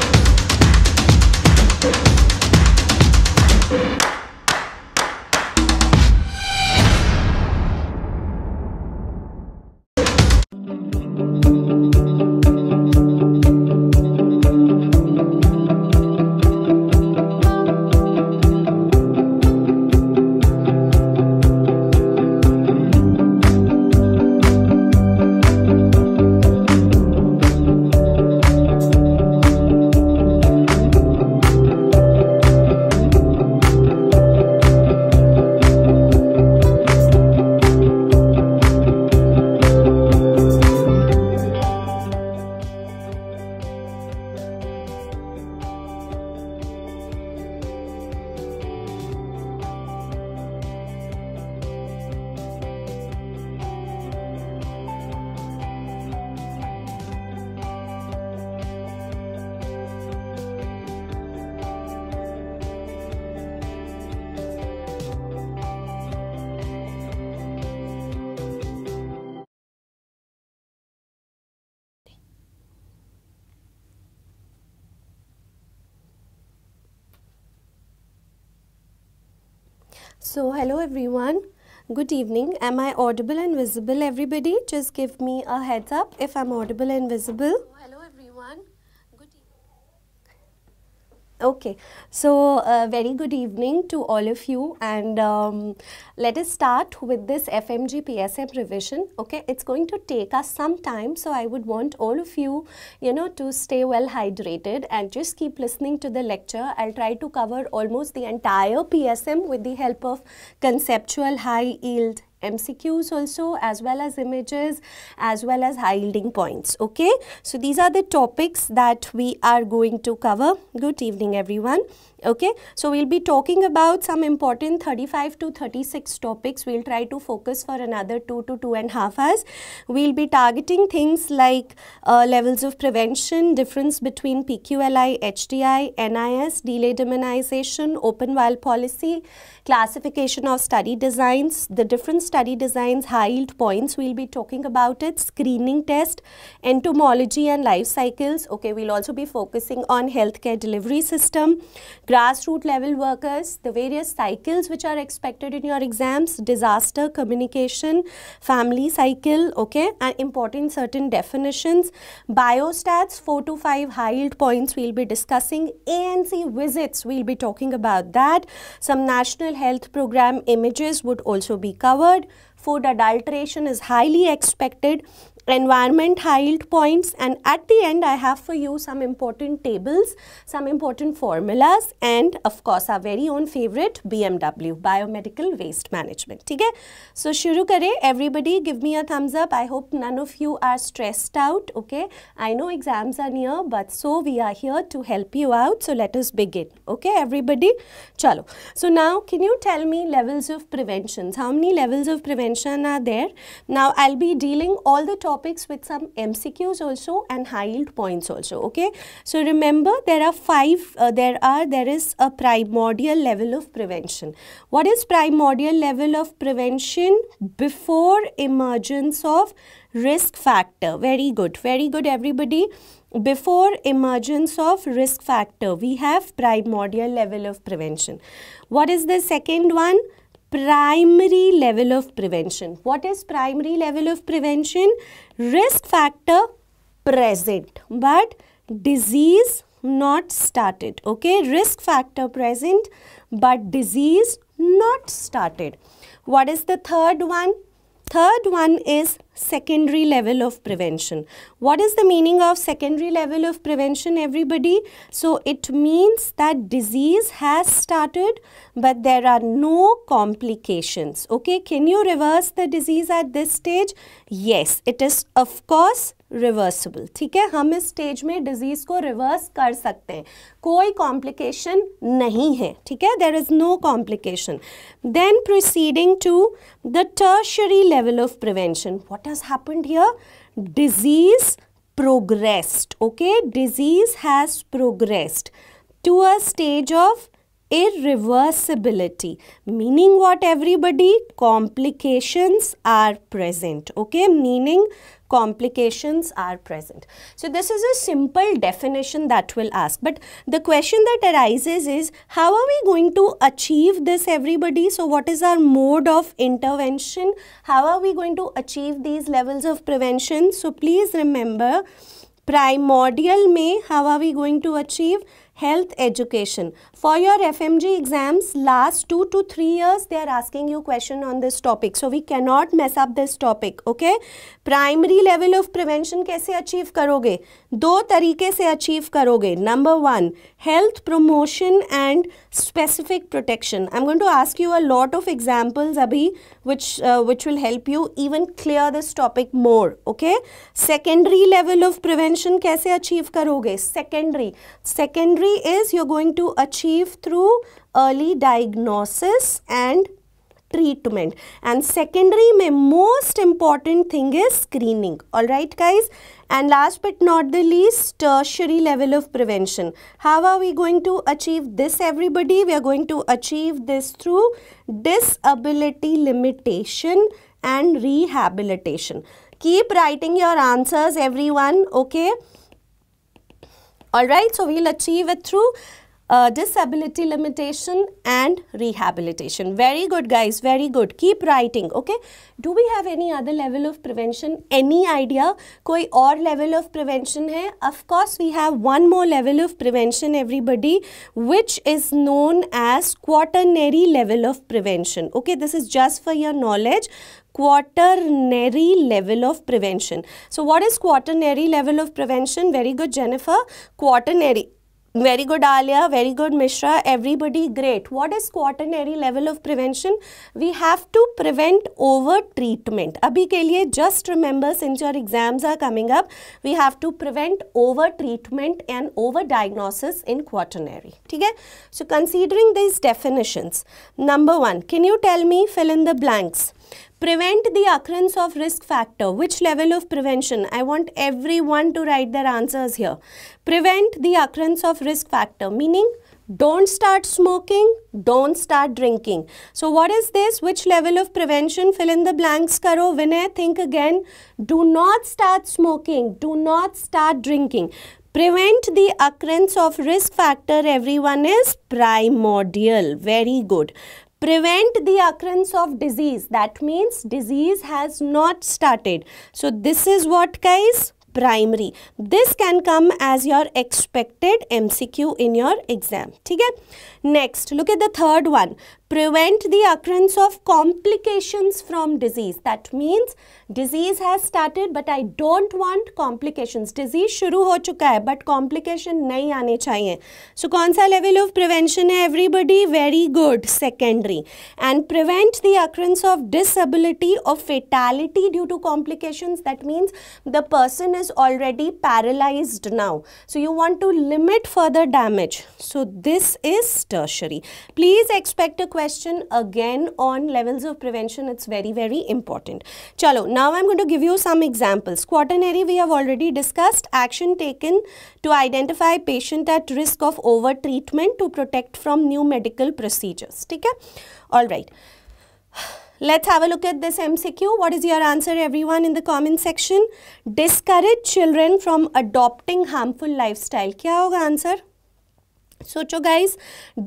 you So, hello everyone. Good evening. Am I audible and visible everybody? Just give me a heads up if I'm audible and visible. Okay, so uh, very good evening to all of you and um, let us start with this FMG PSM revision. Okay, it's going to take us some time so I would want all of you, you know, to stay well hydrated and just keep listening to the lecture. I'll try to cover almost the entire PSM with the help of conceptual high yield MCQs also as well as images as well as high-yielding points. Okay, so these are the topics that we are going to cover. Good evening everyone okay so we'll be talking about some important 35 to 36 topics we'll try to focus for another two to two and a half hours we'll be targeting things like uh, levels of prevention difference between pqli hdi nis delay demonization open wild policy classification of study designs the different study designs high yield points we'll be talking about it screening test entomology and life cycles okay we'll also be focusing on healthcare delivery system grassroots level workers, the various cycles which are expected in your exams, disaster, communication, family cycle, okay, and important certain definitions. Biostats, 4 to 5 high yield points we'll be discussing. ANC visits, we'll be talking about that. Some national health program images would also be covered. Food adulteration is highly expected environment yield points and at the end I have for you some important tables, some important formulas and of course our very own favorite BMW, Biomedical Waste Management. Okay? So, shuru kare, everybody give me a thumbs up. I hope none of you are stressed out. Okay? I know exams are near but so we are here to help you out. So, let us begin. Okay everybody? Chalo. So, now can you tell me levels of preventions? How many levels of prevention are there? Now, I'll be dealing all the top topics with some MCQs also and high yield points also. Okay. So remember there are five, uh, there are, there is a primordial level of prevention. What is primordial level of prevention? Before emergence of risk factor. Very good. Very good everybody before emergence of risk factor we have primordial level of prevention what is the second one primary level of prevention. What is primary level of prevention? Risk factor present, but disease not started. Okay, risk factor present, but disease not started. What is the third one? third one is secondary level of prevention. What is the meaning of secondary level of prevention everybody? So it means that disease has started but there are no complications. Okay, can you reverse the disease at this stage? Yes, it is of course reversible ठीक है हम इस stage में disease को reverse कर सकते हैं कोई कॉम्प्लिकेशन नहीं है ठीक है there is no complication then proceeding to the tertiary level of prevention what has happened here disease progressed okay disease has progressed to a stage of reversibility meaning what everybody complications are present okay meaning complications are present. So this is a simple definition that will ask. But the question that arises is how are we going to achieve this everybody? So what is our mode of intervention? How are we going to achieve these levels of prevention? So please remember primordial may how are we going to achieve health education for your FMG exams last 2 to 3 years they are asking you question on this topic so we cannot mess up this topic okay primary level of prevention kaise achieve karoge do tarike se achieve karoge number 1 health promotion and specific protection i'm going to ask you a lot of examples abhi which uh, which will help you even clear this topic more okay secondary level of prevention kaise achieve karoge secondary secondary is you're going to achieve through early diagnosis and treatment and secondary my most important thing is screening all right guys and last but not the least tertiary level of prevention how are we going to achieve this everybody we are going to achieve this through disability limitation and rehabilitation keep writing your answers everyone okay all right so we'll achieve it through uh, disability limitation and rehabilitation. Very good guys, very good. Keep writing, okay? Do we have any other level of prevention? Any idea? Koi or level of prevention hai? Of course, we have one more level of prevention everybody which is known as quaternary level of prevention. Okay, this is just for your knowledge quaternary level of prevention. So what is quaternary level of prevention? Very good, Jennifer. Quaternary very good Alia, very good Mishra, everybody great. What is quaternary level of prevention? We have to prevent over treatment. Abhi ke liye just remember since your exams are coming up, we have to prevent over treatment and over diagnosis in quaternary. Okay? So considering these definitions, number one, can you tell me fill in the blanks? Prevent the occurrence of risk factor. Which level of prevention? I want everyone to write their answers here. Prevent the occurrence of risk factor, meaning don't start smoking, don't start drinking. So what is this? Which level of prevention? Fill in the blanks karo. Vinay, think again. Do not start smoking, do not start drinking. Prevent the occurrence of risk factor everyone is primordial. Very good prevent the occurrence of disease. That means disease has not started. So this is what guys? Primary. This can come as your expected MCQ in your exam. Okay? Next, look at the third one prevent the occurrence of complications from disease. That means disease has started but I don't want complications. Disease shuru ho chuka hai, but complication nahi aane chahiye. So konsa level of prevention hai? everybody? Very good. Secondary. And prevent the occurrence of disability or fatality due to complications. That means the person is already paralyzed now. So you want to limit further damage. So this is tertiary. Please expect a question question again on levels of prevention. It's very, very important. Chalo, now I'm going to give you some examples. Quaternary, we have already discussed. Action taken to identify patient at risk of over-treatment to protect from new medical procedures. Okay? All right. Let's have a look at this MCQ. What is your answer everyone in the comment section? Discourage children from adopting harmful lifestyle. Kya hoga answer? सोचो guys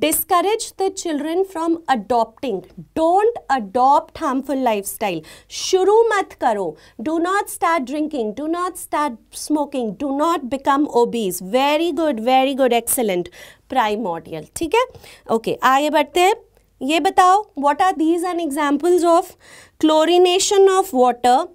discourage the children from adopting don't adopt harmful lifestyle शुरू मत करो do not start drinking do not start smoking do not become obese very good very good excellent primordial ठीक है okay okay, आगे बढ़ते हैं ये बताओ what are these an examples of chlorination of water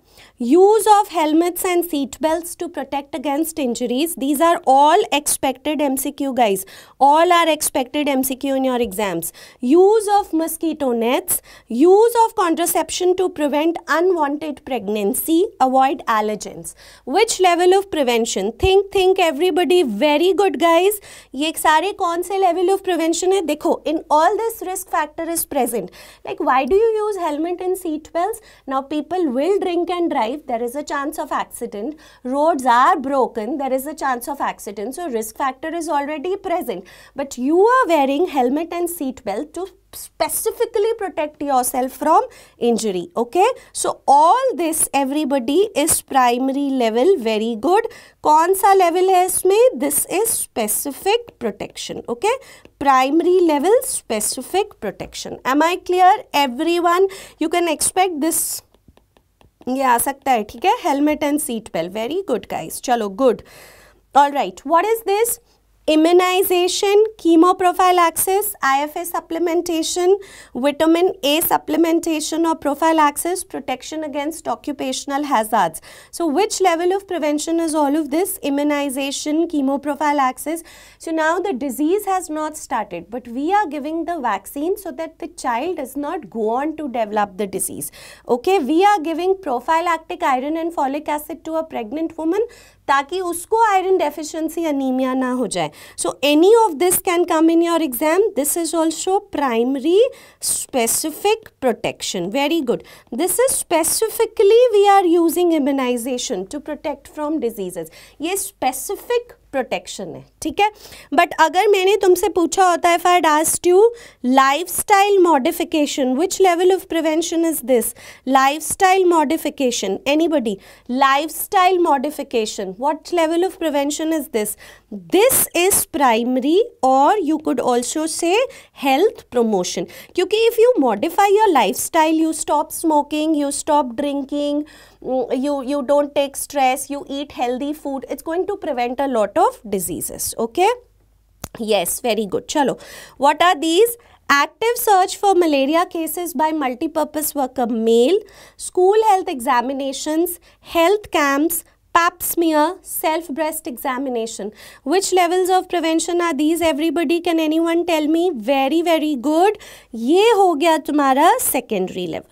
Use of helmets and seat belts to protect against injuries. These are all expected MCQ guys. All are expected MCQ in your exams. Use of mosquito nets. Use of contraception to prevent unwanted pregnancy. Avoid allergens. Which level of prevention? Think, think everybody. Very good guys. ये सारे कौन से level of prevention है? देखो in all this risk factor is present. Like why do you use helmet and seat belts? Now people will drink and drive there is a chance of accident. Roads are broken, there is a chance of accident. So risk factor is already present. But you are wearing helmet and seat belt to specifically protect yourself from injury okay so all this everybody is primary level very good Konsa level hai isme this is specific protection okay primary level specific protection am i clear everyone you can expect this ये आ सकता है ठीक है helmet and seat belt very good guys चलो good all right what is this immunization, chemoprophylaxis, IFA supplementation, vitamin A supplementation or prophylaxis, protection against occupational hazards. So which level of prevention is all of this? Immunization, chemoprophylaxis. So now the disease has not started but we are giving the vaccine so that the child does not go on to develop the disease. Okay, we are giving prophylactic iron and folic acid to a pregnant woman ताकि उसको iron deficiency anaemia ना हो जाए so any of this can come in your exam this is also primary specific protection very good this is specifically we are using immunization to protect from diseases ये specific protection है ठीक है but अगर मैंने तुमसे पूछा होता if I डास्ट you lifestyle modification which level of prevention is this lifestyle modification anybody lifestyle modification what level of prevention is this this is primary or you could also say health promotion क्योंकि if you modify your lifestyle you stop smoking you stop drinking you, you don't take stress, you eat healthy food, it's going to prevent a lot of diseases, okay? Yes, very good. Chalo. What are these? Active search for malaria cases by multipurpose worker male, school health examinations, health camps, pap smear, self breast examination. Which levels of prevention are these? Everybody, can anyone tell me? Very, very good. Ye ho gaya तुम्हारा secondary level.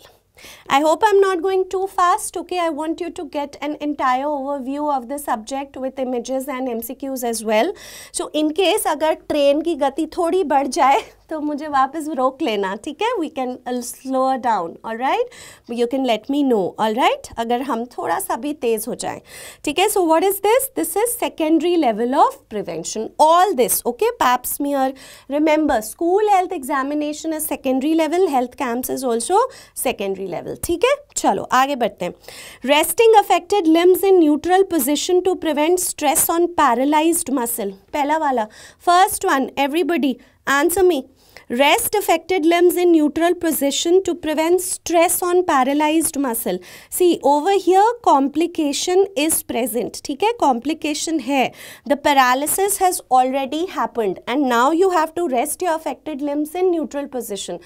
I hope I'm not going too fast, okay? I want you to get an entire overview of the subject with images and MCQs as well. So, in case agar train ki gati thodi bad jaye, to mujhe wapis rok lena, theek We can uh, slow down, alright? You can let me know, alright? Agar hum thoda sa bhi tez ho jaye, theek So, what is this? This is secondary level of prevention. All this, okay? Pap smear. Remember, school health examination is secondary level, health camps is also secondary level. ठीक है चलो आगे बढ़ते हैं resting affected limbs in neutral position to prevent stress on paralyse muscle पहला वाला first one everybody answer me rest affected limbs in neutral position to prevent stress on paralyse muscle see over here complication is present ठीक है complication है the paralysis has already happened and now you have to rest your affected limbs in neutral position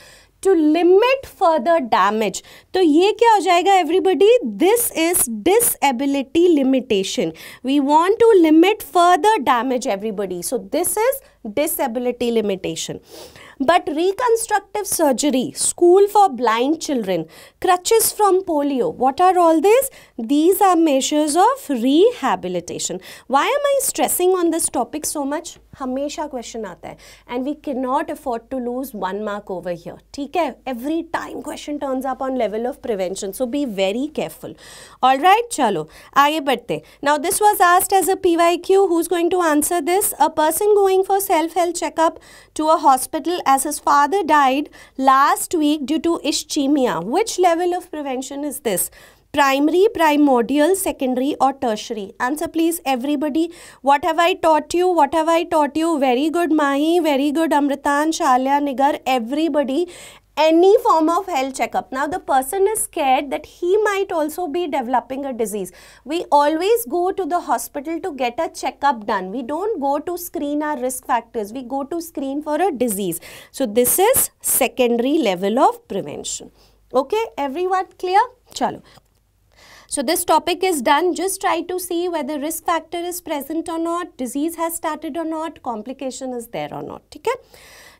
to limit further damage so ये क्या हो everybody this is disability limitation we want to limit further damage everybody so this is disability limitation but reconstructive surgery school for blind children crutches from polio what are all these these are measures of rehabilitation. Why am I stressing on this topic so much? Hamesha question aata And we cannot afford to lose one mark over here. Theek Every time question turns up on level of prevention. So be very careful. Alright, chalo. Aaye badte. Now this was asked as a PYQ. Who's going to answer this? A person going for self-health checkup to a hospital as his father died last week due to ischemia. Which level of prevention is this? primary, primordial, secondary or tertiary. Answer please everybody. What have I taught you? What have I taught you? Very good Mahi, very good Amritan, Shalya, Nigar, everybody any form of health checkup. Now, the person is scared that he might also be developing a disease. We always go to the hospital to get a checkup done. We don't go to screen our risk factors. We go to screen for a disease. So, this is secondary level of prevention. Okay, everyone clear? Chalo. So this topic is done. Just try to see whether risk factor is present or not, disease has started or not, complication is there or not. Okay?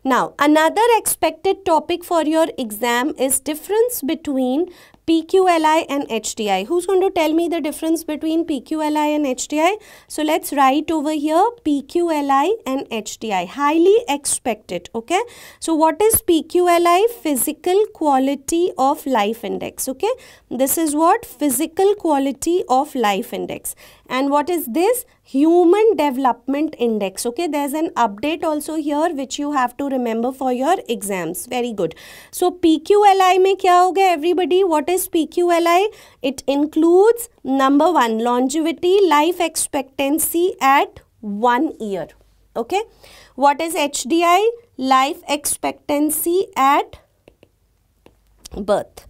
Now, another expected topic for your exam is difference between PQLI and HDI. Who's going to tell me the difference between PQLI and HDI? So let's write over here PQLI and HDI. Highly expected. Okay. So what is PQLI? Physical quality of life index. Okay. This is what? Physical quality of life index. And what is this? human development index okay there's an update also here which you have to remember for your exams very good so pqli mein kya hoga everybody what is pqli it includes number 1 longevity life expectancy at 1 year okay what is hdi life expectancy at birth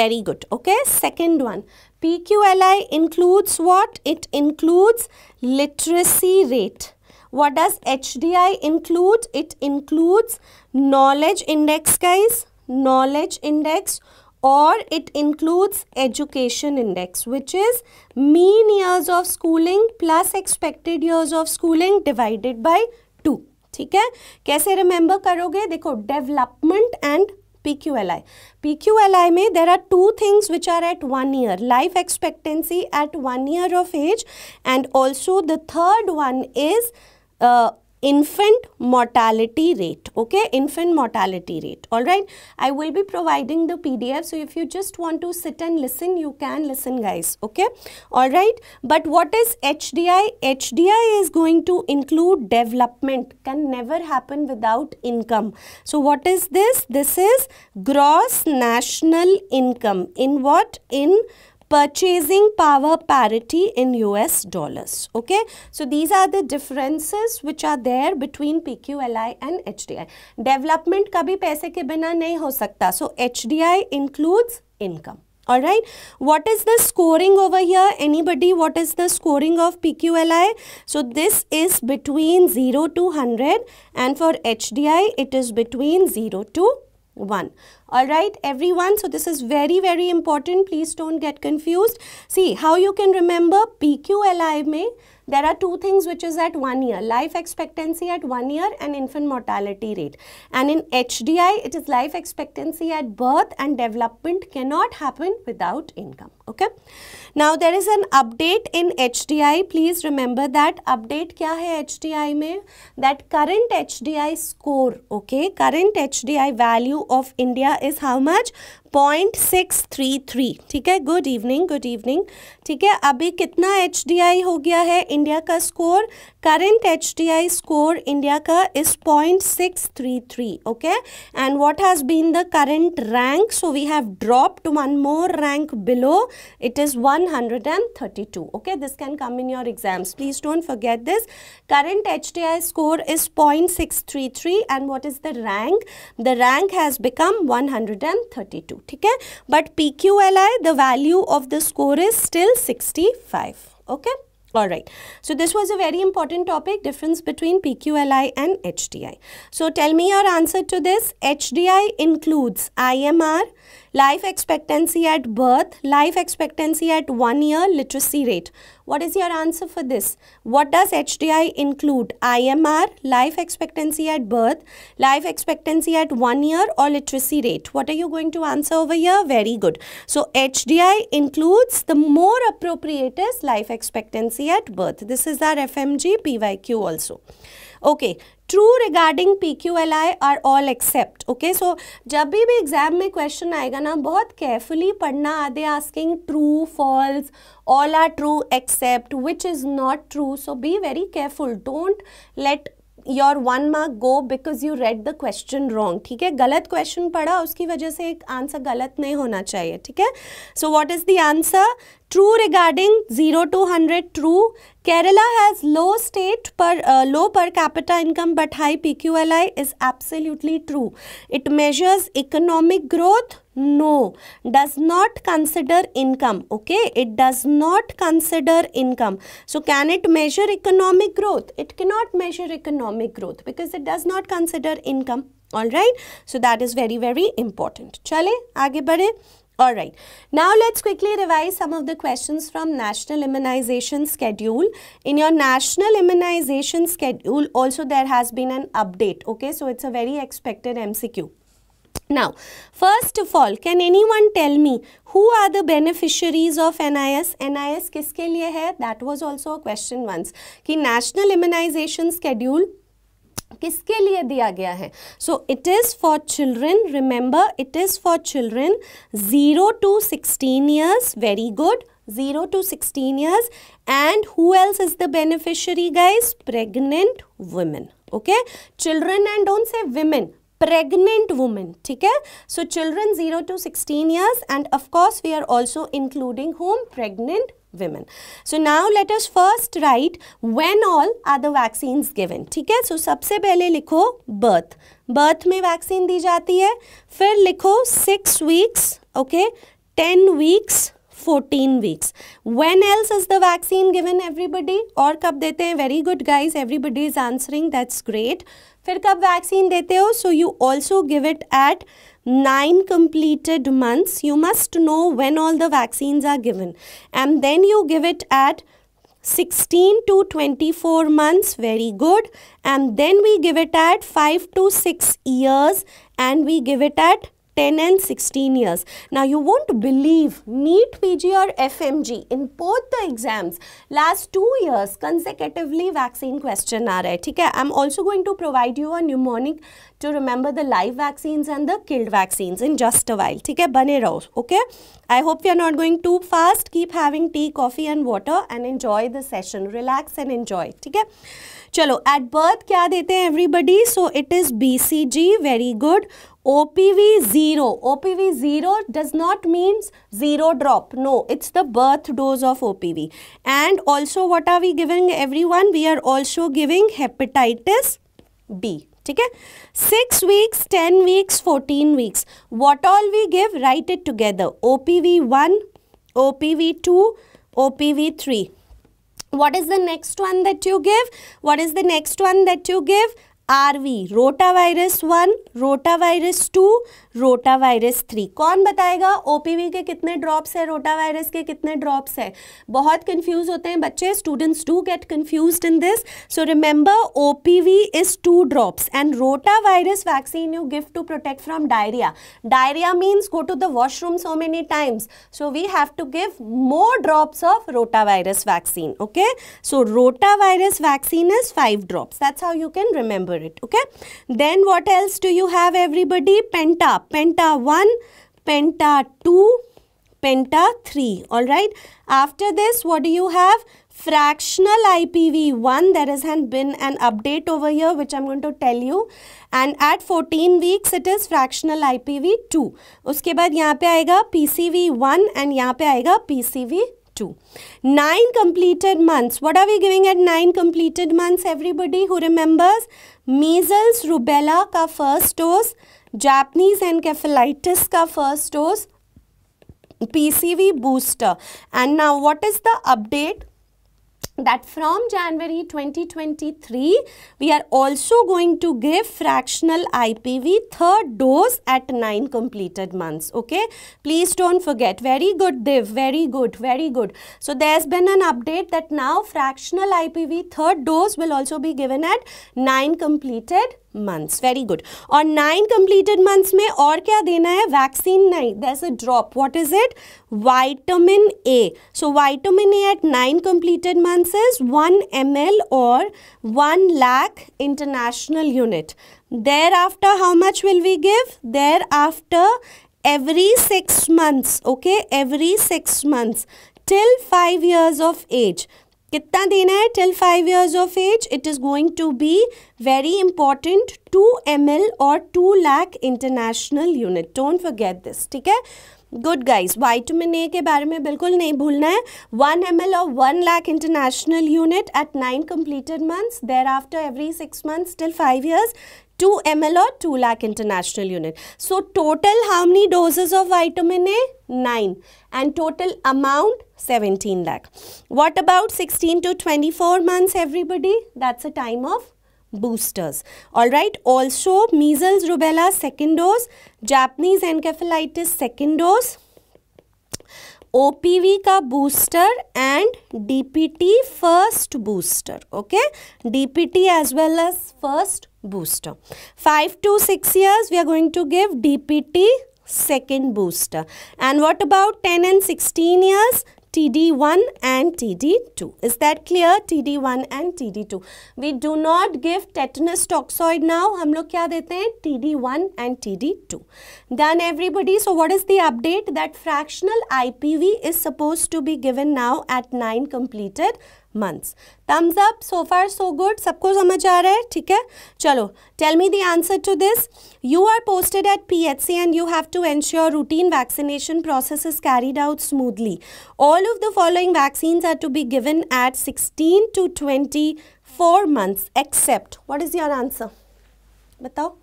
very good okay second one PQLI includes what? It includes literacy rate. What does HDI include? It includes knowledge index guys, knowledge index or it includes education index which is mean years of schooling plus expected years of schooling divided by 2. ठीक है कैसे remember करोगे देखो development and PQLI. PQLI may there are two things which are at one year, life expectancy at one year of age and also the third one is uh, infant mortality rate okay infant mortality rate all right i will be providing the pdf so if you just want to sit and listen you can listen guys okay all right but what is hdi hdi is going to include development can never happen without income so what is this this is gross national income in what in purchasing power parity in US dollars. Okay, so these are the differences which are there between PQLI and HDI. Development kabhi paise ke bina nahi ho sakta. So HDI includes income. All right. What is the scoring over here? Anybody, what is the scoring of PQLI? So this is between 0 to 100 and for HDI, it is between 0 to 1. Alright everyone, so this is very very important. Please don't get confused. See how you can remember PQLI may there are two things which is at one year life expectancy at one year and infant mortality rate and in HDI it is life expectancy at birth and development cannot happen without income. okay now there is an update in HDI please remember that update kya hai HDI mein that current HDI score okay current HDI value of India is how much 0.633 theek hai good evening good evening theek hai abhi kitna HDI ho gaya hai india ka score current HDI score India ka is 0.633 okay and what has been the current rank so we have dropped one more rank below it is 132 okay this can come in your exams please don't forget this current HDI score is 0.633 and what is the rank the rank has become 132 okay but PQLI the value of the score is still 65 okay all right. So this was a very important topic, difference between PQLI and HDI. So tell me your answer to this. HDI includes IMR, Life expectancy at birth, life expectancy at one year, literacy rate. What is your answer for this? What does HDI include? IMR, life expectancy at birth, life expectancy at one year or literacy rate? What are you going to answer over here? Very good. So HDI includes the more appropriate is life expectancy at birth. This is our FMG PYQ also. Okay true regarding P Q L I are all except okay so जब भी भी exam में question आएगा ना बहुत carefully पढ़ना आधे asking true false all are true except which is not true so be very careful don't let your one mark go because you read the question wrong ठीक है गलत क्वेश्चन पढ़ा उसकी वजह से एक आंसर गलत नहीं होना चाहिए ठीक है so what is the answer true regarding zero to hundred true Kerala has low state per low per capita income but high P Q L I is absolutely true it measures economic growth no does not consider income okay it does not consider income so can it measure economic growth it cannot measure economic growth because it does not consider income all right so that is very very important chale aage bade. all right now let's quickly revise some of the questions from national immunization schedule in your national immunization schedule also there has been an update okay so it's a very expected mcq now, first of all, can anyone tell me who are the beneficiaries of NIS? NIS किसके liye hai? That was also a question once. कि National Immunization Schedule किसके लिए दिया गया है so it is for children. Children remember it is for children zero to sixteen years 0 to 16 years and who else is the beneficiary guys pregnant women okay children and don't say women pregnant women okay. so children 0 to 16 years and of course we are also including whom pregnant women so now let us first write when all are the vaccines given okay. so सबसे पहले birth birth me vaccine di jati hai. Fir likho 6 weeks okay 10 weeks 14 weeks. When else is the vaccine given everybody? Or कब dete hai? Very good guys. Everybody is answering. That's great. फिर कब vaccine देते हो so you also give it at nine completed months you must know when all the vaccines are given and then you give it at 16 to 24 months very good and then we give it at 5 to 6 years and we give it at 10 and 16 years. Now you won't believe NEET PG or FMG in both the exams last two years consecutively vaccine question are raha I'm also going to provide you a mnemonic to remember the live vaccines and the killed vaccines in just a while. Okay, है बने रहो okay? I hope you are not going too fast. Keep having tea, coffee and water and enjoy the session. Relax and enjoy. Okay. है चलो at birth क्या देते हैं everybody? So it is BCG. Very good. OPV0. OPV0 does not means zero drop. No, it's the birth dose of OPV. And also what are we giving everyone? We are also giving hepatitis B. ठीक है six weeks ten weeks fourteen weeks what all we give write it together OPV one OPV two OPV three what is the next one that you give what is the next one that you give R V rotavirus one rotavirus two rotavirus three कौन बताएगा OPV के कितने drops है rota virus के कितने drops है बहुत confuse होते हैं बच्चे students do get confuse in this so remember OPV is two drops and rotavirus vaccine you give to protect from diarrhoea diarrhoea means go to the washroom so many times so we have to give more drops of rotavirus vaccine okay so rotavirus vaccine is five drops that's how you can remember it okay then what else do you have everybody penta penta 1 penta 2 penta 3 all right after this what do you have fractional ipv1 there has been an update over here which i'm going to tell you and at 14 weeks it is fractional ipv2 uske baad yahan pe aayega pcv1 and yahan pe aayega pcv2 9 completed months what are we giving at 9 completed months everybody who remembers measles rubella का first dose Japanese encephalitis का first dose PCV booster and now what is the update that from January 2023, we are also going to give fractional IPV third dose at 9 completed months. Okay, please don't forget. Very good, Div. Very good, very good. So, there's been an update that now fractional IPV third dose will also be given at 9 completed months very good और nine completed months में और क्या देना है vaccine नहीं that's a drop what is it vitamin A so vitamin A at nine completed months is one M or one lakh international unit thereafter how much will we give thereafter every 6 months okay every 6 months till 5 years of age कितना देना है till five years of age it is going to be very important two M L or two lakh international unit don't forget this ठीक है good guys vitamin ए के बारे में बिल्कुल नहीं भूलना है one M L or one lakh international unit at nine completed months thereafter every six months till five years 2 ml or 2 lakh international unit. So total how many doses of vitamin A? 9 and total amount 17 lakh. What about 16 to 24 months everybody? That's a time of boosters. Alright, also measles, rubella second dose, Japanese encephalitis second dose, OPV ka booster and DPT first booster. Okay, DPT as well as first booster. 5 to 6 years we are going to give DPT second booster. And what about 10 and 16 years? TD1 and TD2. Is that clear? TD1 and TD2. We do not give tetanus toxoid now. हम लोग क्या हैं? TD1 and TD2. Done everybody. So what is the update? That fractional IPV is supposed to be given now at 9 completed months thumbs up so far so good सबको समझ आ रहा है ठीक है चलो tell me the answer to this you are posted at PHC and you have to ensure routine vaccination process is carried out smoothly all of the following vaccine are to be given at sixteen to twenty four months except what is your answer बताओ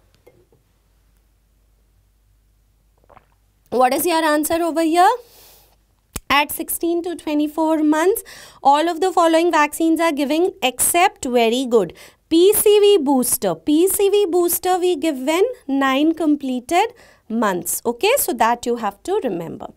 what is your answer over you're at 16 to 24 months. All of the following vaccines are given except very good. PCV booster. PCV booster we give when 9 completed months. Okay, so that you have to remember.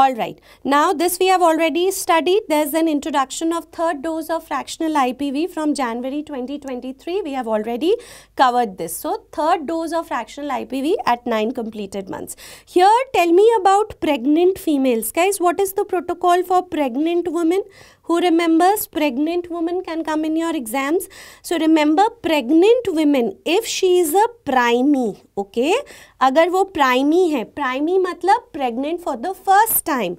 Alright, now this we have already studied. There's an introduction of third dose of fractional IPV from January 2023. We have already covered this. So, third dose of fractional IPV at 9 completed months. Here, tell me about pregnant females. Guys, what is the protocol for pregnant women? Who remembers pregnant women can come in your exams. So, remember pregnant women if she is a primi, okay? अगर वो primi है primi मतलब pregnant for the first time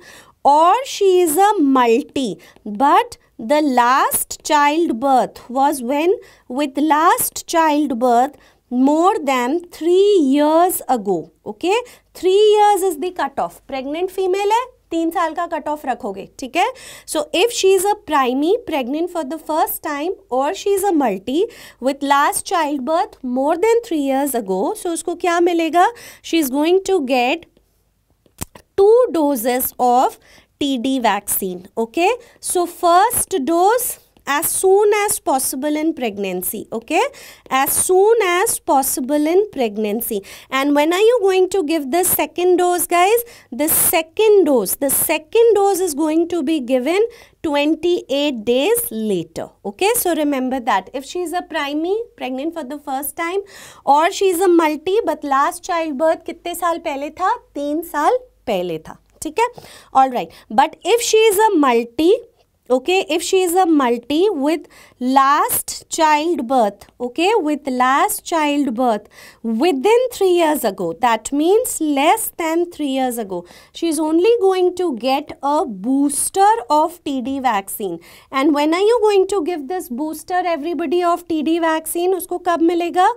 or she is a multi. But the last childbirth was when with last childbirth more than 3 years ago. Okay. 3 years is the cutoff. Pregnant female hai, तीन साल का cut off रखोगे ठीक है so if she is a primi pregnant for the first time or she is a multi with last childbirth more than three years ago so उसको क्या मिलेगा she is going to get two doses of TD vaccine. Okay. So first dose as soon as possible in pregnancy okay as soon as possible in pregnancy and when are you going to give the second dose guys the second dose the second dose is going to be given 28 days later okay so remember that if she is a primary pregnant for the first time or she is a multi but last childbirth kitne saal pehle tha 3 saal पहले था ठीक है all right but if she is a multi okay if she is a multi with last childbirth okay with last childbirth within three years ago that means less than three years ago she is only going to get a booster of T D vaccine and when are you going to give this booster everybody of T D vaccine उसको कब मिलेगा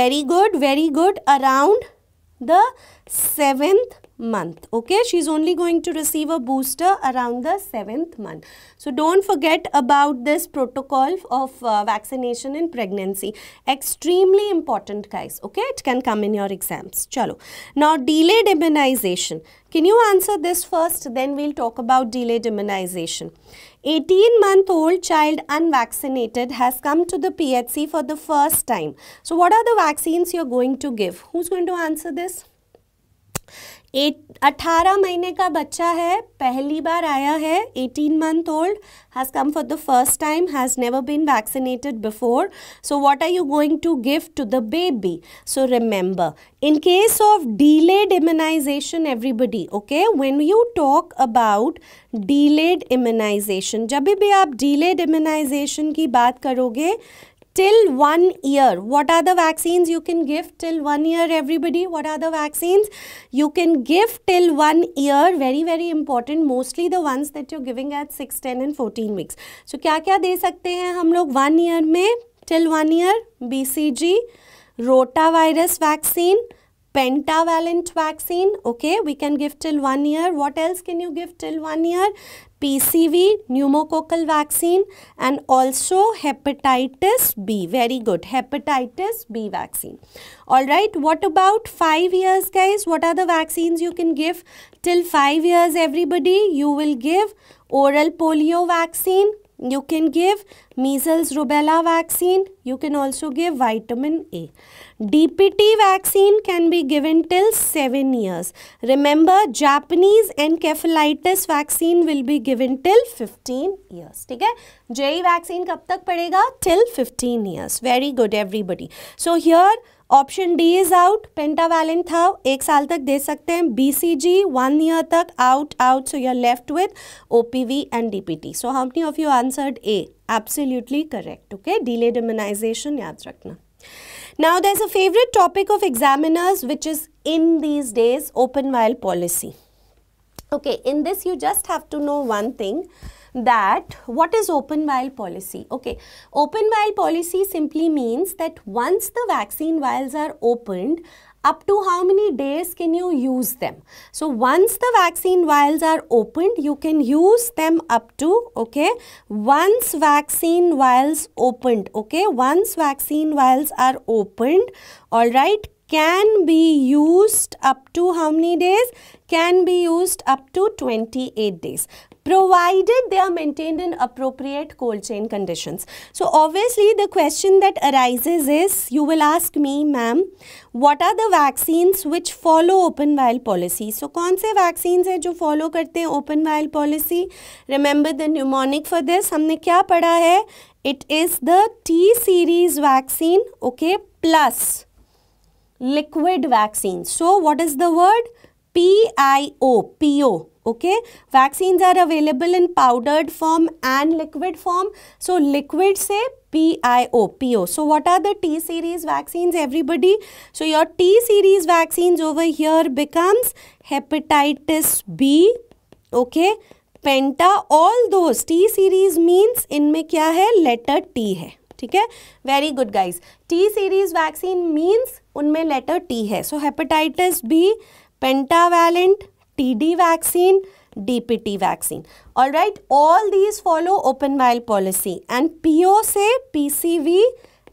very good very good around the seventh month okay she's only going to receive a booster around the seventh month so don't forget about this protocol of uh, vaccination in pregnancy extremely important guys okay it can come in your exams chalo now delayed immunization can you answer this first then we'll talk about delayed immunization 18 month old child unvaccinated has come to the phc for the first time so what are the vaccines you're going to give who's going to answer this eight महीने का बच्चा है पहली बार आया है eighteen month old has come for the first time has never been vaccinated before so what are you going to give to the baby so remember in case of delayed immunization everybody okay when you talk about delayed immunization जब भी आप डीलेड immunisation की बात करोगे till one year. What are the vaccines you can give till one year, everybody? What are the vaccines you can give till one year? Very, very important. Mostly the ones that you're giving at 6, 10 and 14 weeks. So, kya kya de sakte hain hum log one year mein Till one year, BCG, rotavirus vaccine, pentavalent vaccine okay we can give till one year what else can you give till one year pcv pneumococcal vaccine and also hepatitis b very good hepatitis b vaccine all right what about five years guys what are the vaccines you can give till five years everybody you will give oral polio vaccine you can give measles rubella vaccine you can also give vitamin a D P T vaccine can be given till seven years remember Japanese encephalitis vaccine will be given till fifteen years ठीक है JE vaccine e कब तक पड़ेगा till fifteen years very good everybody so here option D is out pentavalent था एक साल तक दे सकते हैं B C G one year तक out out so you're left with O P V and D P T so how many of you answered A absolutely correct okay delay immunization याद रखना Now there's a favorite topic of examiners which is in these days open vial policy. Okay, in this you just have to know one thing that what is open vial policy? Okay, open vial policy simply means that once the vaccine vials are opened, up to how many days can you use them. So once the vaccine vials are opened, you can use them up to, okay, once vaccine vials opened, okay, once vaccine vials are opened, all right, can be used up to how many days? Can be used up to 28 days provided they are maintained in appropriate cold chain conditions. So obviously the question that arises is, you will ask me ma'am, what are the vaccines which follow open vial policy? So कौन से vaccines हैं जो follow open vial policy? Remember the mnemonic for this, हमने क्या पढ़ा है? It is the T series vaccine, okay, plus liquid vaccine. So what is the word? P I O P O. PO. okay vaccines are available in powdered form and liquid form so liquid say pio po so what are the t series vaccines everybody so your t series vaccines over here becomes hepatitis b okay penta all those T series means इनमें kya hai letter t hai ठीक है very good guys T series vaccine means उनमें letter T है so hepatitis B pentavalent TD vaccine, DPT vaccine. Alright, all these follow open vial policy and PO say PCV,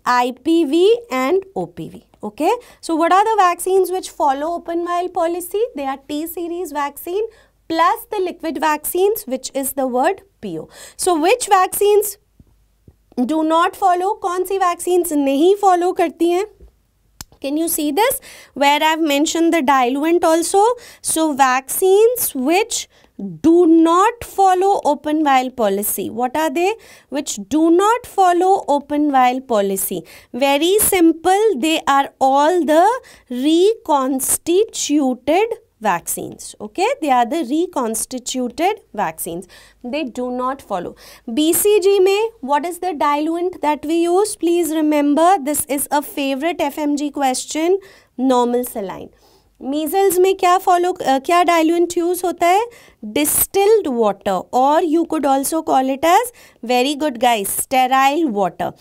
IPV and OPV. Okay, so what are the vaccines which follow open vial policy? They are T series vaccine plus the liquid vaccines which is the word PO. So which vaccines do not follow? कौन सी vaccines नहीं follow करती हैं? Can you see this? Where I've mentioned the diluent also. So vaccines which do not follow open vial policy. What are they? Which do not follow open vial policy. Very simple. They are all the reconstituted vaccines okay they are the reconstituted vaccines they do not follow bcg may what is the diluent that we use please remember this is a favorite fmg question normal saline measles may kya follow uh, diluent use hota hai distilled water or you could also call it as very good guys sterile water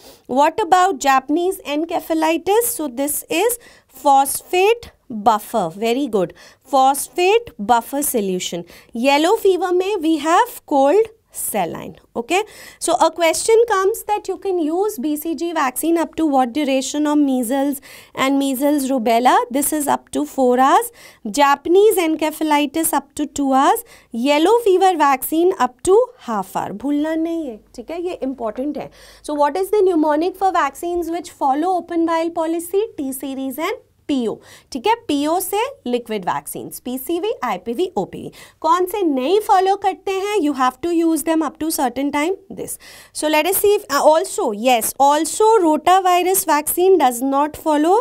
what about japanese encephalitis so this is phosphate buffer. Very good. Phosphate buffer solution. Yellow fever may we have cold saline. Okay. So a question comes that you can use BCG vaccine up to what duration of measles and measles rubella. This is up to 4 hours. Japanese encephalitis up to 2 hours. Yellow fever vaccine up to half hour. nahi hai. है ठीक है ये important So what is the mnemonic for vaccines which follow open vial policy? T series and PO ठीक है PO से liquid vaccine PCV IPV OPV कौन से नहीं फॉलो करते हैं you have to use them up to certain time this so let's see also yes also rotavirus vaccine does not follow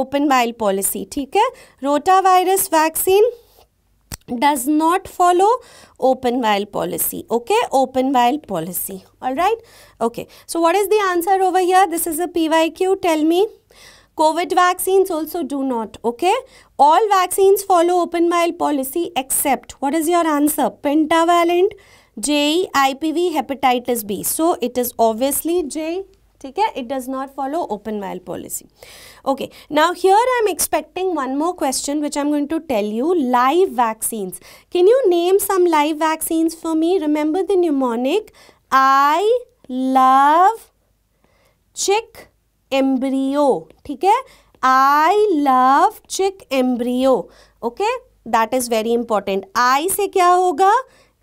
open vial policy ठीक है rotavirus vaccine does not follow open vial policy okay open vial policy all right okay so what is the answer over here this is a pyq tell me COVID vaccines also do not, okay? All vaccines follow open mile policy except, what is your answer? Pentavalent, J, IPV, Hepatitis B. So, it is obviously J, okay? It does not follow open mile policy. Okay, now here I am expecting one more question which I am going to tell you, live vaccines. Can you name some live vaccines for me? Remember the mnemonic, I love chick embryo ठीक है I love chick embryo okay that is very important I से क्या होगा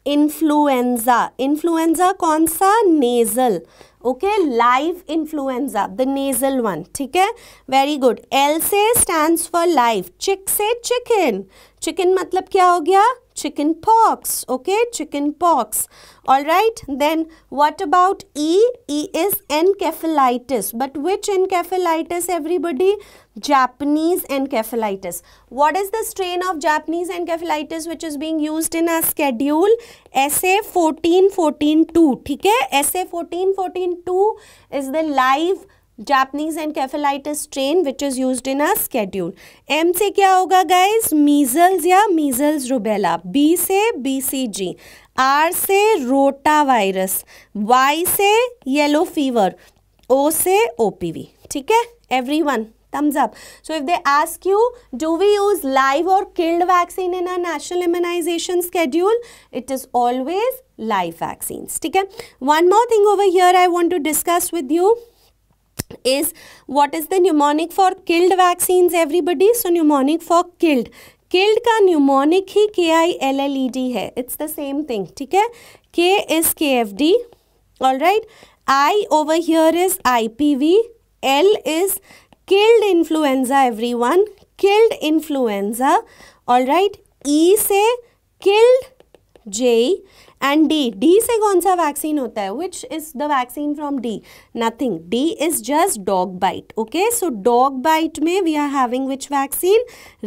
influenza influenza कौन सा nasal okay live influenza the nasal one ठीक है very good L से स्टैंड फॉर लाइव चिक से चिकन चिकन मतलब क्या हो गया chicken chickenpox okay chickenpox all right then what about E E is encephalitis but which encephalitis everybody Japanese encephalitis what is the strain of Japanese encephalitis which is being use in a schedule S A fourteen fourteen two ठीक है S A fourteen fourteen two is the live Japanese encephalitis strain which is use in our schedule M से क्या होगा guys measles या measles rubella B से B C G R से rotavirus Y से yellow fever O से O P V ठीक है everyone thumbs up so if they ask you do we use live or killed vaccine in a national immunization schedule it is always live vaccine ठीक है one more thing over here I want to discuss with you is what is the mnemonic for killed vaccines everybody so mnemonic for killed killed का mnemonic ही K I L L E D है it's the same thing ठीक है K is K F D all right I over here is I P V L is killed influenza everyone killed influenza all right E से killed JE and D D. सा vaccine होता Which is the vaccine from D? Nothing. D is just dog bite. Okay? So, dog bite में we are having which vaccine?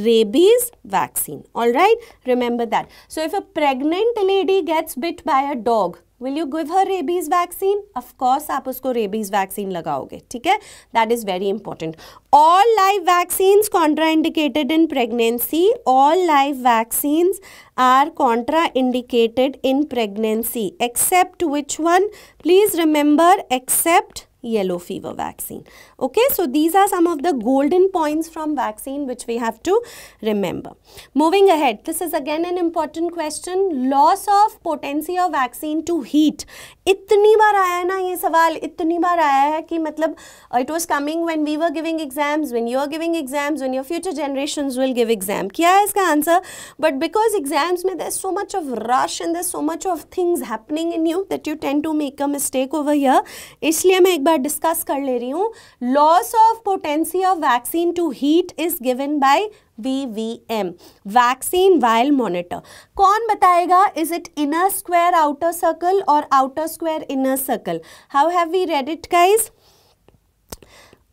Rabies vaccine. Alright? Remember that. So, if a pregnant lady gets bit by a dog, will you give her rabies vaccine of course आप उसको rabies vaccine लगाओगे ठीक है that is very important all live vaccines contraindicated in pregnancy all live vaccines are contraindicated in pregnancy except which one please remember except yellow fever vaccine. Okay, so these are some of the golden points from vaccine which we have to remember. Moving ahead, this is again an important question. Loss of potency of vaccine to heat इतनी बार आया है ना ये सवाल इतनी बार आया है कि मतलब it was coming when we were giving exams when you are giving exams when your future generation will give exam क्या है इसका आंसर बट बिकॉज एग्जाम्स में there so much of rush and there so much of things happening in you that you tend to make a mistake over here इसलिए मैं एक बार discuss कर ले रही हूँ loss of potency of vaccine to heat is given by M vaccine vial monitor कौन बताएगा is it inner square outer circle और outer square inner circle how have we read it guys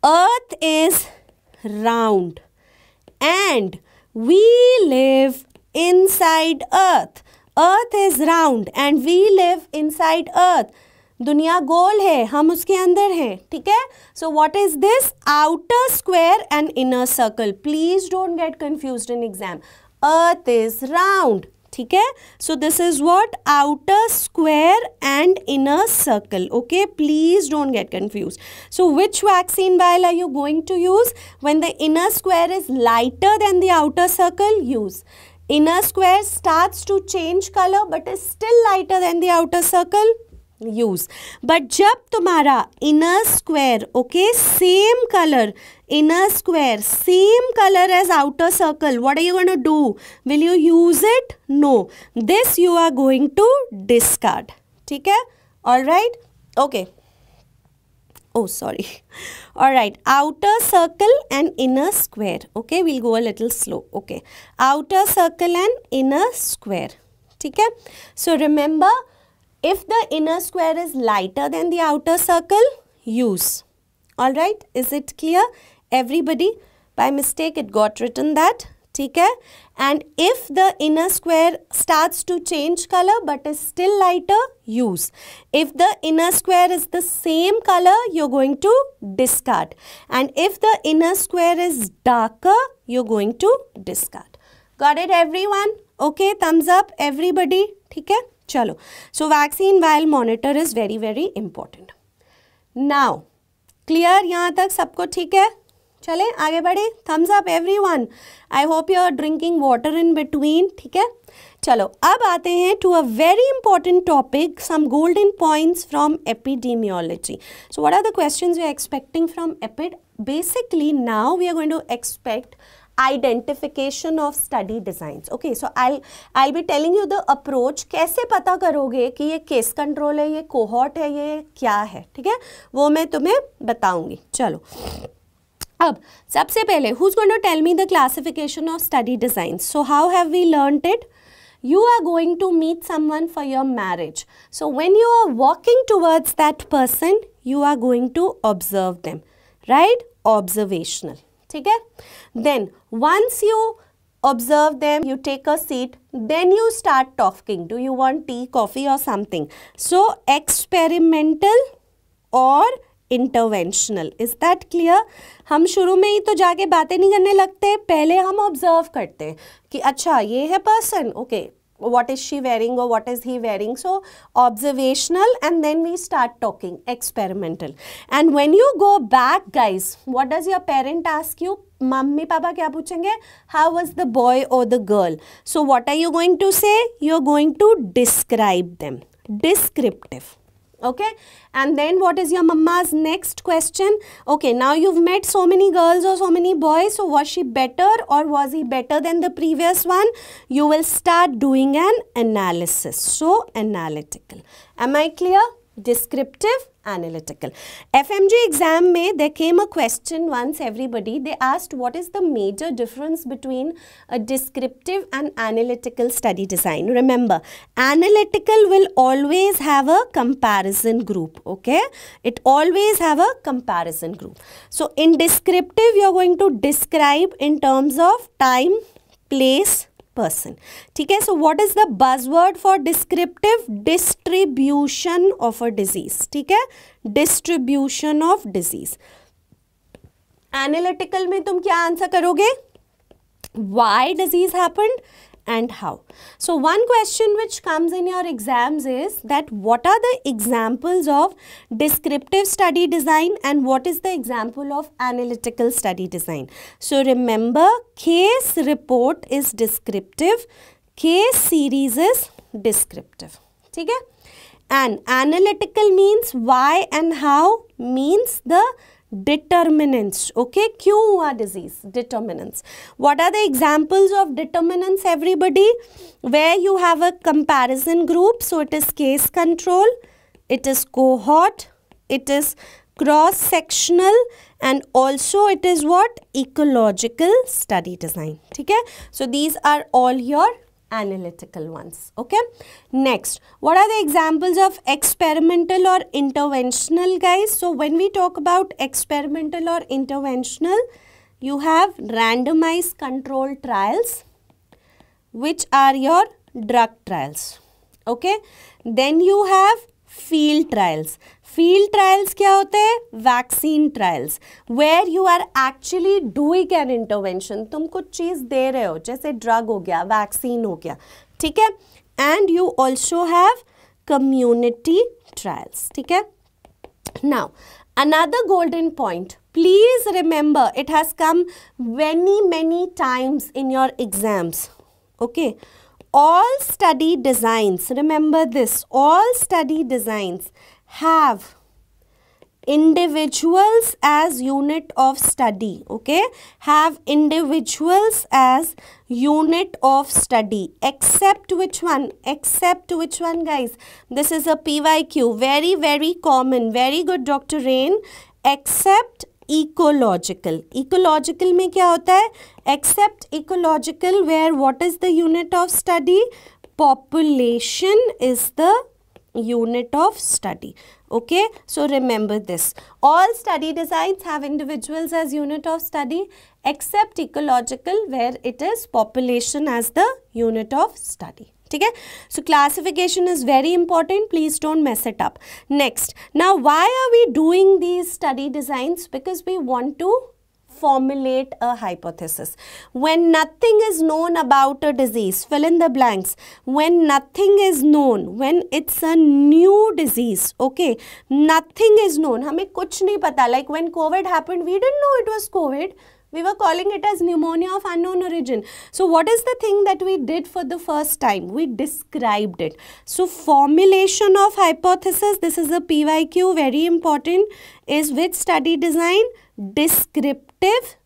earth is round and we live inside earth earth is round and we live inside earth दुनिया गोल है हम उसके अंदर हैं ठीक है so what is this outer square and inner circle please don't get confuse in exam earth is round ठीक है so this is what outer square and inner circle okay please don't get confuse so which vaccine vial are you going to use when the inner square is lighter than the outer circle use inner square start to change colour but is still lighter than the outer circle Use, but जब तुम्हारा inner square, okay, same color inner square same color as outer circle what are you going to do will you use it no this you are going to discard ठीक है all right okay oh sorry all right outer circle and inner square okay we'll go a little slow okay outer circle and inner square ठीक है so remember if the inner square is lighter than the outer circle, use. All right, is it clear? Everybody, by mistake it got written that. Okay? And if the inner square starts to change color but is still lighter, use. If the inner square is the same color, you're going to discard. And if the inner square is darker, you're going to discard. Got it everyone? Okay, thumbs up everybody. Okay? चलो so vaccine vial monitor is very very important now clear यहाँ तक सबको ठीक है चले आगे बढ़े thumbs up everyone I hope you are drinking water in between ठीक है चलो अब आते हैं to a very important topic some golden points from epidemiology so what are the questions we are expecting from epid basically now we are going to expect identification of study designs okay so I I be telling you the approach कैसे पता करोगे कि ये case control है ये cohort है ये क्या है ठीक है वो मैं तुम्हें बताऊंगी चलो अब सबसे पहले who is going to tell me the classification of study design so how have we learn it you are going to meet someone for your marriage. So when you are walking towards that person, you are going to observe them, right? Observational. ठीक है then once you observe them you take a seat then you start talking do you want tea coffee और something so experimental और interventional is that clear हम शुरू में ही तो जाके बातें नहीं करने लगते पहले हम ऑब्जर्व करते हैं कि अच्छा ये है person okay what is she wearing or what is he wearing. So, observational and then we start talking experimental. And when you go back guys, what does your parent ask you? kya पापा How was the boy or the girl? So what are you going to say? You're going to describe them. Descriptive okay and then what is your mama's next question okay now you've met so many girls or so many boys so was she better or was he better than the previous one you will start doing an analysis so analytical am i clear descriptive analytical. FMG exam may there came a question once everybody they asked what is the major difference between a descriptive and analytical study design. Remember analytical will always have a comparison group okay. It always have a comparison group. So in descriptive you are going to describe in terms of time, place, person ठीक है so what is the buzzword for descriptive distribution of a disease ठीक है distribution of disease analytical में तुम क्या answer करोगे why disease happen and how. So one question which comes in your exams is that what are the examples of descriptive study design and what is the example of analytical study design. So remember case report is descriptive, case series is descriptive. Okay? And analytical means why and how means the determinants okay qr disease determinants what are the examples of determinants everybody where you have a comparison group so it is case control it is cohort it is cross sectional and also it is what ecological study design okay so these are all your analytical ones. Okay. Next, what are the examples of experimental or interventional guys? So, when we talk about experimental or interventional, you have randomized control trials which are your drug trials. Okay. Then you have field trials. Field trials क्या होते हैं vaccine trials where you are actually doing an intervention तुम कुछ चीज दे रहे हो जैसे drug हो गया वैक्सीन हो गया ठीक है and you also have community trials ठीक है now another golden point please remember it has come many many times in your exams okay all study designs remember this all study designs have individuals as unit of study okay have individuals as unit of study except which one except which one guys this is a pyq very very common very good dr rain except ecological. Ecological में क्या होता है except ecological where what is the unit of study population unit of study okay so remember this all study designs have individuals as unit of study except ecological where it is population as the unit of study okay so classification is very important please don't mess it up next now why are we doing these study designs because we want to formulate a hypothesis. When nothing is known about a disease, fill in the blanks. When nothing is known, when it's a new disease, okay, nothing is known. हमें कुछ नहीं पता. Like when COVID happened, we didn't know it was COVID. We were calling it as pneumonia of unknown origin. So what is the thing that we did for the first time? We described it. So formulation of hypothesis, this is a PYQ, very important, is with study design, descriptive active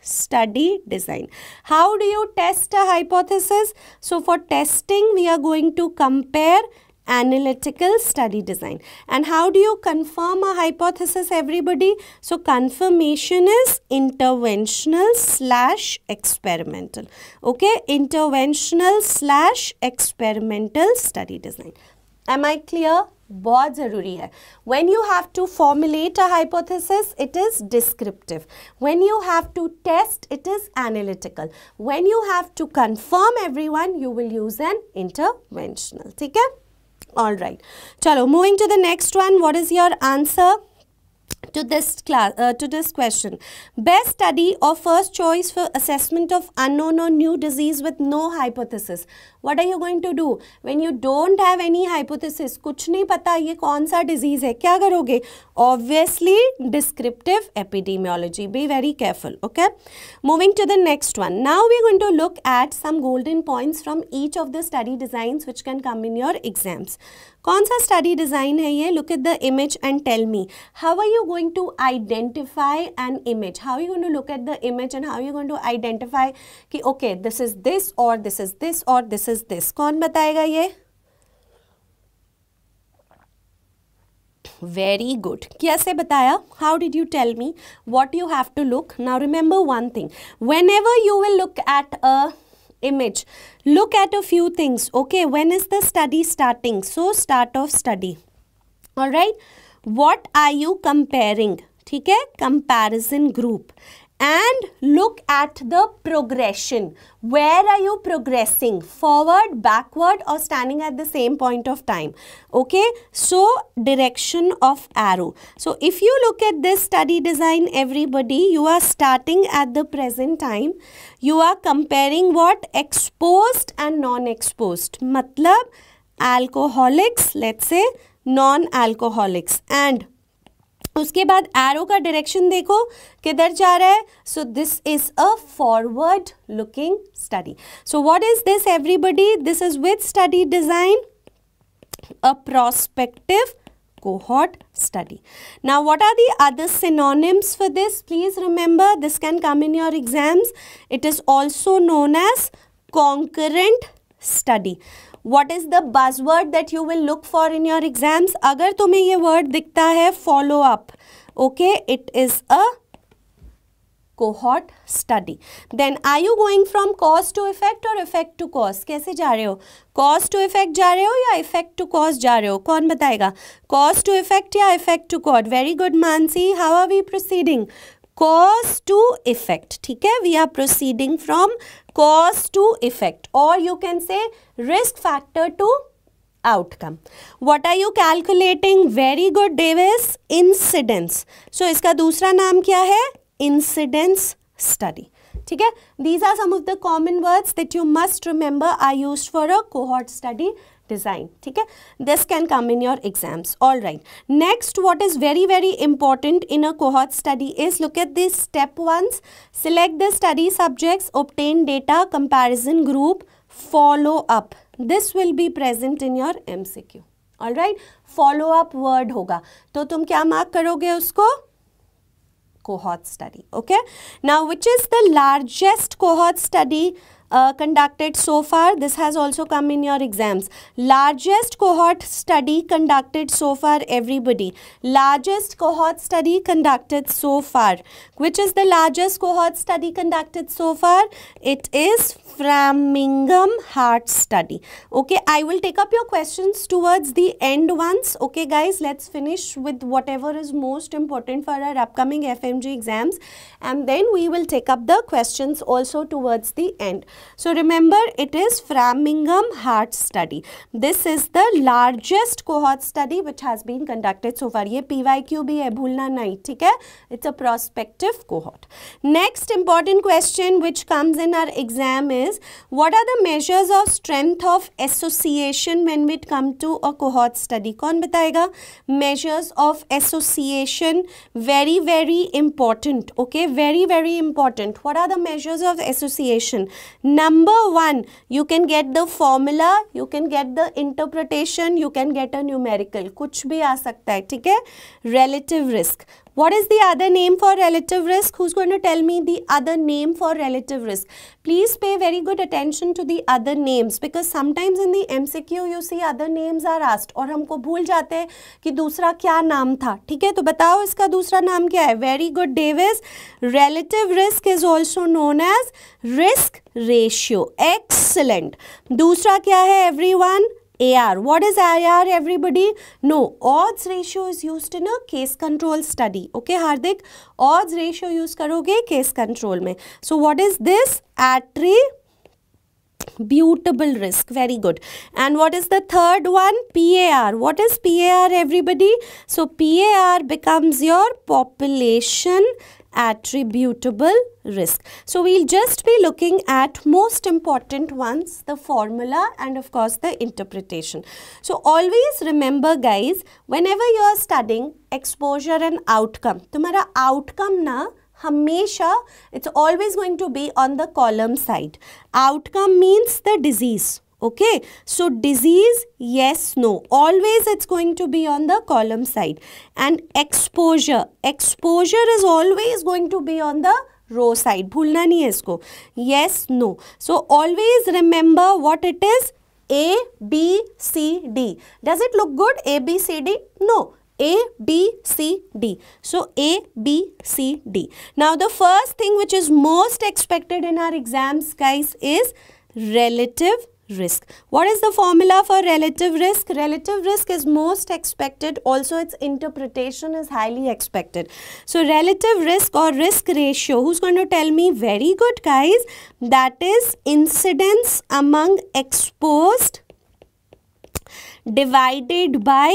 study design. How do you test a hypothesis? So for testing, we are going to compare analytical study design. And how do you confirm a hypothesis, everybody? So confirmation is interventional slash experimental. Okay, interventional slash experimental study design. Am I clear? बहुत ज़रूरी है when you have to formulate a hypothesis it is descriptive when you have to test it is analytical when you have to confirm everyone you will use an interventional ठीक है all right चलो moving to the next one what is your answer to this class uh, to this question best study or first choice for assessment of unknown or new disease with no hypothesis what are you going to do when you don't have any hypothesis कुछ नहीं पता ये कौन सा disease है क्या करोगे obviously descriptive epidemiology be very careful okay moving to the next one now we're going to look at some golden points from each of the study designs which can come in your exams कौन सा study design है ये look at the image and tell me how are you going to identify an image how you going to look at the image and how you going to identify कि okay this is this और this is this और this is this कौन बताएगा ये very good कैसे बताया how did you tell me what you have to look now remember one thing whenever you will look at a image. Look at a few things. Okay, when is the study starting? So, start of study. Alright, what are you comparing? Okay, comparison group and look at the progression. Where are you progressing? Forward, backward or standing at the same point of time? Okay, so direction of arrow. So if you look at this study design everybody, you are starting at the present time. You are comparing what? Exposed and non-exposed. Matlab, alcoholics, let's say non-alcoholics and उसके बाद arrow का direction देखो किधर जा रहा है so this is a forward looking study so what is this everybody this is with study design a prospective cohort study. Now what are the other synonyms for this? Please remember this can come in your exams. It is also known as concurrent study. What is the buzz word that you will look for in your exams अगर तुम्हें ये word दिखता है follow up okay it is a cohort study then I you going from cause to effect और effect to cause कैसे जा रहे हो कॉज टू इफेक्ट जा रहे हो या इफेक्ट टू कॉज जा रहे हो कौन बताएगा कॉज टू इफेक्ट या effect to cause very good Mansi how are we proceeding cause to effect ठीक है we are proceeding from cause to effect और you can say risk factor to outcome what are you calculating very good Davis incidence so इसका दूसरा नाम क्या है incidence study ठीक है these are some of the common words that you must remember I use for a cohort study design ठीक है this can come in your exams all right next what is very very important in a cohort study is look at this step once select the study subjects obtain data comparison group follow up this will be present in your mcq all right follow up word होगा तो तुम क्या mark करोगे उसको cohort study okay now which is the largest cohort study uh, conducted so far. This has also come in your exams. Largest cohort study conducted so far, everybody. Largest cohort study conducted so far. Which is the largest cohort study conducted so far? It is Framingham Heart Study. Okay, I will take up your questions towards the end once. Okay, guys, let's finish with whatever is most important for our upcoming FMG exams. And then we will take up the questions also towards the end. So, remember, it is Framingham Heart Study. This is the largest cohort study which has been conducted so far. ये PYQ It's a prospective cohort. Next important question which comes in our exam is is what are the measures of strength of association when we come to a cohort study कौन बताएगा measures of association very very important okay very very important what are the measures of association number one you can get the formula you can get the interpretation you can get a numerical कुछ भी आ सकता है ठीक है relative risk What is the other name for relative risk? Who's going to tell me the other name for relative risk? Please pay very good attention to the other names because sometimes in the MCQ you see other names are asked और हमको भूल जाते हैं कि दूसरा क्या नाम था ठीक है तो बताओ इसका दूसरा नाम क्या है very good davis relative risk is also known as risk ratio excellent दूसरा क्या है everyone AR. What is AR everybody? No, odds ratio is used in a case control study. Okay Hardik, odds ratio use karoge case control mein. So what is this? Attributable risk. Very good. And what is the third one? PAR. What is PAR everybody? So PAR becomes your population attributable risk. So we'll just be looking at most important ones, the formula and of course the interpretation. So always remember guys, whenever you are studying exposure and outcome, तुम्हारा outcome na hamesha, it's always going to be on the column side. Outcome means the disease. Okay, so disease, yes, no. Always it's going to be on the column side. And exposure, exposure is always going to be on the row side. भूलना नहीं है Yes, no. So always remember what it is. A, B, C, D. Does it look good? A, B, C, D? No. A, B, C, D. So, A, B, C, D. Now, the first thing which is most expected in our exams, guys, is relative risk. What is the formula for relative risk? Relative risk is most expected. Also, its interpretation is highly expected. So, relative risk or risk ratio, who's going to tell me? Very good, guys. That is incidence among exposed divided by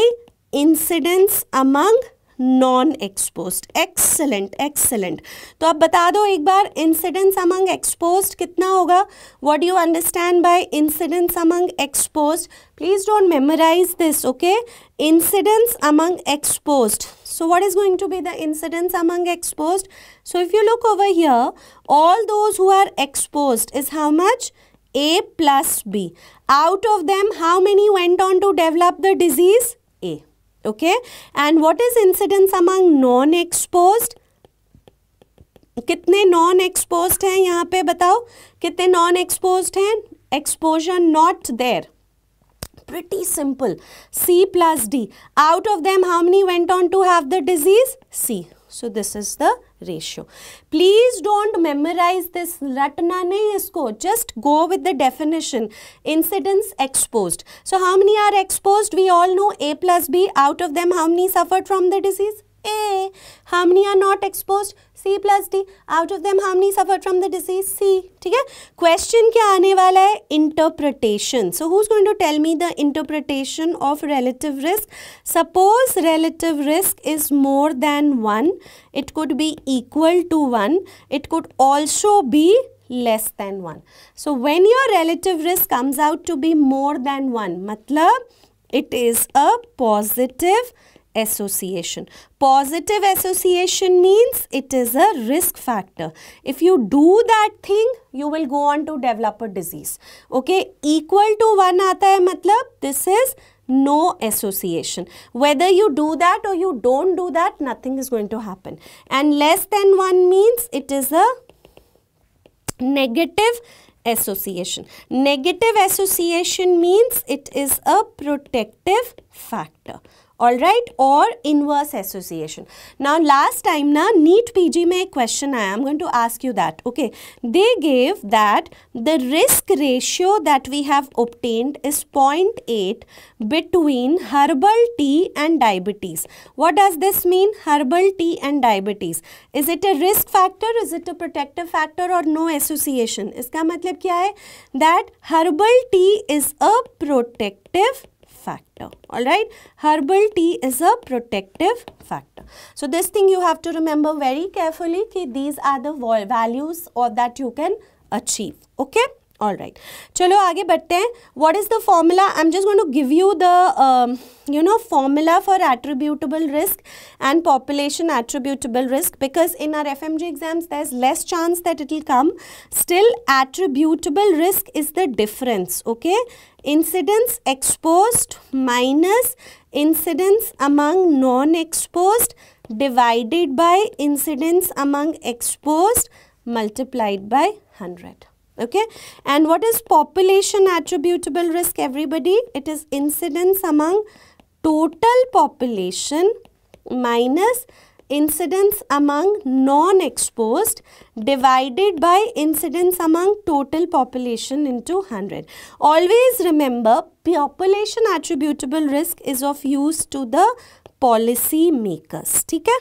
incidence among non exposed excellent excellent तो अब बता दो एक बार incidence among exposed कितना होगा what you understand by incidence among exposed please don't memorise this okay incidence among exposed so what is going to be the incidence among exposed so if you look over here all those who are exposed is how much a plus b out of them how many went on to develop the disease okay and what is incidence among non exposed कितने non-exposed exposed हैं यहाँ पे बताओ कितने non non-exposed हैं Exposure not there. pretty simple c plus d out of them how many went on to have the disease c so this is the ratio. Please don't memorize this ratna nahi isko. Just go with the definition. Incidence exposed. So how many are exposed? We all know A plus B. Out of them how many suffered from the disease? A. How many are not exposed? C plus D out of them harm suffer from the disease C ठीक है question क्या आने वाला है interpretation so who going to tell me the interpretation of relative risk suppose relative risk is more than one it could be equal to one it could also be less than one so when your relative risk comes out to be more than one मतलब it is a positive association. Positive association means it is a risk factor. If you do that thing, you will go on to develop a disease. Okay, equal to 1 aata hai matlab, this is no association. Whether you do that or you don't do that, nothing is going to happen. And less than 1 means it is a negative association. Negative association means it is a protective factor alright or inverse association. Now last time na neat PG mein question I'm going to ask you that okay. They gave that the risk ratio that we have obtained is 0.8 between herbal tea and diabetes. What does this mean herbal tea and diabetes? Is it a risk factor? Is it a protective factor or no association? Iska matlab kya hai? That herbal tea is a protective factor. Alright, herbal tea is a protective factor. So this thing you have to remember very carefully that these are the values or that you can achieve. Okay. All right. Chalo, aage बढ़ते What is the formula? I'm just going to give you the um, you know formula for attributable risk and population attributable risk because in our FMG exams there's less chance that it will come. Still attributable risk is the difference. Okay incidence exposed minus incidence among non-exposed divided by incidence among exposed multiplied by 100 okay and what is population attributable risk everybody it is incidence among total population minus minus incidence among non-exposed divided by incidence among total population into 100. Always remember population attributable risk is of use to the policy makers. Okay?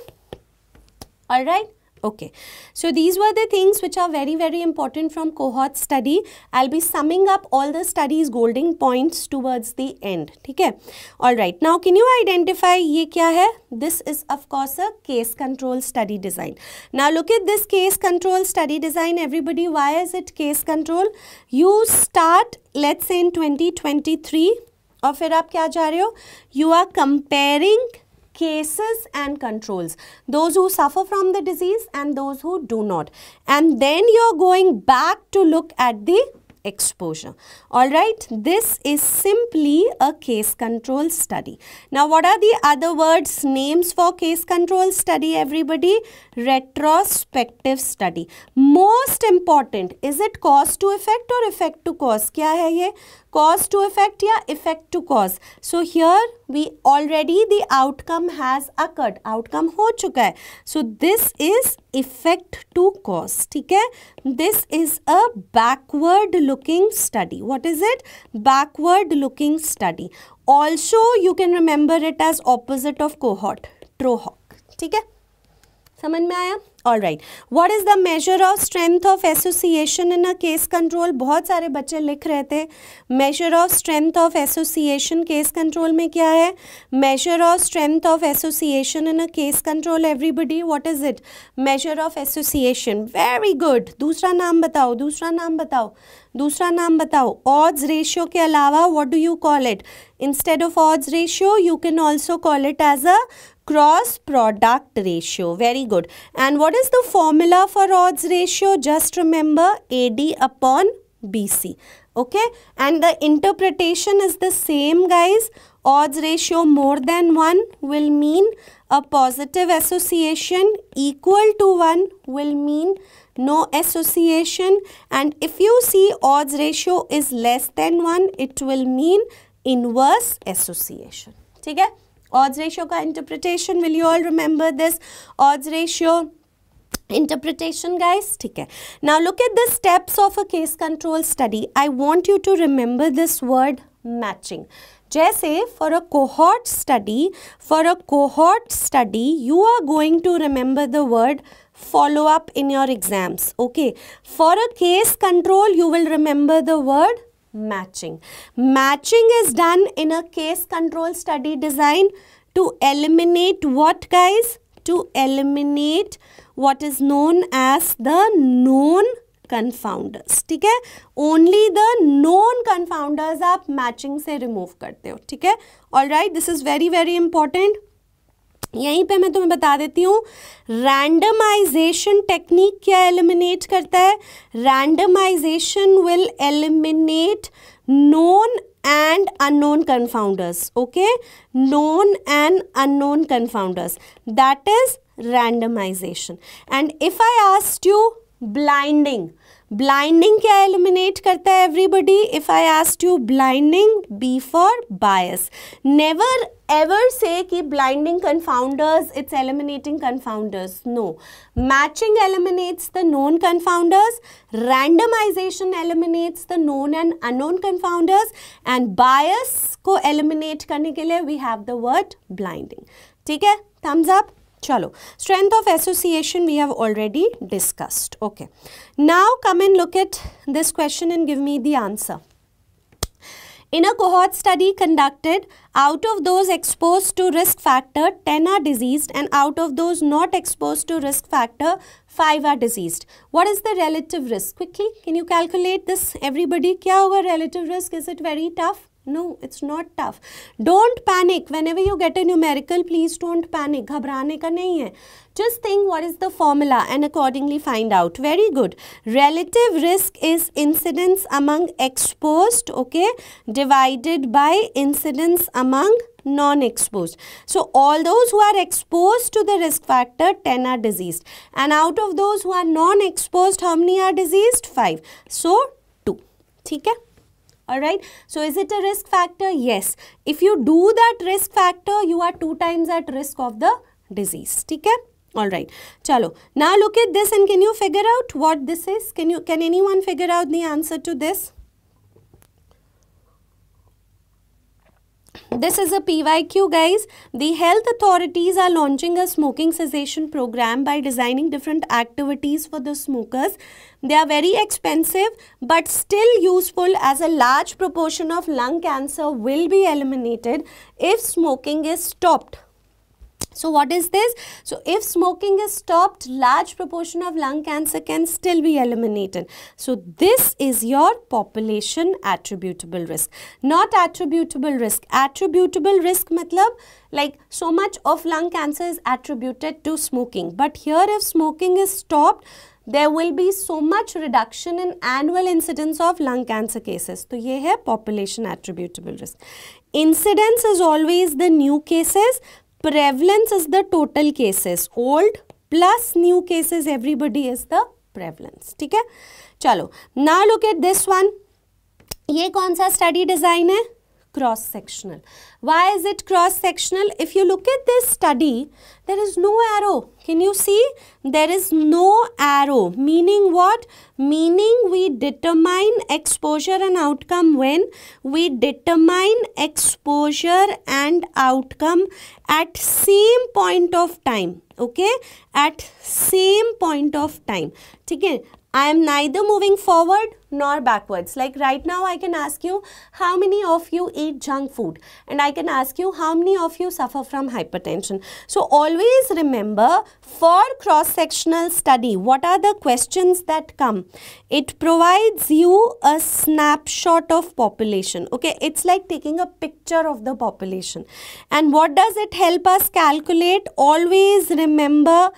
Alright. Okay, so these were the things which are very, very important from cohort study. I'll be summing up all the studies golden points towards the end. theek hai All right. Now, can you identify ye kya hai This is of course a case control study design. Now look at this case control study design. Everybody, why is it case control? You start, let's say in 2023, और फिर आप क्या जा रहे हो? You are comparing cases and controls. Those who suffer from the disease and those who do not. And then you're going back to look at the exposure. Alright, this is simply a case control study. Now, what are the other words, names for case control study, everybody? retrospective study. Most important, is it cause to effect or effect to cause? Kya hai Cause to effect ya effect to cause? So here we already the outcome has occurred. Outcome ho chuka hai. So this is effect to cause. Theek hai? This is a backward looking study. What is it? Backward looking study. Also you can remember it as opposite of cohort. Trohawk. Theek hai? समझ में आया all right what is the measure of strength of association in a case control बहुत सारे बच्चे लिख रहे थे measure of strength of association case control में क्या है measure of strength of association in a case control everybody what is it measure of association very good दूसरा नाम बताओ दूसरा नाम बताओ दूसरा नाम बताओ ऑड्स रेशियो के अलावा what do you call it instead of odds ratio you can also call it as a cross product ratio. Very good. And what is the formula for odds ratio? Just remember AD upon BC. Okay. And the interpretation is the same guys. Odds ratio more than 1 will mean a positive association equal to 1 will mean no association. And if you see odds ratio is less than 1, it will mean inverse association. ठीक है odds ratio ka interpretation will you all remember this odds ratio interpretation guys ठीक है now look at the steps of a case control study I want you to remember this word matching जैसे for a cohort study for a cohort study you are going to remember the word follow up in your exams okay for a case control you will remember the word matching. Matching is done in a case control study design to eliminate what guys? To eliminate what is known as the known confounders. Okay? Only the known confounders are matching se remove karte Okay? Alright, this is very very important. यहीं पे मैं तुम्हें बता देती हूँ randomisation technique क्या eliminate करता है randomisation will eliminate known and unknown confounders okay known and unknown confounders that is randomisation and if I ask you blinding blinding क्या एलिमिनेट करता है everybody if I ask you blinding be for bias never ever say कि blinding confounders it's eliminating confounders no matching eliminates the known confounders randomisation eliminates the known and unknown confounders and bias को eliminate करने के लिए we have the word blinding ठीक है thumbs up Chalo. Strength of association we have already discussed. Okay. Now come and look at this question and give me the answer. In a cohort study conducted, out of those exposed to risk factor, 10 are diseased and out of those not exposed to risk factor, 5 are diseased. What is the relative risk? Quickly, can you calculate this? Everybody, kya hoga relative risk? Is it very tough? No, it's not tough. Don't panic. Whenever you get a numerical, please don't panic. घबराने का नहीं है. Just think what is the formula and accordingly find out. Very good. Relative risk is incidence among exposed, okay, divided by incidence among non-exposed. So all those who are exposed to the risk factor, 10 are diseased. And out of those who are non-exposed, how many are diseased? 5. So 2. ठीक है? Alright. So is it a risk factor? Yes. If you do that risk factor, you are two times at risk of the disease. Okay? Alright. Chalo. Now look at this and can you figure out what this is? Can you can anyone figure out the answer to this? This is a PYQ guys. The health authorities are launching a smoking cessation program by designing different activities for the smokers they are very expensive but still useful as a large proportion of lung cancer will be eliminated if smoking is stopped. So what is this? So if smoking is stopped, large proportion of lung cancer can still be eliminated. So this is your population attributable risk. Not attributable risk. Attributable risk matlab like so much of lung cancer is attributed to smoking. But here if smoking is stopped, there will be so much reduction in annual incidence of lung cancer cases. तो ये है population attributable risk. Incidence is always the new cases. Prevalence is the total cases. Old plus new cases everybody is the prevalence. ठीक है चलो now look at this one. ये कौन सा study design hai cross-sectional. Why is it cross-sectional? If you look at this study, there is no arrow. Can you see? There is no arrow. Meaning what? Meaning we determine exposure and outcome when? We determine exposure and outcome at same point of time. Okay? At same point of time. Okay. I am neither moving forward nor backwards. Like right now, I can ask you how many of you eat junk food and I can ask you how many of you suffer from hypertension. So always remember for cross-sectional study, what are the questions that come? It provides you a snapshot of population. Okay, it's like taking a picture of the population. And what does it help us calculate? Always remember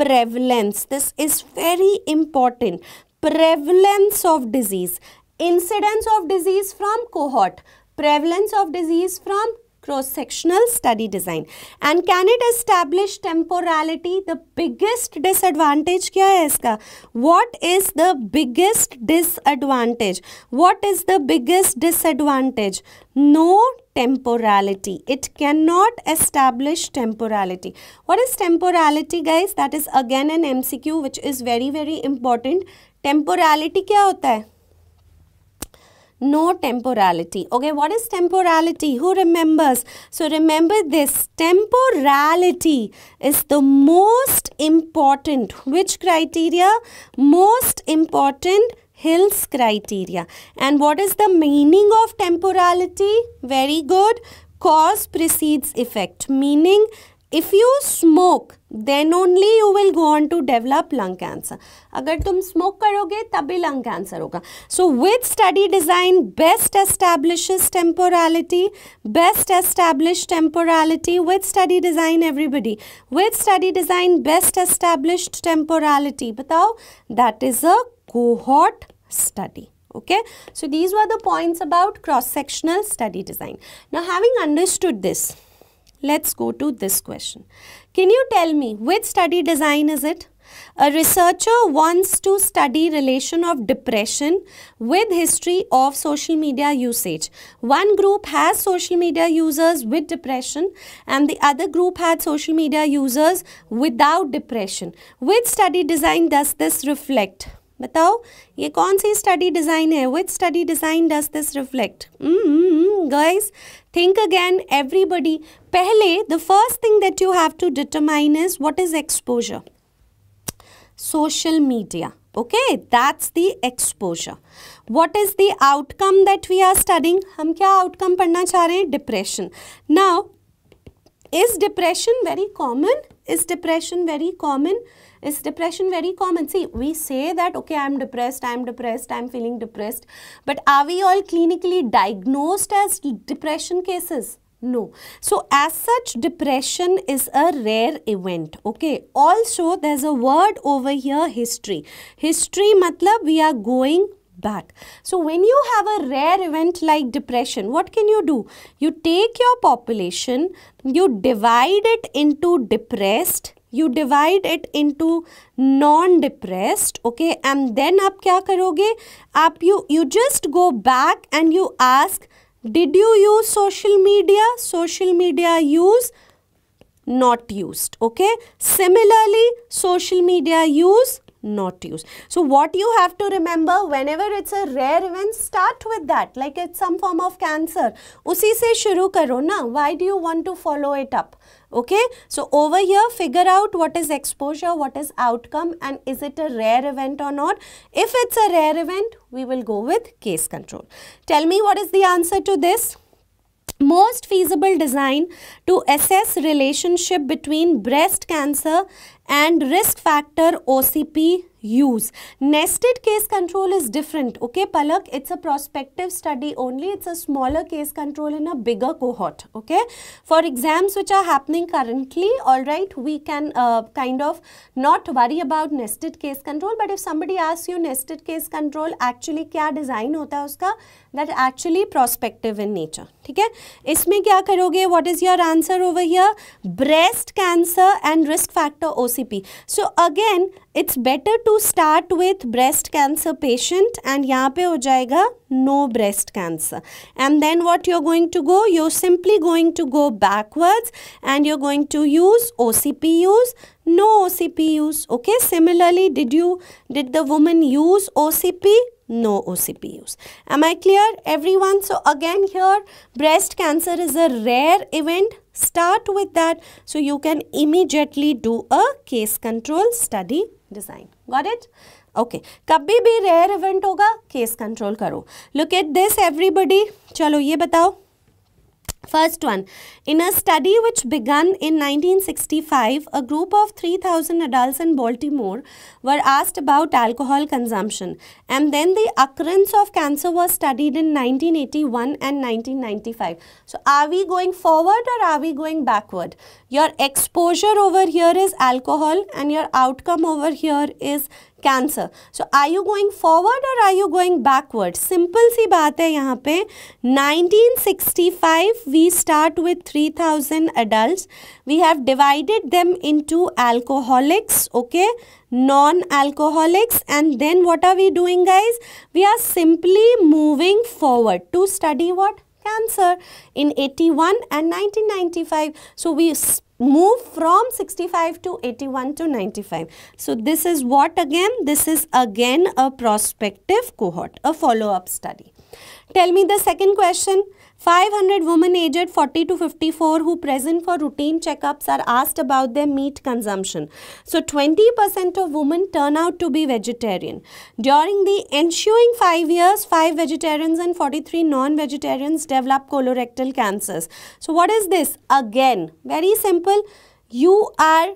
prevalence. This is very important. Prevalence of disease. Incidence of disease from cohort. Prevalence of disease from cross-sectional study design. And can it establish temporality? The biggest disadvantage kya hai iska? What is the biggest disadvantage? What is the biggest disadvantage? No temporality. It cannot establish temporality. What is temporality guys? That is again an MCQ which is very very important. Temporality kya hota hai? No temporality. Okay, what is temporality? Who remembers? So remember this, temporality is the most important. Which criteria? Most important Hill's criteria. And what is the meaning of temporality? Very good. Cause precedes effect. Meaning, if you smoke, then only you will go on to develop lung cancer. Agar tum smoke karoge, tabhi lung cancer hoga. So, with study design best establishes temporality? Best establish temporality. with study design, everybody? with study design best established temporality? Batao, that is a cohort study okay so these were the points about cross-sectional study design now having understood this let's go to this question can you tell me which study design is it a researcher wants to study relation of depression with history of social media usage. One group has social media users with depression and the other group had social media users without depression. Which study design does this reflect? बताओ ये कौन सी study design है which study design does this reflect girls think again everybody पहले the first thing that you have to determine is what is exposure social media okay that's the exposure what is the outcome that we are studying हम क्या outcome पढ़ना चाह रहे हैं depression now is depression very common is depression very common Is depression very common? See, we say that, okay, I'm depressed, I'm depressed, I'm feeling depressed. But are we all clinically diagnosed as depression cases? No. So, as such, depression is a rare event. Okay. Also, there's a word over here, history. History, matlab, we are going back. So, when you have a rare event like depression, what can you do? You take your population, you divide it into depressed, you divide it into non depressed okay and then आप क्या करोगे आप you you just go back and you ask did you use social media social media use not used okay similarly social media use not used so what you have to remember whenever it's a rare event start with that like it's some form of cancer usi se shuru karo na why do you want to follow it up okay so over here figure out what is exposure what is outcome and is it a rare event or not if it's a rare event we will go with case control tell me what is the answer to this most feasible design to assess relationship between breast cancer and risk factor OCP use. Nested case control is different. Okay, Palak, it's a prospective study only. It's a smaller case control in a bigger cohort. Okay, for exams which are happening currently, all right, we can uh, kind of not worry about nested case control. But if somebody asks you nested case control, actually kya design hota hai uska that actually prospective in nature ठीक है इसमें क्या करोगे what is your answer over here breast cancer and risk factor O C P so again it's better to start with breast cancer patient and यहाँ पे हो जाएगा no breast cancer and then what you are going to go you are simply going to go backwards and you are going to use O C P use no O C P use okay similarly did you did the women use O C P no OCPUs. Am I clear everyone? So again here breast cancer is a rare event. Start with that so you can immediately do a case control study design. Got it? okay. कभी भी rare event होगा case-control करो Look at this, everybody. चलो ये बताओ First one, in a study which began in 1965, a group of 3,000 adults in Baltimore were asked about alcohol consumption. And then the occurrence of cancer was studied in 1981 and 1995. So are we going forward or are we going backward? Your exposure over here is alcohol and your outcome over here is cancer so I you going forward और I you going backward simple सी बात है यहाँ पे 1965 we start with 3000 adults we have divided them into alcoholics okay non alcoholics and then what are we doing guys we are simply moving forward to study what cancer in 81 and 1995 so we move from 65 to 81 to 95. So this is what again? This is again a prospective cohort, a follow-up study. Tell me the second question. 500 women aged 40 to 54 who present for routine checkups are asked about their meat consumption. So 20% of women turn out to be vegetarian. During the ensuing 5 years, 5 vegetarians and 43 non-vegetarians develop colorectal cancers. So what is this? Again, very simple. You are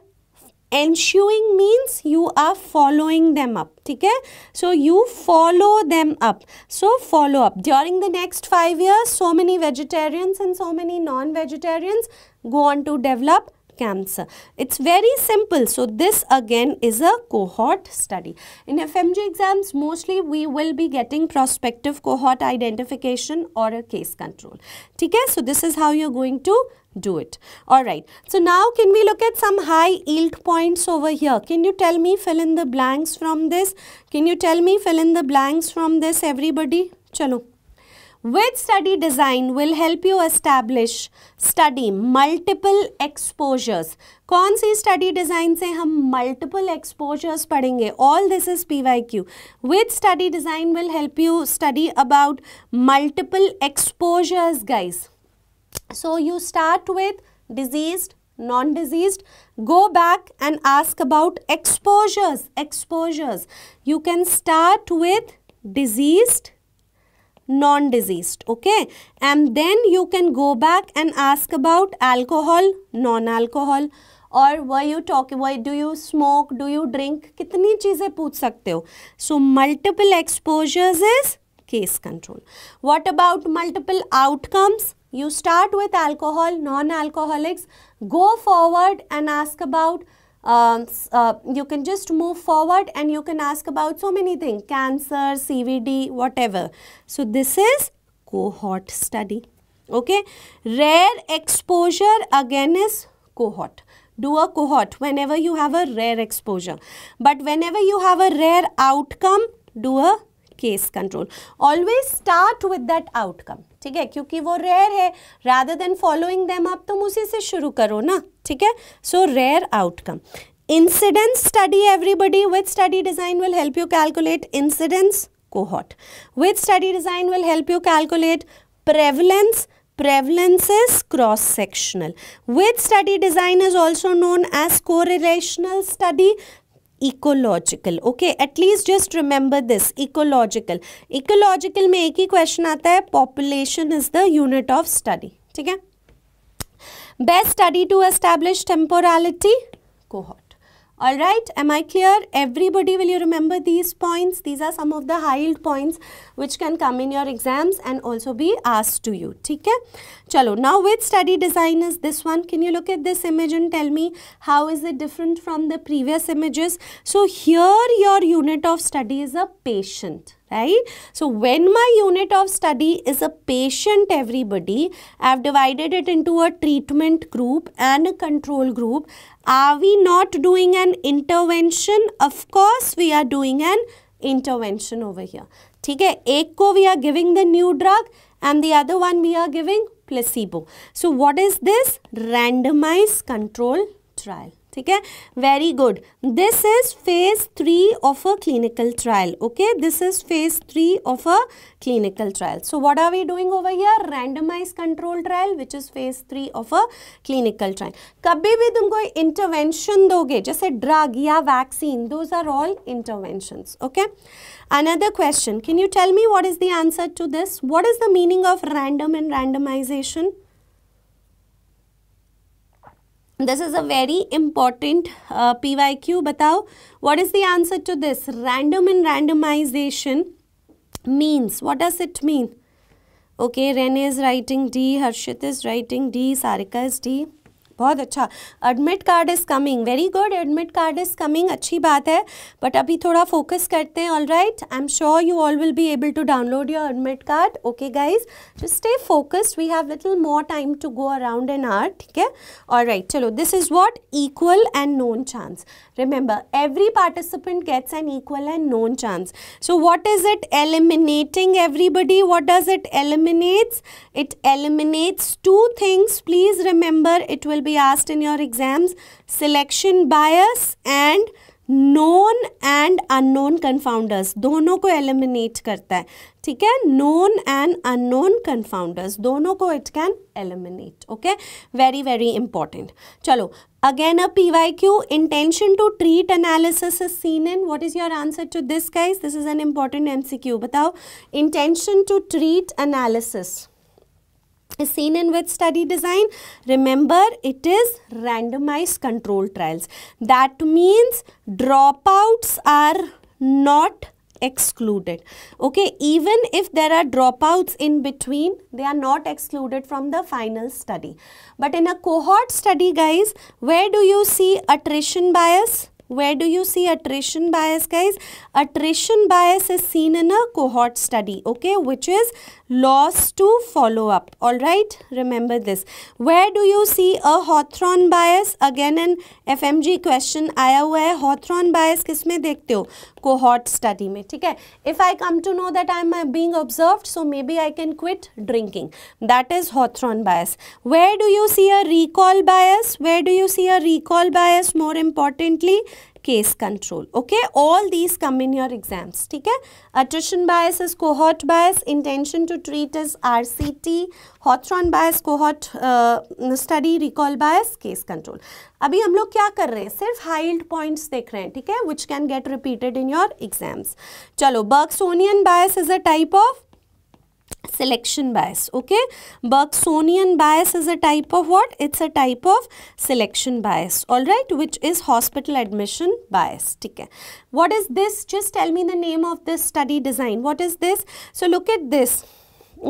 ensuing means you are following them up okay? so you follow them up so follow up during the next five years so many vegetarians and so many non-vegetarians go on to develop cancer. It's very simple. So this again is a cohort study. In FMG exams, mostly we will be getting prospective cohort identification or a case control. Okay, so this is how you're going to do it. Alright, so now can we look at some high yield points over here? Can you tell me fill in the blanks from this? Can you tell me fill in the blanks from this everybody? Chalo. Which study design will help you establish study multiple exposures? कौन सी study design से हम multiple exposures पढ़ेंगे All this is PYQ. With study design will help you study about multiple exposures, guys. So you start with diseased, non-diseased. Go back and ask about exposures, exposures. You can start with diseased, non-diseased okay and then you can go back and ask about alcohol non-alcohol Why do you smoke? Do you drink? कितनी चीज़ें पूछ सकते हो So multiple exposures is case control. What about multiple outcomes? You start with alcohol, non-alcoholics. Go forward and ask about, um, uh, you can just move forward and you can ask about so many things, cancer, CVD, whatever. So this is cohort study. Okay. Rare exposure again is cohort do a cohort whenever you have a rare exposure. But whenever you have a rare outcome, do a case control. Always start with that outcome. ठीक है क्योंकि वो rare है rather than following them आप तुम उसी से शुरू करो ना ठीक है so rare outcome incidence study everybody with study design will help you calculate incidence cohort with study design will help you calculate prevalence prevalence prevalences cross sectional with study design is also known as correlational study ecological okay at least just remember this ecological ecological में एक ही question आता है population is the unit of study ठीक है best study to establish temporality cohort All right, am I clear? Everybody, will you remember these points? These are some of the high yield points which can come in your exams and also be asked to you. Okay? Chalo, now which study design is this one? Can you look at this image and tell me how is it different from the previous images? So here your unit of study is a patient right? So when my unit of study is a patient everybody, I've divided it into a treatment group and a control group. Are we not doing an intervention? Of course we are doing an intervention over here. Okay. One, we are giving the new drug and the other one we are giving placebo. So what is this? Randomized control trial. ठीक है very good this is phase three of a clinical trial okay this is phase three of a clinical trial so what are we doing over here randomize control trial which is phase three of a clinical trial कभी भी तुम कोई intervention दोगे जैसे drug या vaccine those are all intervention okay Another question, can you tell me what is the answer to this? What is the meaning of random and randomization? this is a very important uh, PYQ. Batao, what is the answer to this? Random and randomization means, what does it mean? Okay, Rene is writing D, Harshit is writing D, Sarika is D. बहुत अच्छा admit card is coming very good admit card is coming अच्छी बात है but अभी थोड़ा focus करते हैं all right I am sure you all will be able to download your admit card okay guys to stay focused we have little more time to go around an hour ठीक है all right चलो this is what equal and known chance Remember, every participant gets an equal and known chance. So what is it eliminating everybody? What does it eliminates? It eliminates two things. Please remember, it will be asked in your exams. Selection bias and known and unknown confounders दोनों को eliminate करता है ठीक है known and unknown confounders दोनों को it can eliminate okay very very important चलो again a P Y Q intention to treat analysis is seen in what is your answer to this guys this is an important Q बताओ intention to treat analysis is seen in with study design remember it is randomized control trials that means dropouts are not excluded okay even if there are dropouts in between they are not excluded from the final study but in a cohort study guys where do you see attrition bias where do you see attrition bias guys attrition bias is seen in a cohort study okay which is laws to follow up. Alright, remember this. Where do you see a Hawthorne bias? Again an FMG question आया हुआ hai Hawthorne bias किस में ho cohort study में ठीक If I come to know that I am uh, being observed so maybe I can quit drinking. That is Hawthorne bias. Where do you see a recall bias? Where do you see a recall bias more importantly? Case control okay all these come in your exams ठीक है attrition bias is cohort bias intention to treat is R C T Hawthorne bias cohort study recall bias case control अभी हम लोग क्या कर रहे हैं सिर्फ हाइल्ड पॉइंट्स देख रहे हैं ठीक है which can get repeated in your exams चलो Berksonian bias is a type of selection bias okay bergsonian bias is a type of what it's a type of selection bias all right which is hospital admission bias okay what is this just tell me the name of this study design what is this so look at this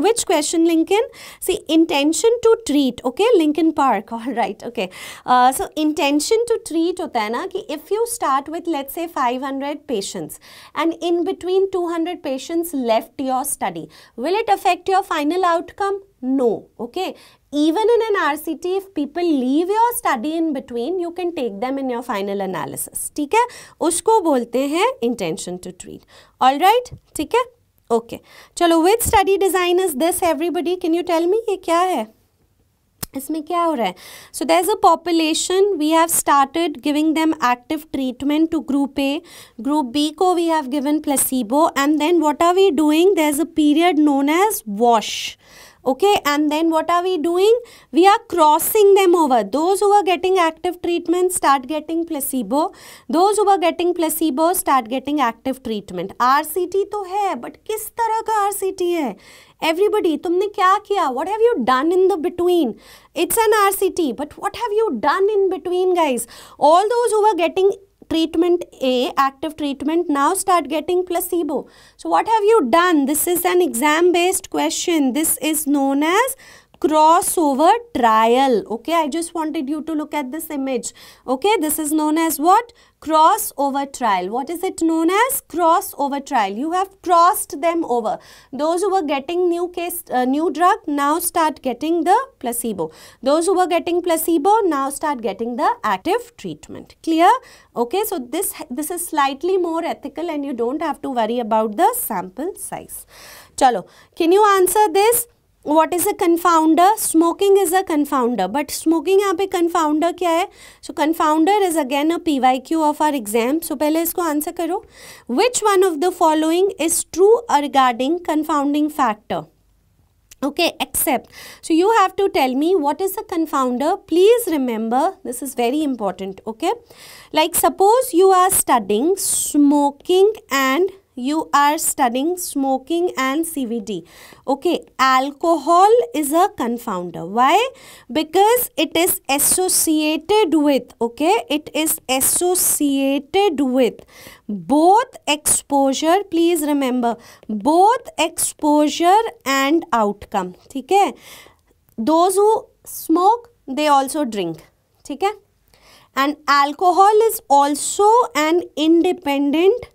which question Lincoln? See intention to treat okay Lincoln Park all right okay uh, so intention to treat hota hai na ki if you start with let's say 500 patients and in between 200 patients left your study will it affect your final outcome? No okay even in an RCT, if people leave your study in between, you can take them in your final analysis. theek hai usko bolte hain intention to treat. All right? theek hai okay चलो with study design is this everybody can you tell me ये क्या है इसमें क्या हो रहा है so there is a population we have started giving them active treatment to group A group B को we have given placebo and then what are we doing there is a period known as wash okay and then what are we doing we are crossing them over those who are getting active treatment start getting placebo those who are getting placebo start getting active treatment rct to hai but kis tarah ka rct hai everybody tumne kya kiya what have you done in the between it's an rct but what have you done in between guys all those who are getting treatment A, active treatment, now start getting placebo. So what have you done? This is an exam based question. This is known as crossover trial okay i just wanted you to look at this image okay this is known as what crossover trial. What is it known as? Crossover trial. You have crossed them over. Those who were getting new case, uh, new drug now start getting the placebo. Those who were getting placebo now start getting the active treatment. Clear? Okay, so this, this is slightly more ethical and you don't have to worry about the sample size. Chalo, can you answer this? what is a confounder smoking is a confounder but smoking यहाँ पे confounder क्या so confounder is again a PYQ of our exam so पहले इसको answer which one of the following is true regarding confounding factor okay except so you have to tell me what is a confounder please remember this is very important okay like suppose you are studying smoking and you are studying smoking and CVD. Okay, alcohol is a confounder. Why? Because it is associated with, okay, it is associated with both exposure, please remember, both exposure and outcome. Okay, those who smoke, they also drink. Okay, and alcohol is also an independent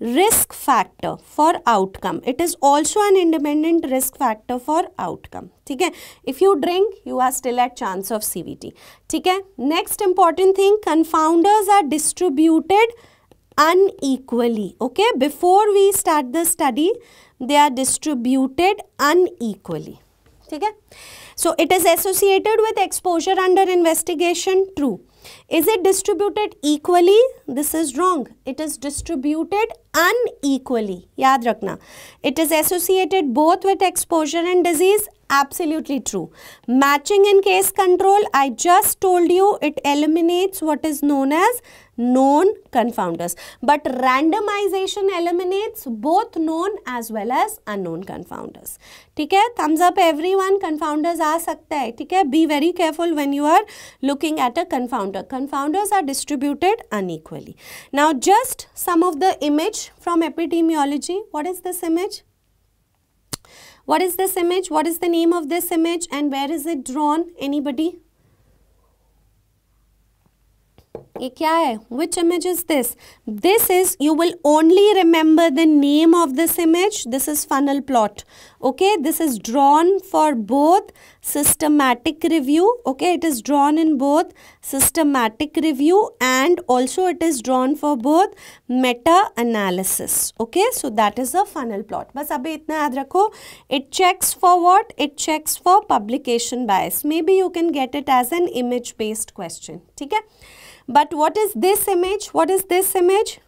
risk factor for outcome it is also an independent risk factor for outcome ठीक है if you drink you are still at chance of CVT ठीक है next important thing confounders are distributed unequally okay before we start the study they are distributed unequally ठीक है so it is associated with exposure under investigation true is it distributed equally? This is wrong. It is distributed unequally. Yaad rakna. It is associated both with exposure and disease. Absolutely true. Matching in case control, I just told you it eliminates what is known as known confounders. But randomization eliminates both known as well as unknown confounders. Okay, thumbs up everyone confounders are sakta है be very careful when you are looking at a confounder. Confounders are distributed unequally. Now just some of the image from epidemiology. What is this image? What is this image? What is the name of this image and where is it drawn? Anybody? ये क्या है which image is this this is you will only remember the name of this image this is funnel plot okay this is drawn for both systematic review okay it is drawn in both systematic review and also it is drawn for both meta analysis okay so that is a funnel plot But abhi itna yaad rakho it checks for what it checks for publication bias maybe you can get it as an image based question theek but what is this image? What is this image?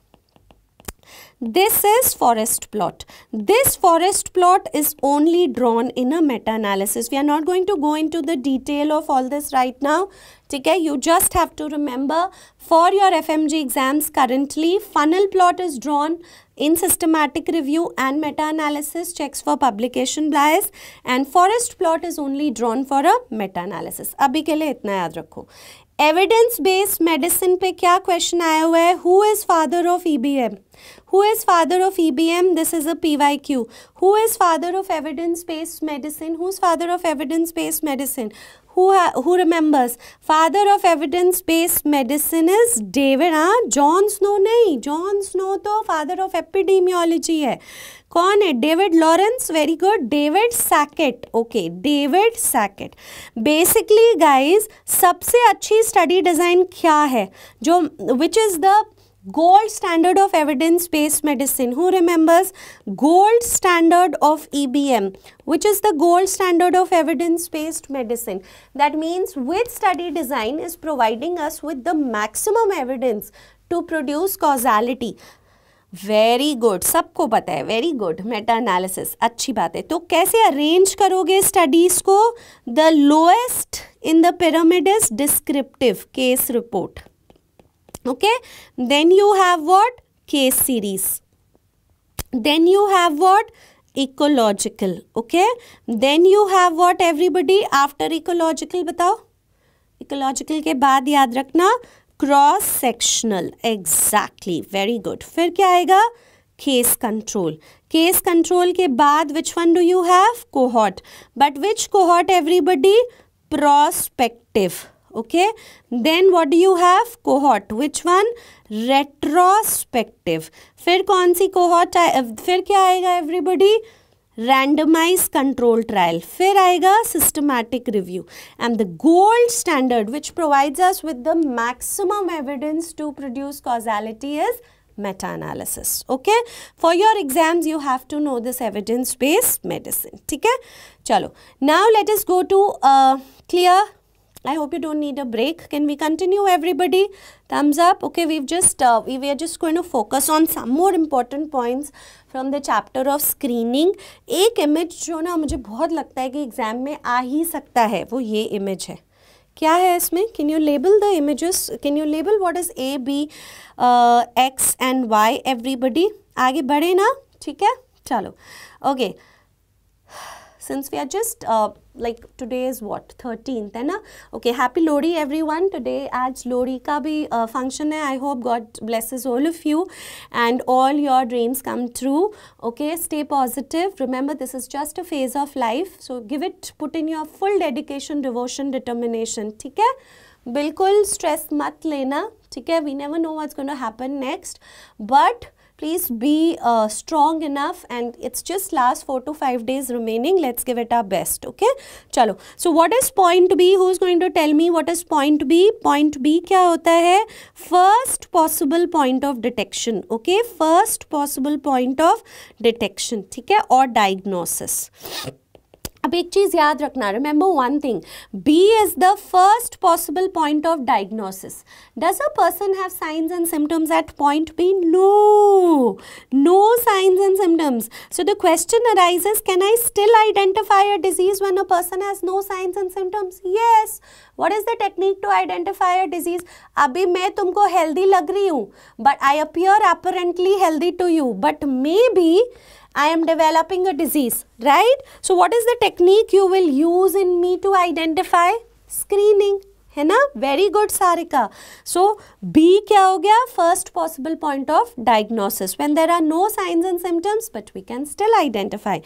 This is forest plot. This forest plot is only drawn in a meta-analysis. We are not going to go into the detail of all this right now. Okay, you just have to remember for your FMG exams currently funnel plot is drawn in systematic review and meta-analysis checks for publication bias and forest plot is only drawn for a meta-analysis. Abhi ke liye itna yaad rakho. Evidence based medicine पे क्या question आया हुआ है who is father of E B M who is father of E B M this is a P Y Q who is father of evidence based medicine who is father of evidence based medicine who, who remembers father of evidence based medicine is david हाँ John Snow नहीं John Snow तो father of epidemiology है कौन है David Lawrence very good David Sackett okay David Sackett basically guys सबसे अच्छी study design क्या है जो which is the gold standard of evidence-based medicine. Who remembers? Gold standard of EBM, which is the gold standard of evidence-based medicine. That means which study design is providing us with the maximum evidence to produce causality. Very good. सबको पता Very good. Meta-analysis. Analysis अच्छी बात है तो कैसे arrange करोगे studies को The lowest in the pyramid is descriptive case report. okay then you have what case series then you have what ecological okay then you have what everybody after ecological batao ecological ke baad yaad rakhna cross sectional exactly very good fir kya aayega case control case control ke baad which one do you have cohort but which cohort everybody prospective okay then what do you have cohort which one retrospective फिर कौन cohort आए फिर क्या आएगा everybody randomized control trial फिर आएगा systematic review and the gold standard which provides us with the maximum evidence to produce causality is meta-analysis okay for your exams you have to know this evidence-based medicine ठीक है चलो now let us go to uh, clear I hope you don't need a break. Can we continue everybody? Thumbs up. Okay, we've just, uh, we were just going to focus on some more important points from the chapter of screening ek image jo na mujhe bahut lagta hai ki exam mein aa hi sakta hai wo ye image hai kya hai isme can you label the images can you label what is a b uh, x and y everybody aage badhe na theek hai chalo okay since we are just uh, like today is what 13th hai na okay happy lori everyone today aaj lori ka bhi uh, function hai i hope god blesses all of you and all your dreams come true okay stay positive remember this is just a phase of life so give it put in your full dedication devotion determination theek hai बिल्कुल stress मत लेना ठीक है We never know what's going to happen next, but please be uh, strong enough and it's just last 4 to 5 days remaining let's give it our best okay chalo so what is point b who's going to tell me what is point b point b kya hota hai first possible point of detection okay first possible point of detection theek hai or diagnosis अब एक चीज़ याद रखना remember one thing B is the first possible point of diagnosis does a person have signs and symptoms at point B no no signs and symptoms so the question arises can I still identify a disease when a person has no signs and symptoms yes what is the technique to identify a disease अभी मैं तुमको healthy लग रही हूँ but I appear apparently healthy to you but maybe I am developing a disease, right? So what is the technique you will use in me to identify? Screening. है ना very good Sarika so B क्या हो गया first possible point of diagnosis when there are no signs and symptoms but we can still identify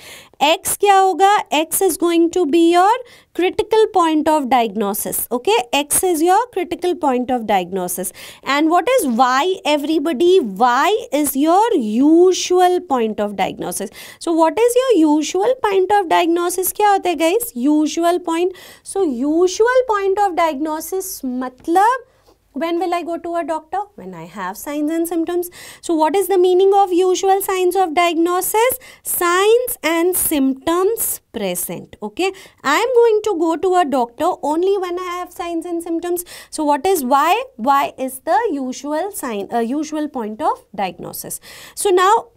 X क्या होगा X is going to be your critical point of diagnosis okay x is your critical point of diagnosis and what is y everybody y is your usual point of diagnosis so what is your usual point of diagnosis kya hota hai guys usual point so usual point of diagnosis diagnosis matlab when will I go to a doctor? When I have signs and symptoms. So what is the meaning of usual signs of diagnosis? Signs and symptoms present. Okay. I am going to go to a doctor only when I have signs and symptoms. So what is why? Why is the usual sign, a uh, usual point of diagnosis. So now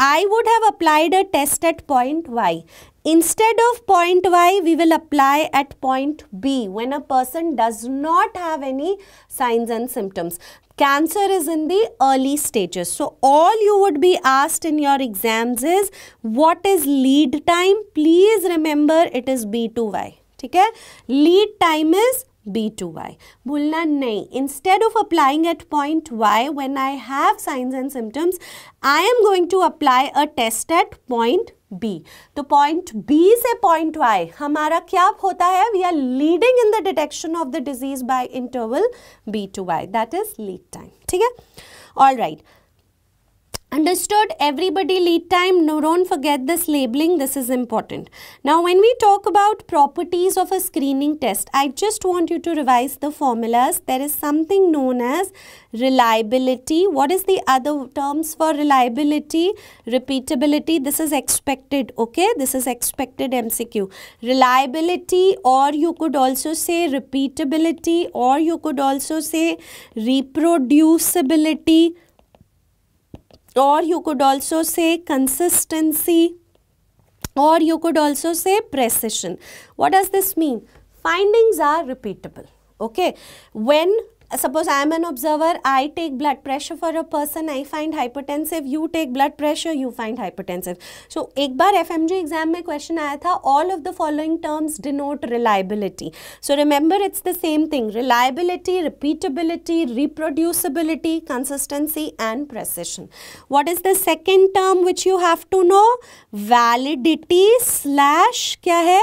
I would have applied a test at point Y. Instead of point Y, we will apply at point B when a person does not have any signs and symptoms. Cancer is in the early stages. So, all you would be asked in your exams is what is lead time? Please remember it is B to Y. Okay? Lead time is B to Y. Bulna nahi. Instead of applying at point Y when I have signs and symptoms, I am going to apply a test at point B तो point B से point Y हमारा क्या होता है we are leading in the detection of the disease by interval B to Y that is lead time ठीक है all right right. Understood? Everybody lead time. No, don't forget this labeling. This is important. Now, when we talk about properties of a screening test, I just want you to revise the formulas. There is something known as reliability. What is the other terms for reliability? Repeatability. This is expected. Okay? This is expected MCQ. Reliability or you could also say repeatability or you could also say reproducibility or you could also say consistency or you could also say precision. What does this mean? Findings are repeatable. Okay, when suppose I am an observer, I take blood pressure for a person, I find hypertensive, you take blood pressure, you find hypertensive. So एक बार F M G exam में question आया था all of the following terms denote reliability so remember it's the same thing reliability repeatability reproducibility consistency and precision what is the second term which you have to know validity slash क्या है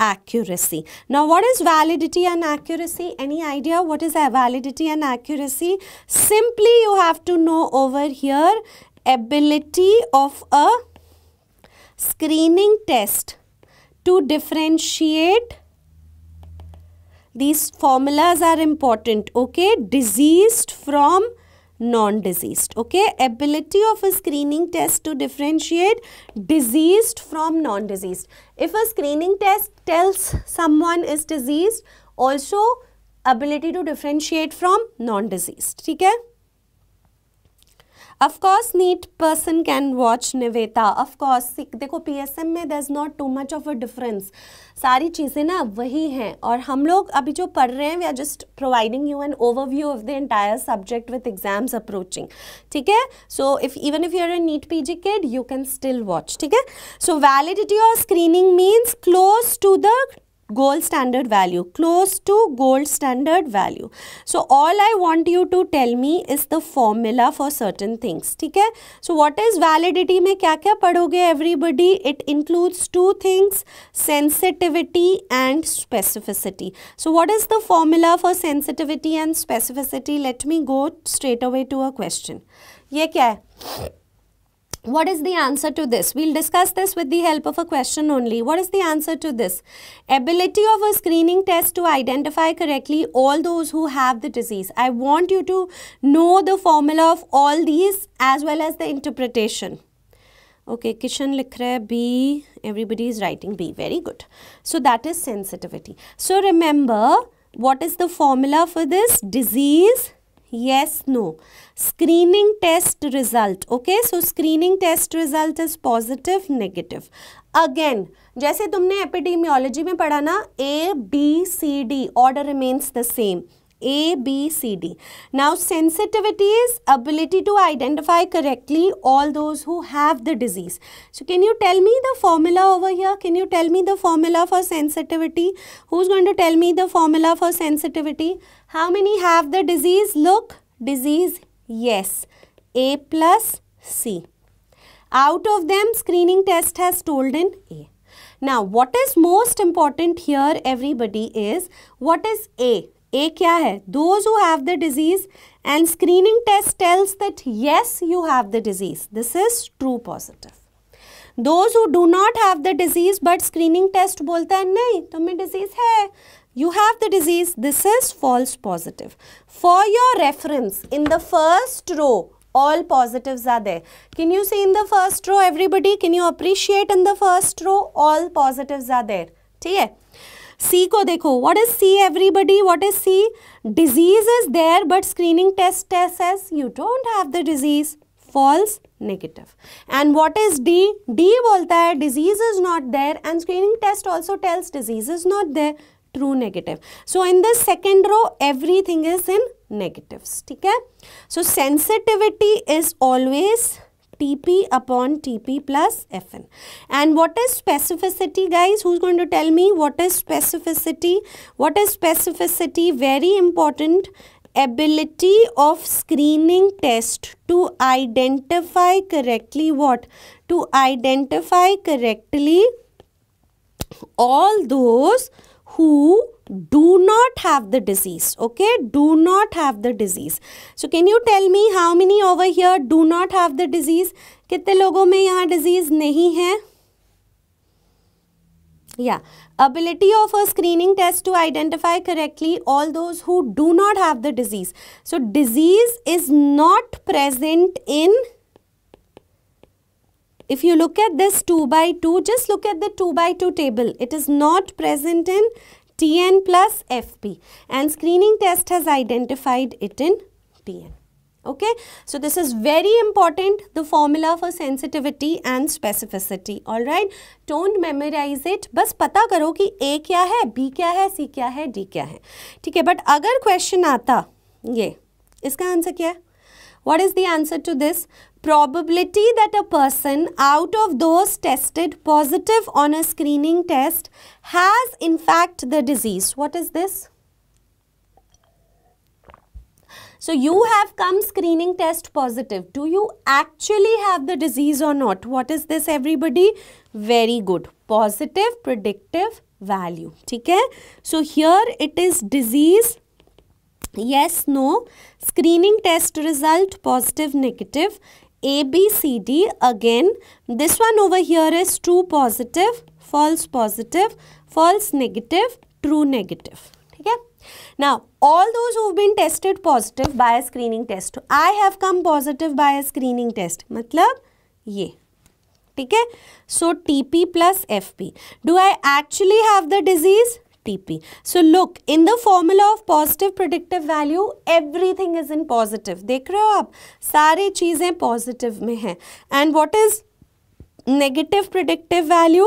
accuracy. Now what is validity and accuracy? Any idea what is validity and accuracy? Simply you have to know over here ability of a screening test to differentiate these formulas are important okay diseased from non-diseased okay ability of a screening test to differentiate diseased from non-diseased if a screening test tells someone is diseased also ability to differentiate from non-diseased Okay. Of course NEET person can watch Niveta of course देखो P S M में is not too much of a difference सारी चीज़ें ना वही हैं और हम लोग अभी जो पढ़ रहे हैं we are just providing you an overview of the entire subject with exams approaching ठीक है so if even if you are a NEET G kid you can still watch ठीक है सो वैलिडिटी और screening means close to the gold standard value close to gold standard value so all i want you to tell me is the formula for certain things Okay. so what is validity mein kya kya padhoge everybody it includes two things sensitivity and specificity so what is the formula for sensitivity and specificity let me go straight away to a question ye kya hai what is the answer to this? We'll discuss this with the help of a question only. What is the answer to this? Ability of a screening test to identify correctly all those who have the disease. I want you to know the formula of all these as well as the interpretation. Okay, Kishan likh B. Everybody is writing B. Very good. So that is sensitivity. So remember, what is the formula for this? Disease Yes, no. Screening test result. Okay, so screening test result is positive, negative. Again, जैसे तुमने epidemiology में पढ़ा ना A, B, C, D order remains the same. B, C, D. Now, sensitivity is ability to identify correctly all those who have the disease. So, can you tell me the formula over here? Can you tell me the formula for sensitivity? Who's going to tell me the formula for sensitivity? How many have the disease? Look, disease, yes. A plus C. Out of them, screening test has told in A. Now, what is most important here, everybody, is what is A? A kya hai? Those who have the disease and screening test tells that yes, you have the disease. This is true positive. Those who do not have the disease but screening test बोलता है नहीं तुम्हें disease you have the disease, this is false positive. For your reference, in the first row, all positives are there. Can you see in the first row, everybody? Can you appreciate in the first row, all positives are there. ठीक है C को देखो what is C everybody what is C disease is there test screening test test S you don't have the disease and what is d d bolta hai disease is not there and screening test also tells disease is not there True negative. So in the second row, everything is in negatives Okay. so sensitivity is always tp upon tp plus fn and what is specificity guys who's going to tell me what is specificity what is specificity very important ability of screening test to identify correctly what to identify correctly all those who do not have the disease okay do not have the disease so can you tell me how many over here do not have the disease कितने लोगों में यहाँ disease नहीं है yeah ability of a screening test to identify correctly all those who do not have the disease so disease is not present in if you look at this 2 by 2, just look at the 2 by 2 table. It is not present in Tn plus Fp and screening test has identified it in Tn. Okay, so this is very important, the formula for sensitivity and specificity, alright. Don't memorize it, बस पता करो कि A क्या है, B क्या है, C क्या है, D क्या है. ठीक है, but अगर question आता, ये, इसका answer क्या है? What is the answer to this? probability that a person out of those tested positive on a screening test has in fact the disease. What is this? So you have come screening test positive. Do you actually have the disease or not? What is this everybody? Very good. Positive predictive value. Okay. So here it is disease yes no screening test result positive negative ABCD again this one over here is true positive, false positive, false negative, true negative. Okay? Now all those who've been tested positive by a screening test. I have come positive by a screening test. मतलब ये ठीक है so T P plus F P do I actually have TP. So look, in the formula of positive predictive value, everything is in positive. They रहे हो आप सारी चीज़ें positive And what is negative predictive value?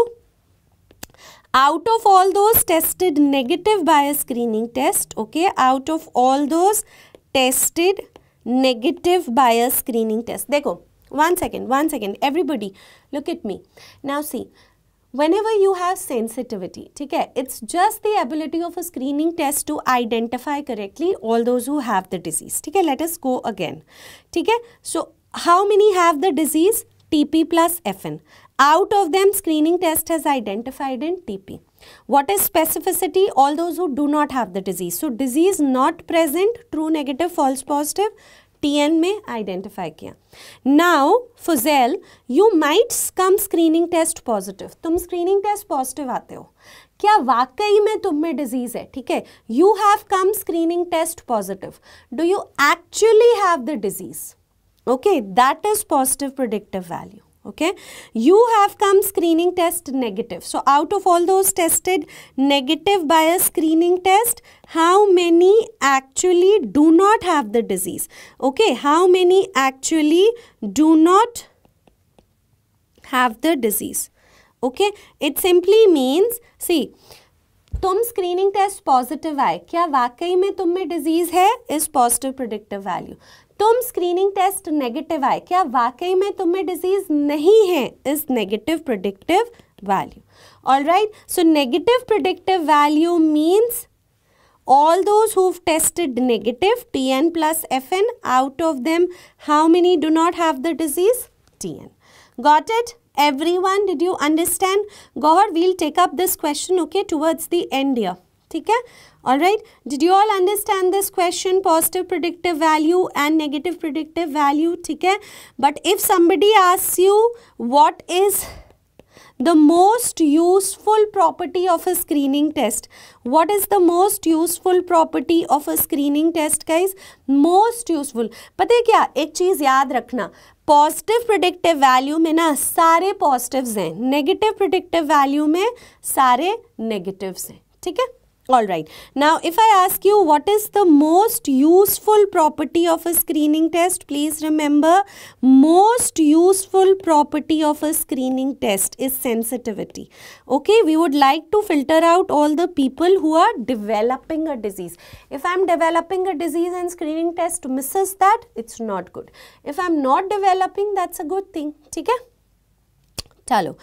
out of all those tested negative by a screening test okay out of all those tested negative by a screening test देखो one second one second everybody look at me now see whenever you have sensitivity okay, it's just the ability of a screening test to identify correctly all those who have the disease Okay, let us go again Okay, so how many have the disease TP plus FN out of them screening test has identified in TP what is specificity all those who do not have the disease so disease not present true negative false positive TN में identify किया now Fuzail you might come screening test positive तुम screening test positive आते हो क्या वाकई में तुम में डिजीज़ है ठीक है you have come screening test positive do you actually have the disease okay that is positive predictive value okay you have come screening test negative so out of all those tested negative by a screening test how many actually do not have the disease okay how many actually do not have the disease okay it simply means see तुम screening test positive आए क्या वाकई में तुम में disease है is positive predictive value तुम screening test negative आए क्या वाकई में तुम्हें डिजीज नहीं है is negative predictive value all right so negative predictive value means all those who tested negative T N plus F N out of them how many do not have the disease T N got it everyone did you understand गौर we'll up this question okay towards the end ठीक है all right did you all understand this question? Positive predictive value and negative predictive value, theek hai But if somebody asks you what is the most useful property of a screening test, what is the most useful property of a screening test guys? Most useful. pata hai kya ek cheez yaad rakhna positive predictive value में ना सारे positives हैं negative predictive value में सारे negatives हैं ठीक है Alright, now if I ask you what is the most useful property of a screening test, please remember most useful property of a screening test is sensitivity. Okay, we would like to filter out all the people who are developing a disease. If I am developing a disease and screening test misses that, it's not good. If I am not developing, that's a good thing. Okay? चलो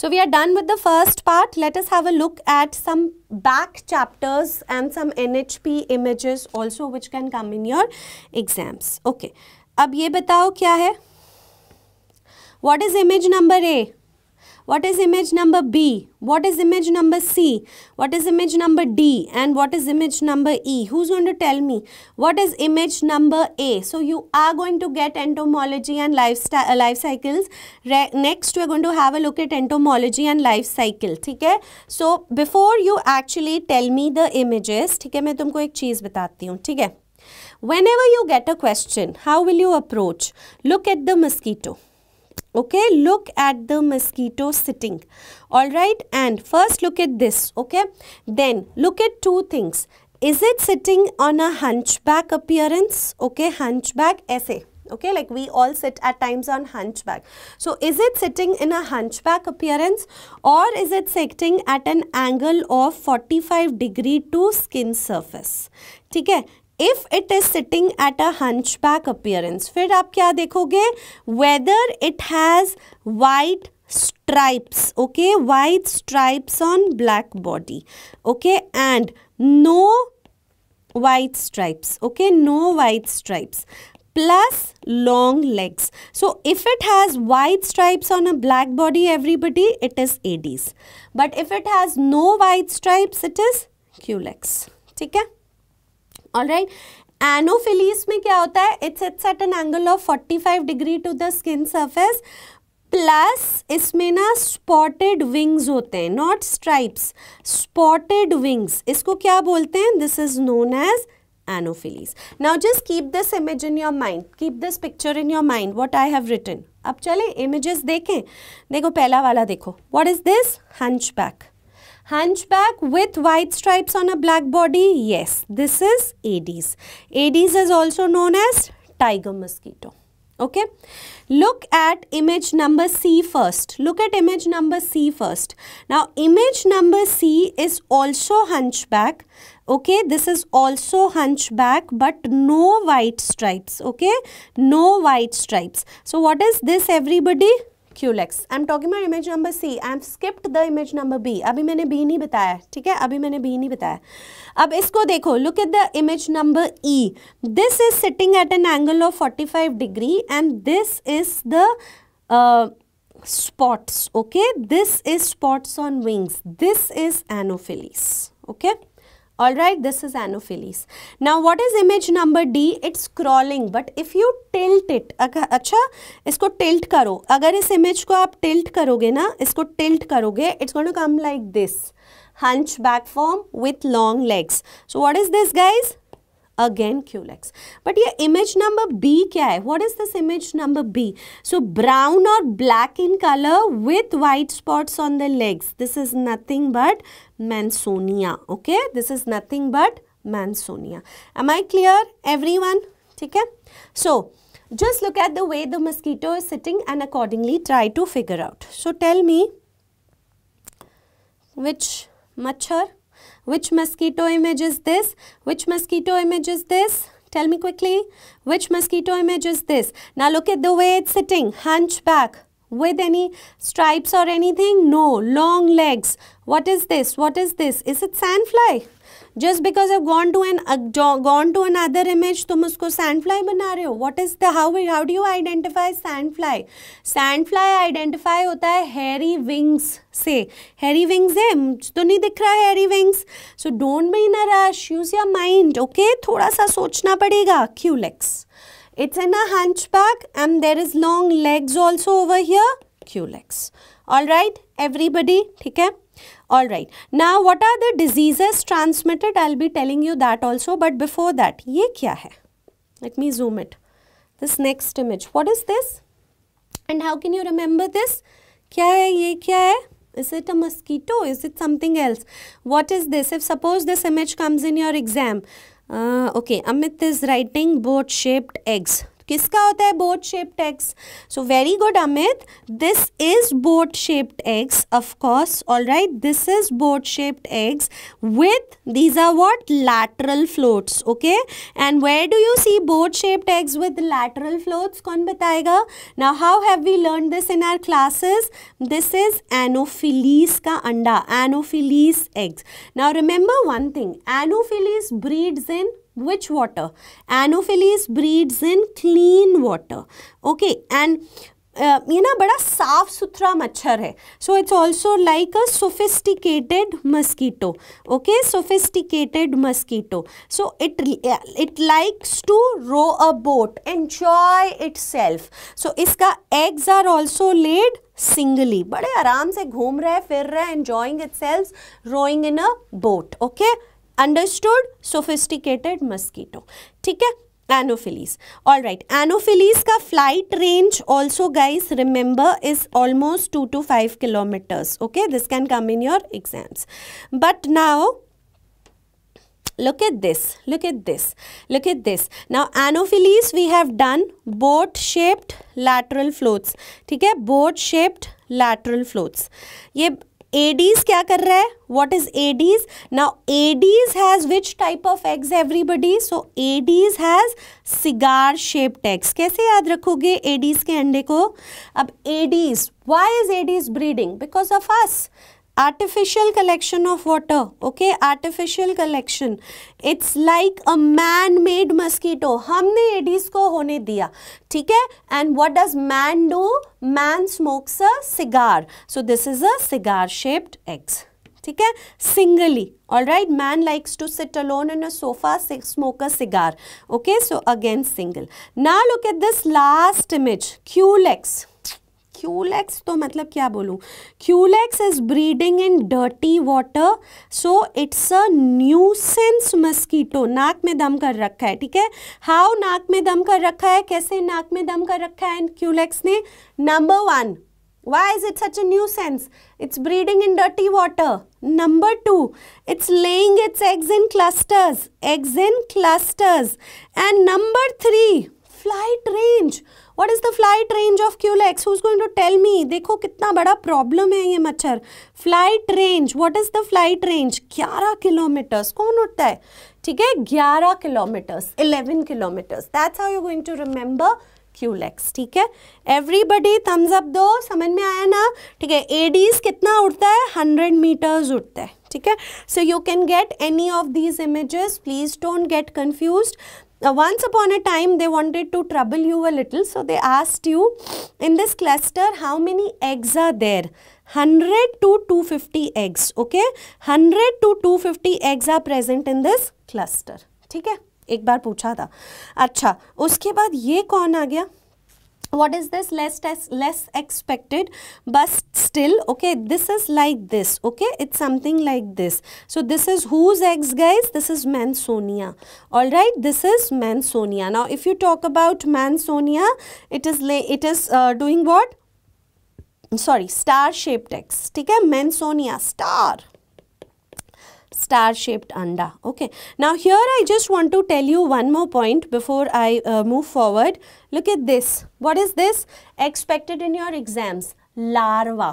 so we are done with the first part let us have a look at some back chapters and some NHP images also which can come in your exams okay अब ये बताओ क्या है what is image number A What is image number B? What is image number C? What is image number D? And what is image number E? Who's going to tell me? What is image number A? So you are going to get entomology and life, uh, life cycles. Re next we're going to have a look at entomology and life cycle. Okay? So before you actually tell me the images, okay, मैं तुमको एक चीज़ बताती हूँ ठीक है Whenever you get a question, how will you approach? Look at the mosquito okay look at the mosquito sitting all right and first look at this okay then look at two things is it sitting on a hunchback appearance okay hunchback essay okay like we all sit at times on hunchback so is it sitting in a hunchback appearance or is it sitting at an angle of 45 degree to skin surface ठीक है if it is sitting at a hunchback appearance, appearance फिर आप क्या देखोगे whether it has stripes okay white stripes on black body okay and no white stripes okay no white stripes plus long legs so if it has white stripes on a black body everybody it is Aedes. but if it has no white stripes it is Culex. ठीक है alright Anopheles में क्या होता है it's it's at an angle of 45 degree to the skin surface plus इसमें ना spotted wings होते हैं नॉट स्ट्राइप्स स्पॉटेड विंग्स इसको क्या बोलते हैं this is known as anopheles now just keep this image in your mind keep this picture in your mind what I have written अब चले इमेजेस देखें. देखो पहला वाला देखो. What is this hunchback Hunchback with white stripes on a black body? Yes, this is Aedes. Aedes is also known as tiger mosquito. Okay, look at image number C first. Look at image number C first. Now, image number C is also hunchback. Okay, this is also hunchback but no white stripes. Okay, no white stripes. So, what is this everybody? Culex I am talking my image number C I am skipped the image number B अभी मैंने B नहीं बताया ठीक है अभी मैंने B नहीं बताया अब इसको देखो look at the image number E this is sitting at an angle of 45 degree and this is the spots okay this is spots on wings this is anopheles okay Alright, this is anopheles. Now, what is image number D? It's crawling. But if you tilt it, अच्छा इसको tilt करो अगर इस image को आप tilt करोगे ना इसको tilt करोगे it's going to come like this. Hunchback form with long legs. So, what is this guys? again Culex. But yeah, image number B kya hai? What is this image number B? So brown or black in color with white spots on the legs. This is nothing but Mansonia. Okay, this is nothing but Mansonia. Am I clear everyone? Okay. So just look at the way the mosquito is sitting and accordingly try to figure out. So tell me which machhar which mosquito image is this? Which mosquito image is this? Tell me quickly. Which mosquito image is this? Now look at the way it's sitting. Hunchback. With any stripes or anything? No. Long legs. What is this? What is this? Is it sandfly? Just because of gone to an gone to another image तुम उसको sand fly बना रहे हो what is the how how do you identify sand fly sand fly identify होता है hairy wings से hairy wings है मुझे तो नहीं दिख रहा है hairy wings so don't be in a rush use your mind okay थोड़ा सा सोचना पड़ेगा culex it's an a pack and there is long legs also over here culex all right everybody ठीक है Alright, now what are the diseases transmitted? I'll be telling you that also but before that, ye kya hai? Let me zoom it. This next image, what is this? And how can you remember this? Kya hai, ye kya hai? Is it a mosquito? Is it something else? What is this? If suppose this image comes in your exam, uh, okay, Amit is writing boat shaped eggs. किसका होता है boat shaped eggs so very good Amit this is boat shaped eggs of course all right this is boat shaped eggs with these are what lateral floats okay and where do you see boat shaped eggs with lateral floats कौन बताएगा now how have we learn this in our classes this is anopheles का अंडा anopheles eggs now remember one thing anopheles breeds in which water? Anopheles breeds in clean water okay and uh, ये ना बड़ा साफ सुथरा मच्छर है so it's also like a sophisticated mosquito okay sophisticated mosquito so it it likes to row a boat enjoy itself so इसका eggs are also laid singly बड़े आराम से घूम रहे फिर रहे enjoying itself rowing in a boat okay understood sophisticated mosquito ठीक है all right anopheles का flight range also guys remember is almost two to five kilometers okay this can come in your exams but now look at this look at this look at this now anopheles we have done boat shaped lateral floats ठीक boat shaped lateral floats aedes क्या कर रहा है what is aedes now aedes has which type of eggs everybody so aedes has cigar shaped eggs कैसे याद रखोगे aedes के अंडे को अब aedes why is aedes breeding because of us artificial collection of water okay artificial collection it's like a man made mosquito humne aedes ko hone diya theek hai and what does man do man smokes a cigar so this is a cigar shaped eggs theek hai singly all right man likes to sit alone on a sofa smoke a cigar okay so again single now look at this last image culex culex तो मतलब क्या बोलूँ culex is breeding in dirty water so it's a nuisance mosquito नाक में दम कर रखा है ठीक है हाउ नाक में दम कर रखा है कैसे नाक में दम कर रखा है क्यूलेक्स ने number one Why is it such a nuisance? It's breeding in dirty water. Number two, it's laying its eggs in clusters. Eggs in clusters. And number three, flight range. What is the flight range of culex who is going to tell me देखो कितना बड़ा problem है ये मच्छर flight range what is the flight range ग्यारह kilometres कौन उठता है ठीक है ग्यारह kilometres eleven kilometres that's how you going to remember culex ठीक है एवरीबडी थम्स अप दो समझ में आया ना ठीक है एडीज कितना उठता है हंड्रेड मीटर्स उठता है ठीक है so you can get any of these images please don't get confuse uh, once upon a time they wanted to trouble you a little so they asked you in this cluster how many eggs are there 100 to 250 eggs okay 100 to 250 eggs are present in this cluster Okay? है एक बार पूछा था अच्छा उसके बाद ये कौन आ गया what is this less less expected but still okay this is like this okay it's something like this so this is whose eggs guys this is mansonia all right this is mansonia now if you talk about mansonia it is it is uh, doing what sorry star shaped eggs take a mansonia star star shaped anda. Okay. Now here I just want to tell you one more point before I uh, move forward. Look at this. What is this? Expected in your exams. Larva.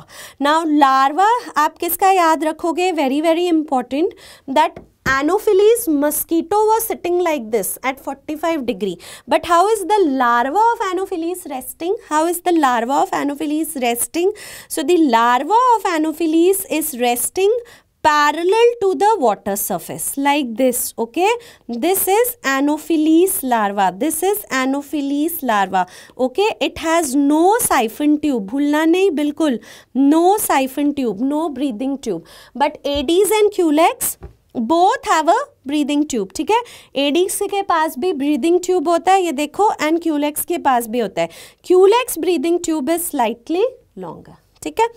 Now larva आप किसका याद रखोगे Very very important that Anopheles mosquito was sitting like this at 45 degree. But how is the larva of Anopheles resting? How is the larva of Anopheles resting? So the larva of Anopheles is resting parallel to the water surface like this okay this is anopheles larva this is anopheles larva okay it has no siphon tube bhulna nahi bilkul no siphon tube no breathing tube but Aedes and Culex both have a breathing tube ठीक है addicts के पास भी breathing tube होता है ये देखो and Culex के पास भी होता है culex breathing tube is slightly longer ठीक है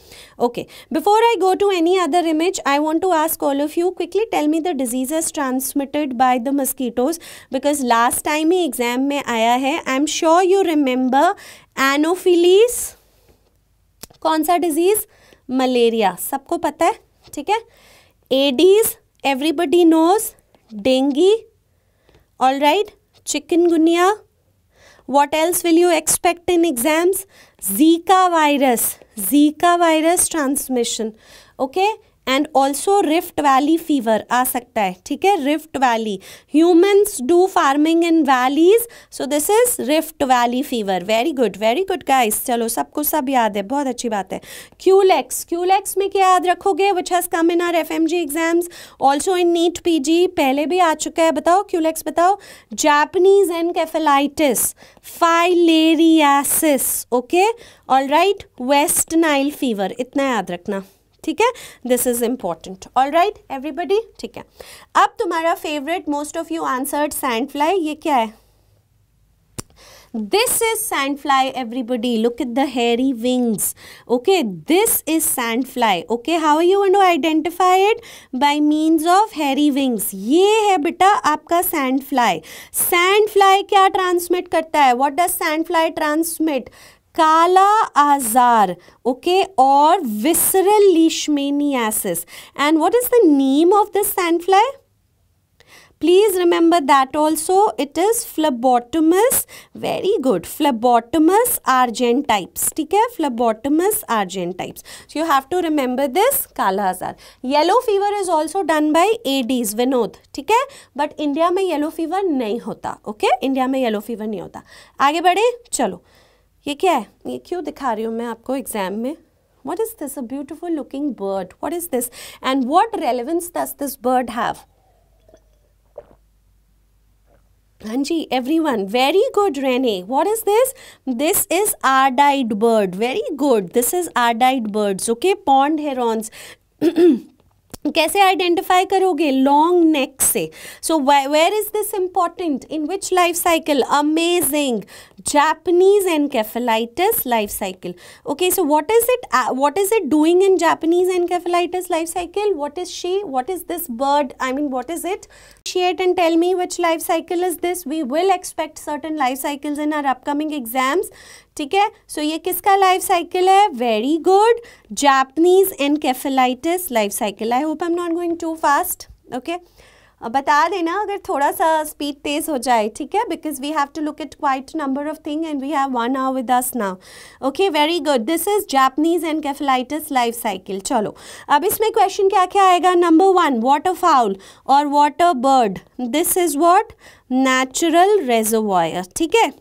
okay before I go to any other image I want to ask all of you quickly tell me the disease transmitted by the mosquitoes because last time ही exam में आया है I am sure you remember anopheles कौन सा disease malaria सबको पता है ठीक है aedes everybody knows dengue all right chikungunya what else will you expect in exams Zika virus, Zika virus transmission. Okay, and also rift valley fever आ सकता है ठीक है rift valley humans do farming in valleys so this is rift valley fever very good very good guys चलो सबको सब याद है बहुत अच्छी बात है क्यूलेक्स क्यूलेक्स e e में क्या याद रखोगे which has come in our F M G exams also in NEET P G पहले भी आ चुका है बताओ क्यूलेक्स e बताओ Japanese encephalitis filariasis okay all right west nile fever इतना याद रखना ठीक है this is important all right everybody ठीक है अब तुम्हारा favourite most of you answered sand fly ये क्या है this is sandfly everybody look at the hairy wings okay this is sandfly okay how are you going to identify it by means of hairy wings ये है बेटा आपका sandfly sandfly क्या transmit करता है what does sandfly transmit काला azar okay और visceral leishmaniasis and what is the name of this sand fly please remember that also it is phlebotomus very good phlebotomus argentipes ठीक है phlebotomus argentipes you have to remember this kala azar yellow fever is also done by aedes Vinod ठीक है but India में yellow fever नहीं होता okay okay? India में yellow fever नहीं होता आगे बढ़े चलो ये क्या है ये क्यों दिखा रही हूँ मैं आपको एग्जाम में what is this a beautiful looking bird what is this and what relevance does this bird have हाँ जी everyone very good Rene what is this this is ardeid bird very good this is ardeid birds okay pond herons कैसे identify करोगे long neck से so where is this important in which life cycle amazing Japanese encephalitis life cycle. Okay, so what is it? Uh, what is it doing in Japanese encephalitis life cycle? What is she? What is this bird? I mean, what is it? Share and tell me which life cycle is this. We will expect certain life cycles in our upcoming exams. ठीक है so ये किसका life cycle है very good Japanese encephalitis life cycle I hope I am not going to fast okay बता देना अगर थोड़ा सा स्पीड तेज़ हो जाए ठीक है because we have to look it quite number of thing and we have one hour with us now okay very good this is Japanese encephalitis life cycle चलो अब इसमें क्वेश्चन क्या क्या आएगा नंबर वन वाटर फाउल और water bird this is what natural reservoir ठीक है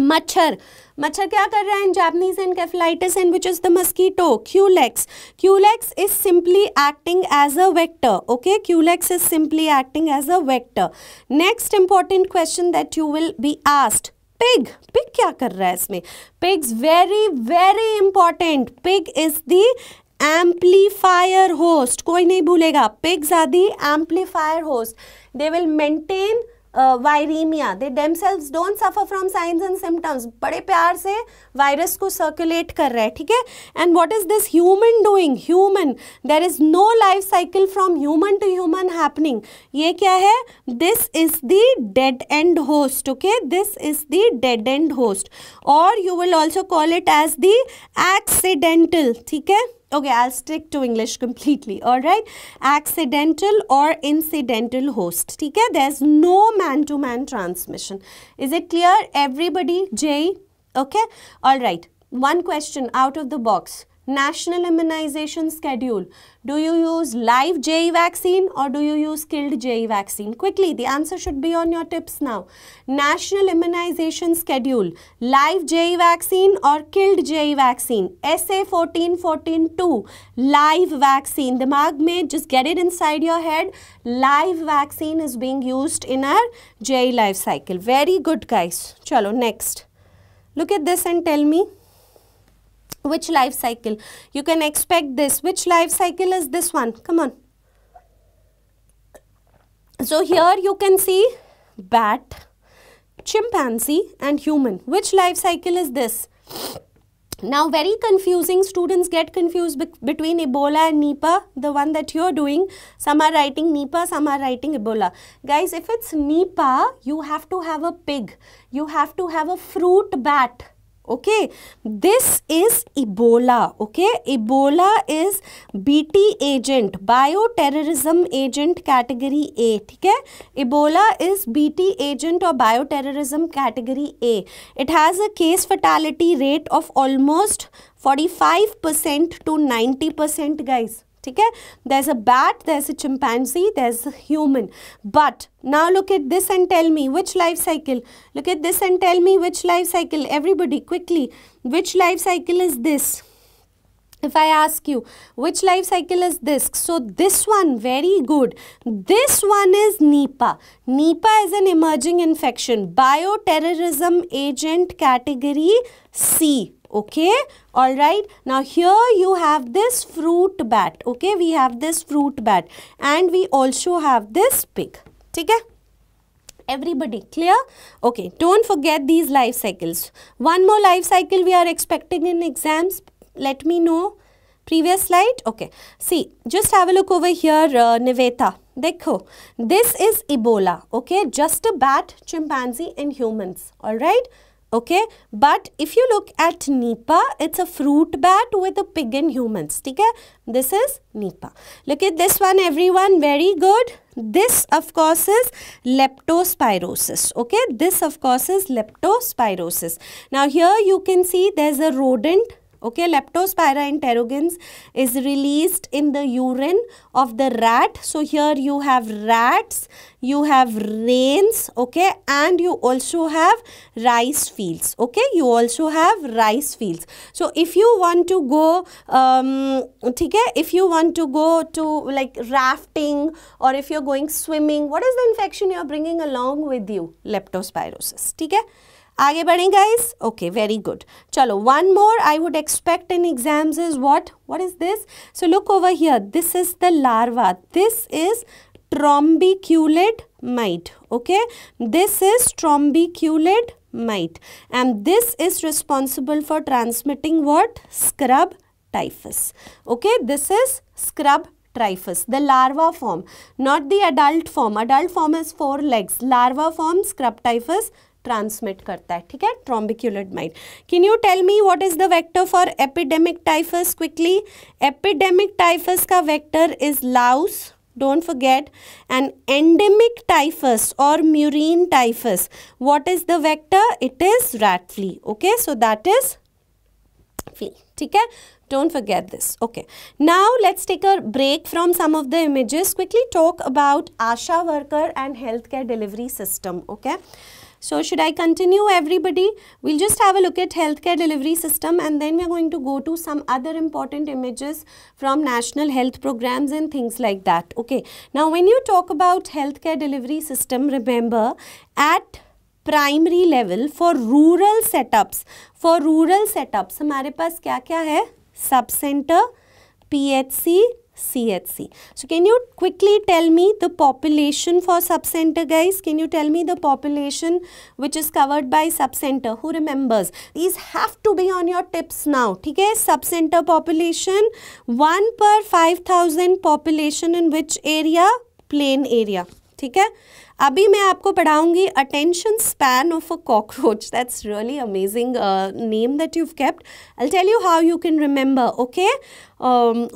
मच्छर मच्छर क्या कर रहा है in Japanese encephalitis and which is the mosquito culex culex is simply acting as a vector okay culex is simply acting as a vector next important question that you will be asked pig pig क्या कर रहा है इसमें pigs very very important pig is the amplifier host कोई नहीं भूलेगा pigs are the amplifier host they will maintain viraemia they themselves don't suffer from signs and symptoms बड़े प्यार से वायरस को सर्कुलेट कर रहा है ठीक है and what is this human doing human there is no life cycle from human to human happening ये क्या है this is the dead end host okay this is the dead end host और you will also call it as the accidental ठीक है Okay, I'll stick to English completely. All right. Accidental or incidental host. Okay, there's no man to man transmission. Is it clear, everybody? J. Okay. All right. One question out of the box. National immunization schedule. Do you use live JE vaccine or do you use killed JE vaccine? Quickly, the answer should be on your tips now. National immunization schedule. Live JE vaccine or killed JE vaccine. SA 14142. Live vaccine. The mag made, just get it inside your head. Live vaccine is being used in our JE life cycle. Very good guys. Chalo, next. Look at this and tell me which life cycle you can expect this which life cycle is this one come on so here you can see bat chimpanzee and human which life cycle is this now very confusing students get confused be between ebola and nipah the one that you're doing some are writing nipah some are writing ebola guys if it's nipah you have to have a pig you have to have a fruit bat okay this is ebola okay ebola is bt agent bioterrorism agent category a Okay, ebola is bt agent or bioterrorism category a it has a case fatality rate of almost 45% to 90% guys Okay. there's a bat there's a chimpanzee there's a human but now look at this and tell me which life cycle look at this and tell me which life cycle everybody quickly which life cycle is this if I ask you which life cycle is this so this one very good this one is Nipah Nipah is an emerging infection Bio-terrorism agent category C okay all right now here you have this fruit bat okay we have this fruit bat and we also have this pig Okay. everybody clear okay don't forget these life cycles one more life cycle we are expecting in exams let me know previous slide okay see just have a look over here uh, neveta देखो this is Ebola. Okay. Just a bat, chimpanzee, and humans. All right okay but if you look at nipa it's a fruit bat with a pig and humans okay this is nipa look at this one everyone very good this of course is leptospirosis okay this of course is leptospirosis now here you can see there's a rodent Okay, Leptospira interrogans is released in the urine of the rat. So here you have rats, you have rains, okay, and you also have rice fields. Okay, you also have rice fields. So if you want to go, um, if you want to go to like rafting or if you're going swimming, what is the infection you're bringing along with you? Leptospirosis. Okay. आगे बढ़ें guys okay very good चलो one more I would expect in exams is what what is this so look over here this is the larva this is mite okay this is trombiculid mite and this is responsible for transmitting what scrub typhus okay this is scrub typhus the larva form not the adult form adult form has four legs larva form scrub typhus transmit करता है ठीक है trombiculid mite can you tell me what is the vector for epidemic typhus quickly epidemic typhus का vector is louse don't forget and endemic typhus और murine typhus what is the vector it is rat flea okay so that is flea ठीक है don't forget this okay now let's take a break from some of the images quickly talk about ASHA worker and health care delivery system okay So should I continue everybody? We'll just have a look at healthcare delivery system and then we're going to go to some other important images from national health programs and things like that. Okay. Now when you talk about healthcare delivery system, remember at primary level for rural setups. For rural setups, हमारे पास क्या क्या है CHC. So can you quickly tell me the population for subcenter guys? Can you tell me the population which is covered by subcenter? Who remembers? These have to be on your tips now. Okay? Subcenter population 1 per 5000 population in which area? Plain area. Okay. अभी मैं आपको पढ़ाऊंगी attention span of a cockroach that's really amazing name that you kept I tell you how you can remember okay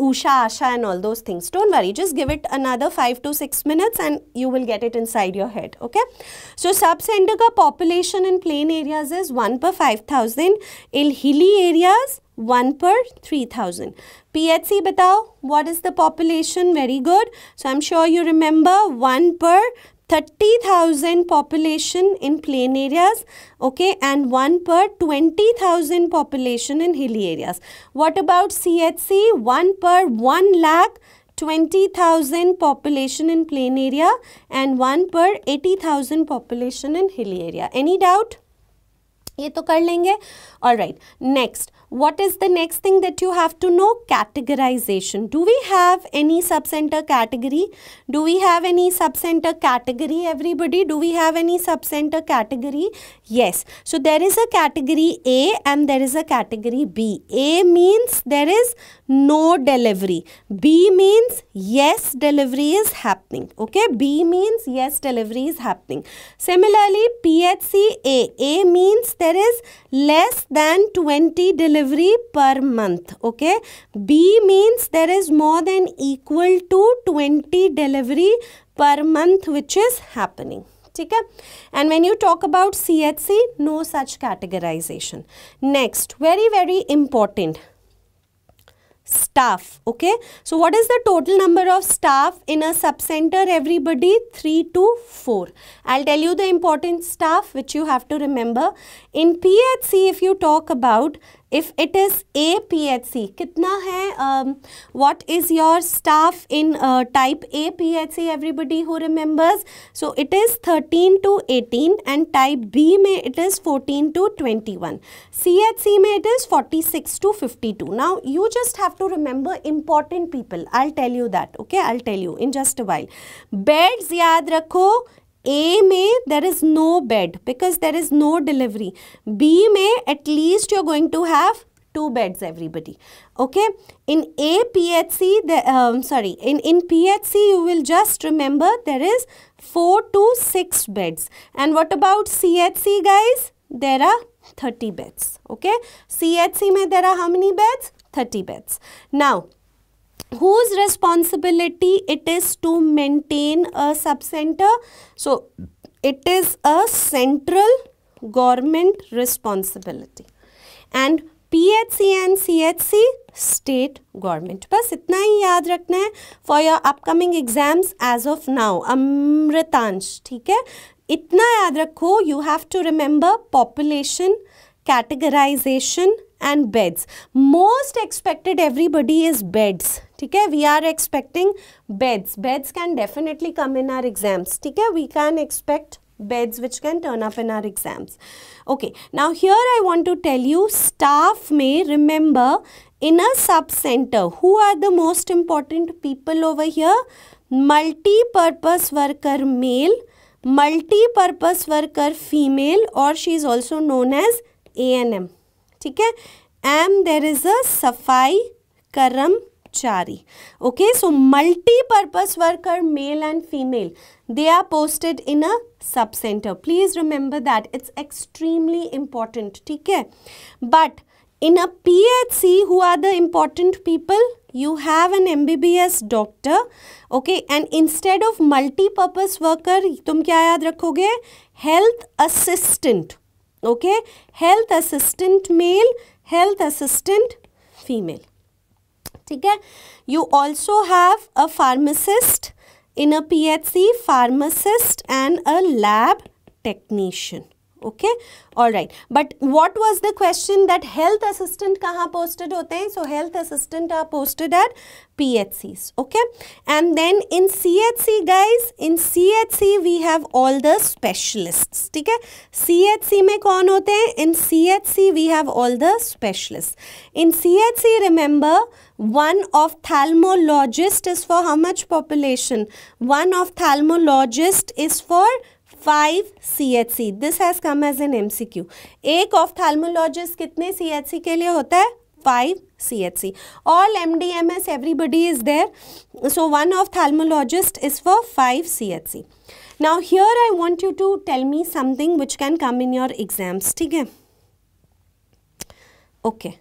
Usha ASHA and all those things don't worry just give it another five to six minutes and you will get it inside your head okay so sub centre का population in plain areas is one per five thousand in hilly areas one per three thousand P H C बताओ what is the population very good so I am sure you remember one per thirty thousand population in plain areas okay and one per twenty thousand population in hilly areas what about C H C one per one lakh twenty thousand population in plain area and one per eighty thousand population in hilly area any doubt ये तो कर लेंगे और right next What is the next thing that you have to know? Categorization. Do we have any subcenter category? Do we have any subcenter category, everybody? Do we have any subcenter category? Yes. So there is a category A and there is a category B. A means there is no delivery. B means yes delivery is happening. Okay, B means yes delivery is happening. Similarly, P H C A A A means there is less than 20 delivery per month. Okay, B means there is more than equal to 20 delivery per month which is happening. And when you talk about CHC, no such categorization. Next, very, very important staff okay so what is the total number of staff in a subcenter everybody 3 to 4 i'll tell you the important staff which you have to remember in phc if you talk about if it is a P H C कितना है what is your staff in type A P H C everybody who remembers so it is thirteen to eighteen and type B में it is fourteen to twenty one C H C में it is forty six to fifty two now you just have to remember important people I tell you that okay I tell you in just while beds याद रखो A may there is no bed because there is no delivery. B may at least you're going to have two beds everybody. Okay. In A PHC, the, um, sorry, in, in PHC you will just remember there is 4 to 6 beds. And what about CHC guys? There are 30 beds. Okay. CHC may there are how many beds? 30 beds. Now, whose responsibility it is to maintain a sub center? so it is a central government responsibility and phc and chc state government. बस इतना ही याद रखना है for your upcoming exams as of now Amritansh ठीक है इतना याद रखो you have to remember population categorization and beds most expected everybody is beds Okay, we are expecting beds beds can definitely come in our exams Okay, we can expect beds which can turn up in our exams okay now here i want to tell you staff may remember in a sub center who are the most important people over here multi-purpose worker male multi-purpose worker female or she is also known as anm ठीक है M there is a सफाई कर्मचारी okay so multipurpose worker male and female they are posted in a sub centre please remember that it's extremely important ठीक है but in a P H C who are the important people you have an M B B S doctor okay and instead of multipurpose worker तुम क्या याद रखोगे health assistant okay health assistant male health assistant female Okay, you also have a pharmacist in a PHC pharmacist and a lab technician okay all right but what was the question that health assistant kaha posted hote hain so health assistant are posted at phcs okay and then in chc guys in chc we have all the specialists theek hai chc mein kaun hote hain in chc we have all the specialists in chc remember one of ophthalmologist is for how much population one of ophthalmologist is for five C H C this has come as N M C Q एक ophthalmologist कितने सी H सी के लिए होता है five CHC. All MDMS, everybody is there. So one ophthalmologist is for five CHC. Now here I want you to tell me something which can come in your exams. Okay.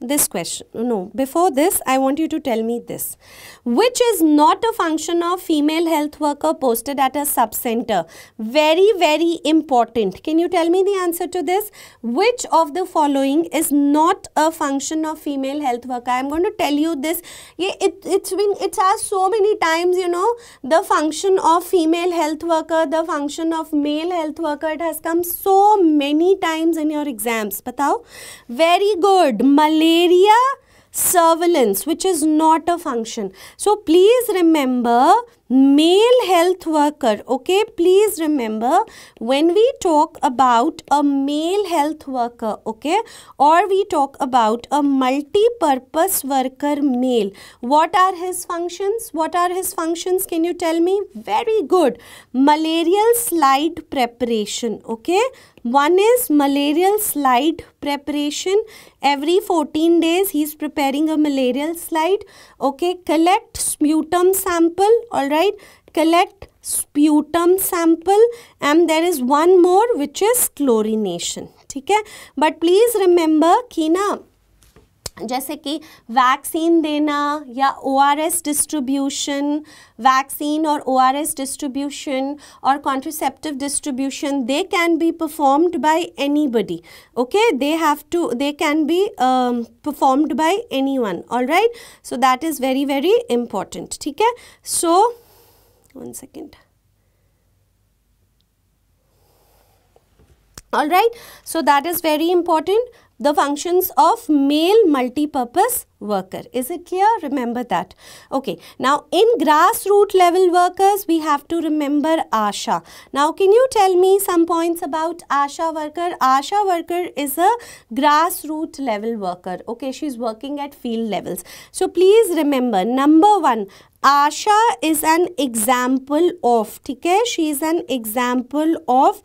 this question no before this i want you to tell me this which is not a function of female health worker posted at a sub center very very important can you tell me the answer to this which of the following is not a function of female health worker i'm going to tell you this yeah, it, it's been it's asked so many times you know the function of female health worker the function of male health worker it has come so many times in your exams patao very good malay area surveillance which is not a function. So please remember male health worker okay please remember when we talk about a male health worker okay or we talk about a multi-purpose worker male what are his functions what are his functions can you tell me very good malarial slide preparation okay one is malarial slide preparation. Every 14 days he is preparing a malarial slide. Okay, collect sputum sample. Alright, collect sputum sample and there is one more which is chlorination. Okay, but please remember, Kina. जैसे कि vaccine देना या ओ distribution vaccine और O distribution और contraceptive distribution they can be performed by anybody okay they have to they can be performed by anyone alright so that is very very important ठीक है so one second all right so that is very important the functions of male multipurpose worker. Is it clear? Remember that. Okay. Now, in grassroots level workers, we have to remember ASHA. Now, can you tell me some points about ASHA worker? ASHA worker is a grassroots level worker. Okay. She's working at field levels. So, please remember, number one, Asha is an example of, okay? She is an example of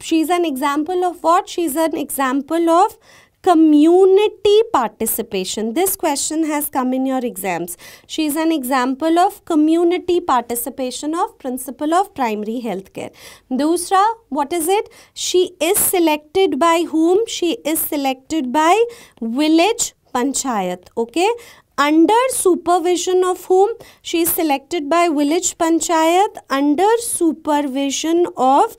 she's an example of what? She's an example of community participation. This question has come in your exams. She is an example of community participation of principle of primary healthcare. Dusra, what is it? She is selected by whom? She is selected by village panchayat. Okay. under supervision of whom she is selected by village panchayat under supervision of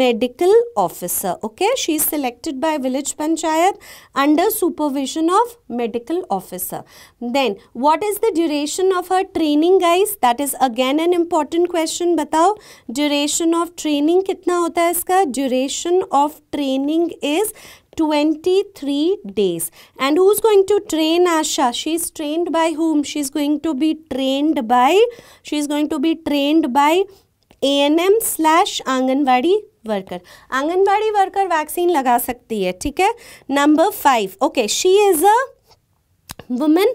medical officer okay she is selected by village panchayat under supervision of medical officer then what is the duration of her training guys that is again an important question batao duration of training kitna hota hai iska duration of training is 23 days and who's going to train Asha she's trained by whom she's going to be trained by she's going to be trained by ANM slash Anganwadi worker Anganwadi worker vaccine laga sakti hai, hai? number five okay she is a woman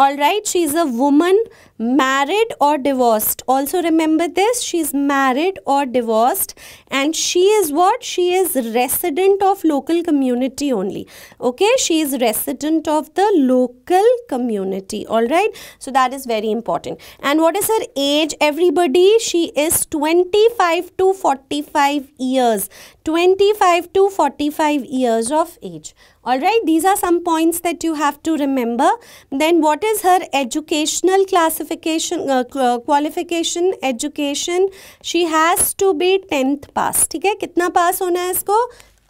Alright, she is a woman married or divorced. Also remember this, she is married or divorced and she is what? She is resident of local community only. Okay, she is resident of the local community. Alright, so that is very important. And what is her age? Everybody, she is 25 to 45 years. 25 to 45 years of age. Alright, these are some points that you have to remember. Then what is is her educational classification uh, uh, qualification education she has to be 10th pass theek hai kitna pass hona hai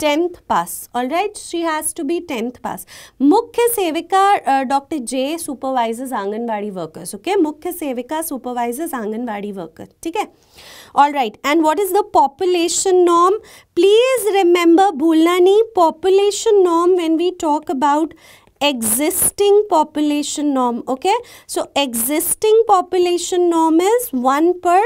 10th pass all right she has to be 10th pass mukhya sevika uh, dr j supervises anganwadi workers okay mukhya sevika supervises anganwadi worker theek all right and what is the population norm please remember bhulna nahi population norm when we talk about existing population norm okay so existing population norm is 1 per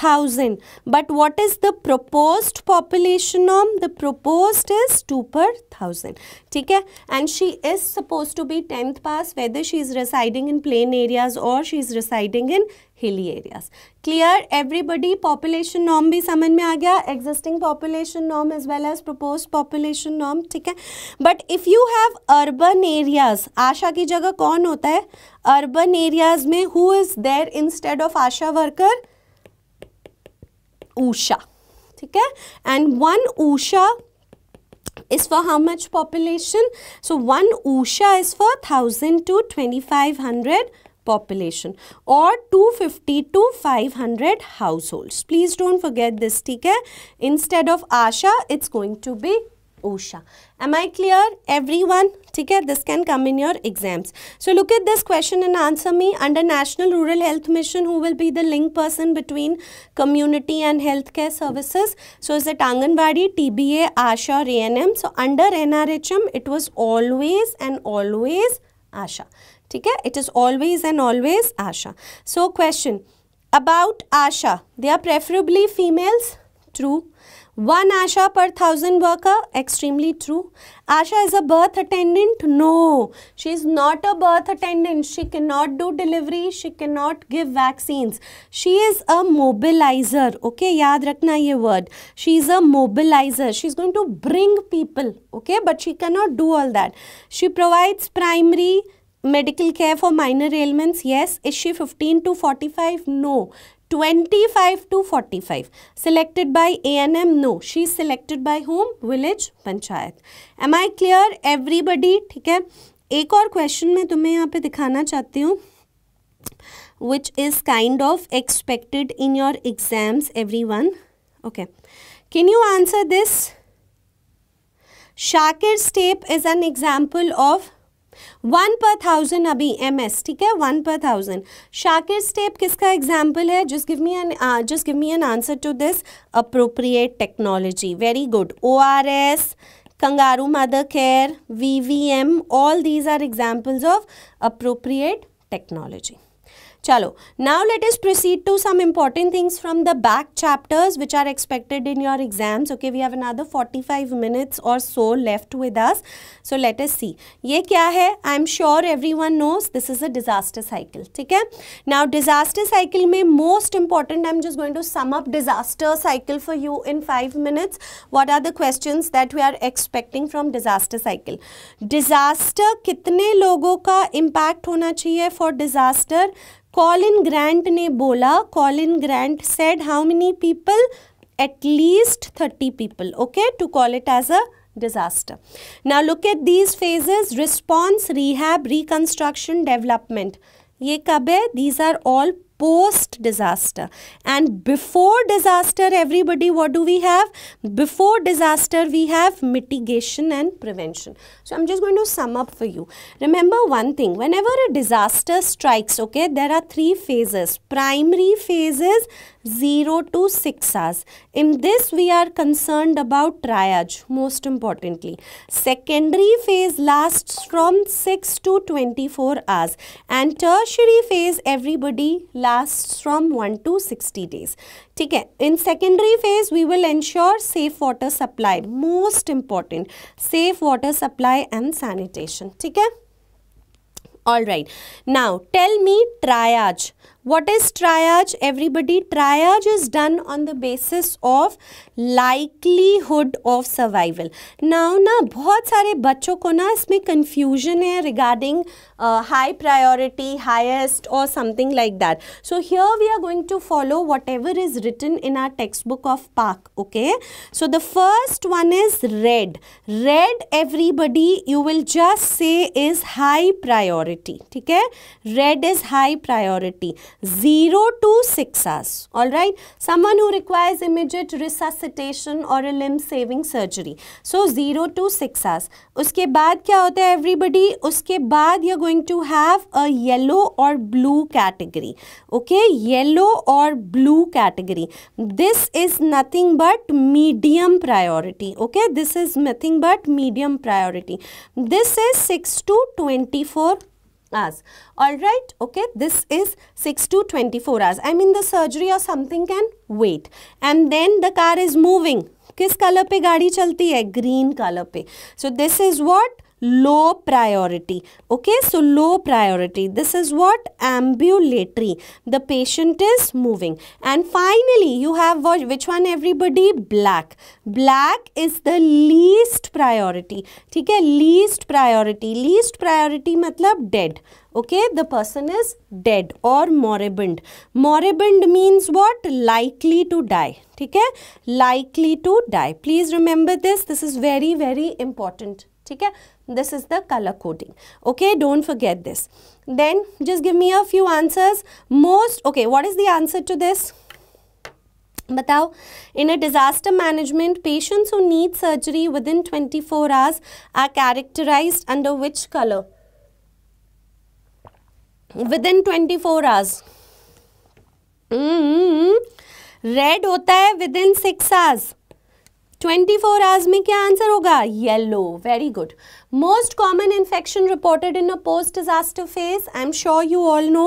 1000 but what is the proposed population norm the proposed is 2 per 1000 Okay. and she is supposed to be 10th pass whether she is residing in plain areas or she is residing in hilly areas clear everybody population नॉम भी समझ में आ गया existing population नॉम as well as propose population नॉम ठीक है but if you have urban areas आशा की जगह कौन होता है अर्बन एरियाज में who is there instead of Asha worker Usha ठीक है and one Usha is for how much population so one Usha is for thousand to twenty five hundred population or 250 to 500 households. Please don't forget this, okay? Instead of Asha, it's going to be OSHA. Am I clear? Everyone, okay? This can come in your exams. So look at this question and answer me. Under National Rural Health Mission, who will be the link person between community and healthcare services? So is it Anganwadi, TBA, ASHA, ANM? So under NRHM, it was always and always ASHA. ठीक है it is always and always ASHA so question about ASHA they are true. One Asha per thousand worker, extremely true. Asha is a birth attendant? No, she is not a birth attendant. She cannot do delivery. She cannot give vaccines. She is a mobilizer. Okay, yaad rakhna ye word. She is a mobilizer. She is going to bring people. Okay, but she cannot do all that. She provides primary medical care for minor ailments? Yes. Is she 15 to 45? No. 25 to 45. Selected by ANM? No. She is selected by whom? Village Panchayat. Am I clear? Everybody, ठीक है एक और question मैं तुम्हें यहाँ पे दिखाना which is kind of expected in your exams everyone okay can you answer this shakir's tape is an example of one per thousand अभी एम एस ठीक है one per thousand Shakir step किसका एग्जाम्पल है just give me an just give me an answer to this appropriate technology very good O R S kangaroo mother care V V M all these are examples of appropriate technology चलो now let is proceed to some important things from the back chapters which are expected in your exams okay we have forty five minutes और so left with us so let us see ये क्या है I am sure every one knows this is a disaster cycle ठीक है now disaster cycle में most important I am just going to sum up disaster cycle for you in five minutes what are the question that we are expecting from disaster cycle disaster कितने लोगों का impact होना चाहिए for disaster Colin Grant ने बोला Colin Grant said how many people at least thirty people okay to call it as a disaster now look at these phases response rehab reconstruction development ये कब है these are all post disaster and before disaster everybody what do we have before disaster we have mitigation and prevention so i'm just going to sum up for you remember one thing whenever a disaster strikes okay there are three phases primary phases. 0 to 6 hours. In this, we are concerned about triage, most importantly. Secondary phase lasts from 6 to 24 hours. And tertiary phase, everybody lasts from 1 to 60 days. In secondary phase, we will ensure safe water supply, most important, safe water supply and sanitation. Alright, now tell me triage. What is triage? Everybody, triage is done on the basis of likelihood of survival. Now ना बहुत सारे बच्चों को ना इसमें confusion है regarding uh, high priority, highest or something like that. So here we are going to follow whatever is written in our textbook of Park. Okay. So the first one is red. Red everybody you will just say is high priority. Okay. Red is high priority. 0 to 6 hours. Alright. Someone who requires immediate resuscitation or a limb saving surgery. So 0 to 6 hours. उसके बाद क्या होता है everybody? उसके बाद you're going to have a yellow or blue category. Okay, yellow or blue category. This is nothing but medium priority. Okay, this is nothing but medium priority. This is 6 to 24 hours all right okay this is 6 to 24 hours i mean the surgery or something can wait and then the car is moving किस color pe? गाड़ी chalti hai green color pe. So this is what low priority okay so low priority this is what ambulatory the patient is moving and finally you have which one everybody black black is the least priority Okay. least priority least priority मतलब dead okay the person is dead or moribund moribund means what likely to die Okay. likely to die please remember this this is very very important Okay this is the color coding okay don't forget this then just give me a few answers most okay what is the answer to this Batao, in a disaster management, patients who need surgery within 24 hours are characterized under which color? Within 24 hours. Mm -hmm. Red hota hai within 6 hours. 24 hours में क्या answer होगा yellow very good most common infection reported in a post disaster phase I am sure you all know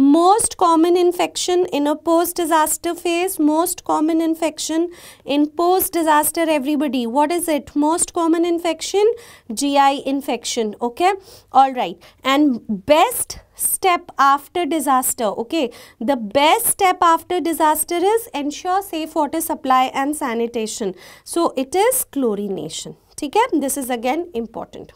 most common infection in a post disaster phase most common infection in post disaster everybody what is it most common infection GI infection okay all right and best step after disaster okay the best step after disaster is ensure safe water supply and sanitation so it is chlorination Okay, this is again important.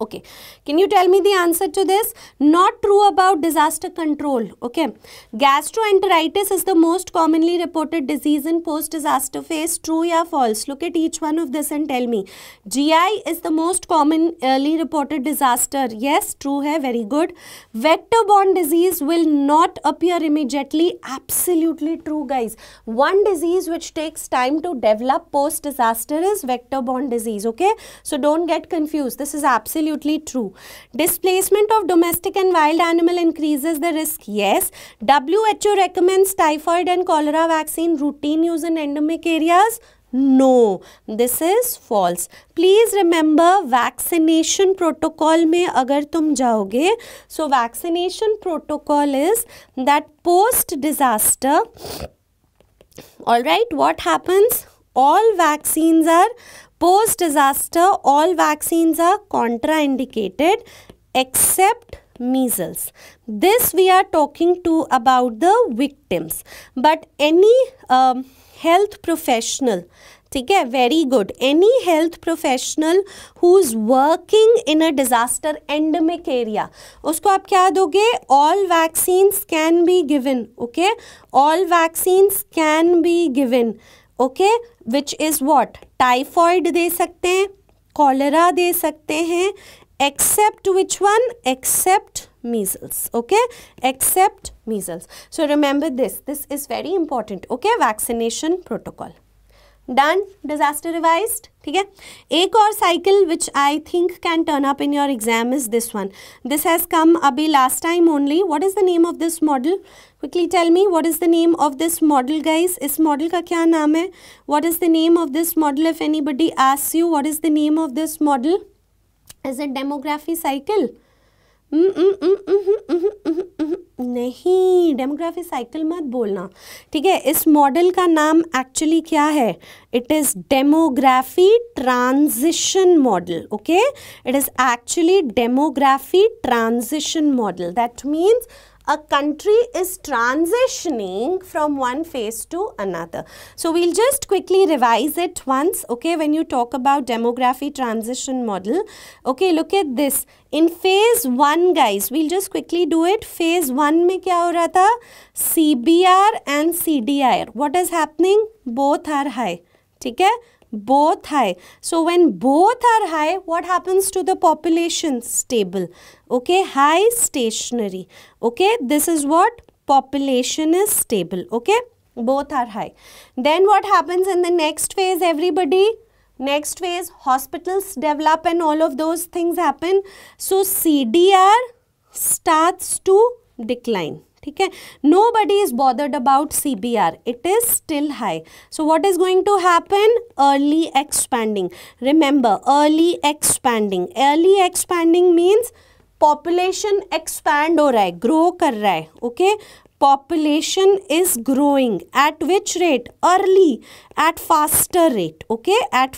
Okay. Can you tell me the answer to this? Not true about disaster control. Okay. Gastroenteritis is the most commonly reported disease in post-disaster phase. True or false? Look at each one of this and tell me. GI is the most common early reported disaster. Yes, true hai. Very good. Vector-borne disease will not appear immediately. Absolutely true, guys. One disease which takes time to develop post-disaster is vector-borne disease. Okay. So don't get confused. This is absolutely absolutely true. Displacement of domestic and wild animal increases the risk. Yes. WHO recommends typhoid and cholera vaccine routine use in endemic areas. No, this is false. Please remember vaccination protocol. में अगर तुम जाओगे so vaccination protocol is that post disaster. All right. What happens? all vaccines are Post disaster, all vaccines are contraindicated except measles. This we are talking to about the victims. But any um, health professional ठीक है very good any health professional who is working in a disaster endemic area उसको आप क्या दोगे all vaccines can be given okay all vaccines can be given okay which is what typhoid दे सकते हैं cholera दे सकते हैं except which one except measles okay except measles so remember this this is very important okay vaccination protocol done disaster revise ठीक है एक और cycle which I think can turn up in your exam is this one this has come अभी last time only what is the name of this model quickly tell me what is the name of this model guys इस model का क्या नाम है what is the name of this model if anybody ask you what is the name of this model is a demography cycle नहीं demography cycle मत बोलना ठीक है इस मॉडल का नाम एक्चुअली क्या है it is demography transition model okay it is actually demography transition model that means a country is transitioning from one phase to another. So we'll just quickly revise it once, okay, when you talk about demography transition model. Okay, look at this. In phase 1, guys, we'll just quickly do it. Phase 1 mein kya ho tha? CBR and CDR. What is happening? Both are high. Okay, both high. So when both are high, what happens to the population? Stable okay high stationary okay this is what population is stable okay both are high then what happens in the next phase everybody next phase hospitals develop and all of those things happen so cdr starts to decline Okay, nobody is bothered about CBR. It is still high. So what is going to happen? Early expanding. Remember, early expanding. Early expanding means. Population expand हो रहा है grow कर रहा है okay population is growing at which rate early at faster rate okay at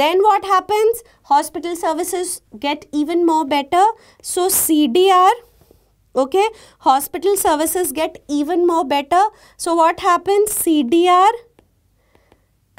then what happens hospital services get even more better so cdr okay hospital services get even more better so what happens cdr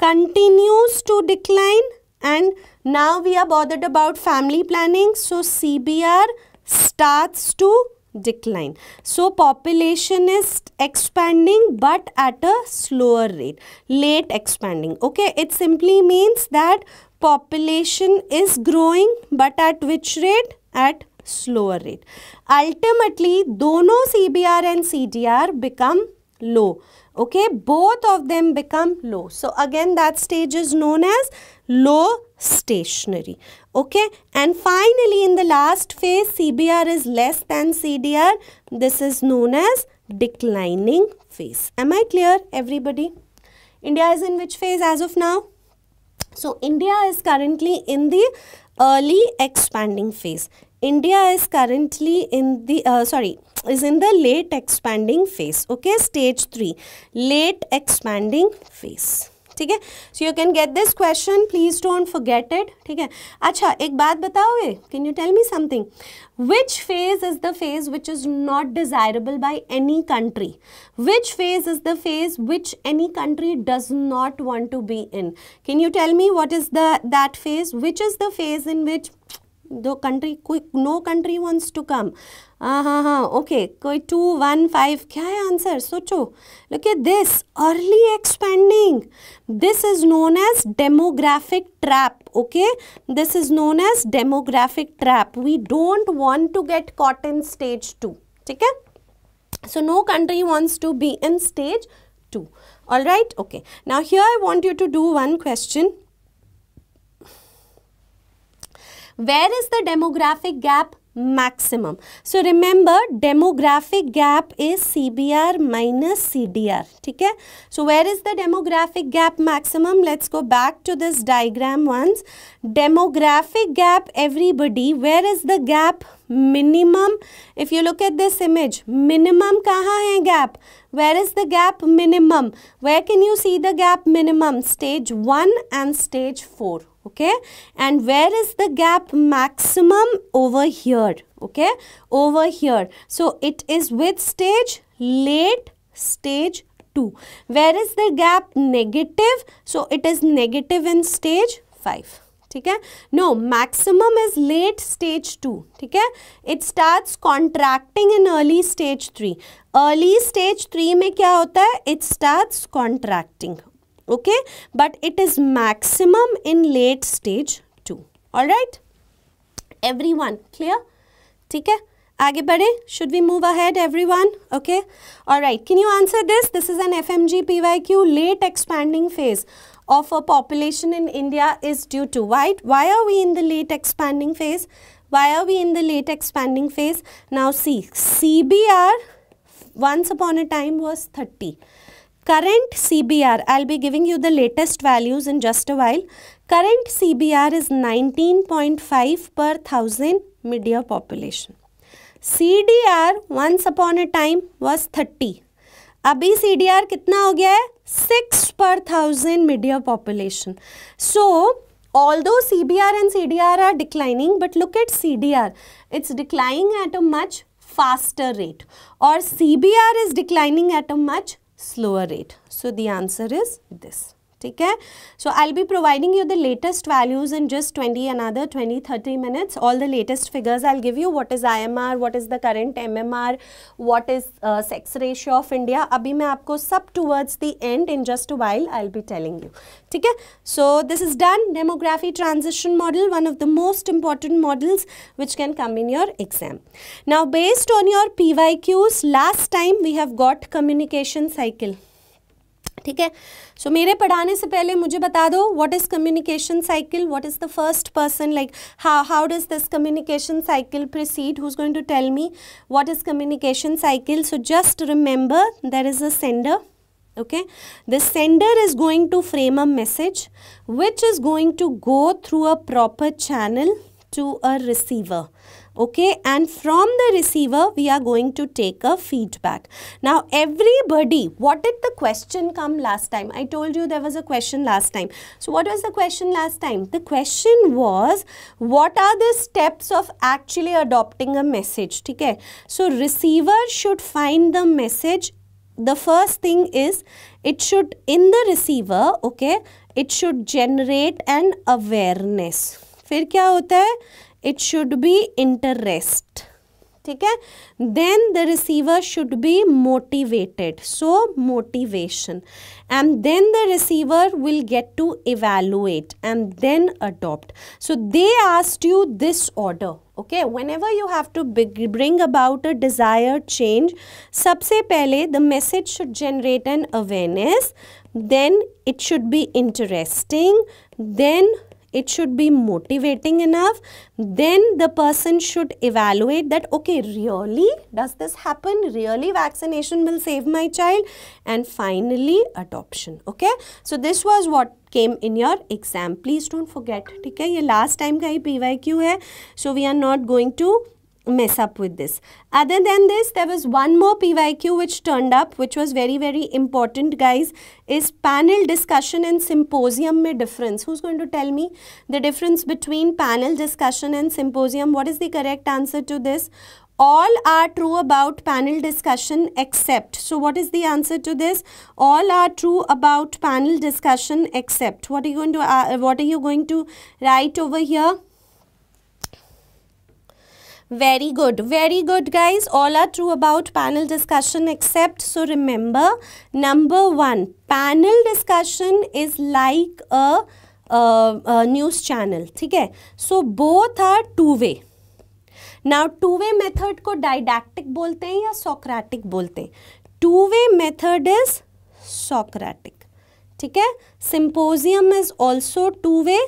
continues to decline and now we are bothered about family planning. So CBR starts to decline. So population is expanding but at a slower rate. Late expanding. Okay. It simply means that population is growing but at which rate? At slower rate. Ultimately, dono CBR and CDR become low. Okay, both of them become low. So again that stage is known as low stationary. Okay. And finally, in the last phase, CBR is less than CDR. This is known as declining phase. Am I clear, everybody? India is in which phase as of now? So, India is currently in the early expanding phase. India is currently in the, uh, sorry, is in the late expanding phase. Okay, stage 3, late expanding phase. ठीक है so you can get this question please don't forget it ठीक है अच्छा एक बात बताओगे can you tell me something which phase is the phase which is not desirable by any country which phase is the phase which any country does not want to be in can you tell me what is the that phase which is the phase in which दो country कोई no country wants to come हाँ हाँ हाँ okay कोई to one five क्या है answer सोचो look at this early expanding this is known as demographic trap okay this is known as demographic trap we don't want to get caught in stage two ठीक है so no country wants to be in stage two all right okay now here I want you to do one question where is the demographic gap maximum. So remember demographic gap is CBR minus CDR. Okay? So where is the demographic gap maximum? Let's go back to this diagram once. Demographic gap everybody where is the gap minimum? If you look at this image minimum kaha hai gap? Where is the gap minimum? Where can you see the gap minimum? Stage 1 and stage 4 okay and where is the gap maximum over here okay over here so it is with stage late stage 2 where is the gap negative so it is negative in stage 5 Okay, no maximum is late stage two. Okay, it starts contracting in early stage three. Early stage three stage three में क्या होता है it okay but it is maximum in late stage 2 all right everyone clear Okay, है should we move ahead everyone okay all right can you answer this this is an fmg pyq late expanding phase of a population in india is due to why why are we in the late expanding phase why are we in the late expanding phase now see cbr once upon a time was 30 current CBR, I'll be giving you the latest values in just a while. Current CBR is 19.5 per 1000 media population. CDR once upon a time was 30. अभी CDR D R कितना हो गया है six per thousand midyear population so all दो C B R and C at R are declining but look faster rate or CBR is declining at a much slower rate. So, the answer is this. ठीक है so I be providing you the latest values in just twenty another twenty thirty minutes all the latest figures I give you what is I M R what is the current M M R what is sex ratio of India अभी मैं आपको सब towards the end in just while I be telling you ठीक है so this is done demography transition model one of the most important models which can come in your exam. Now based on your PYQs last time we have got communication cycle. ठीक है so so, मेरे पढ़ाने से पहले मुझे बता दो what is communication cycle what is the first person like how how does this communication cycle proceed who is going to tell me what is communication cycle so just remember there is a sender okay the sender is going to frame a message which is going to go through a proper channel to a receiver okay and from the receiver we are going to take a feedback now everybody what did the question come last time i told you there was a question last time so what was the question last time the question was what are the steps of actually adopting a message okay so receiver should find the message the first thing is it should in the receiver okay it should generate an awareness फिर क्या होता है it should be interest ठीक then the receiver should be motivated so motivation and then the receiver will get to evaluate and then adopt so they asked you this order okay whenever you have to bring about a desired change सबसे पहले the message should generate an awareness then it should be interesting then it should be motivating enough then the person should evaluate that okay really does this happen really vaccination will save my child and finally adoption okay so this was what came in your exam please don't forget Okay, last time का PYQ है so we are not going to mess up with this. Other than this, there was one more PYQ which turned up, which was very, very important, guys, is panel discussion and symposium made difference. Who's going to tell me the difference between panel discussion and symposium? What is the correct answer to this? all are true about panel discussion except. So what is the answer to this? All are true about panel discussion except. What are you going to uh, what are you going to write over here? very good very good guys all are true about panel discussion except so remember number 1 panel discussion is like a, a, a news channel theek hai so both are two way now two way method ko didactic bolte hain ya socratic bolte हैं two way method is socratic theek hai symposium is also two way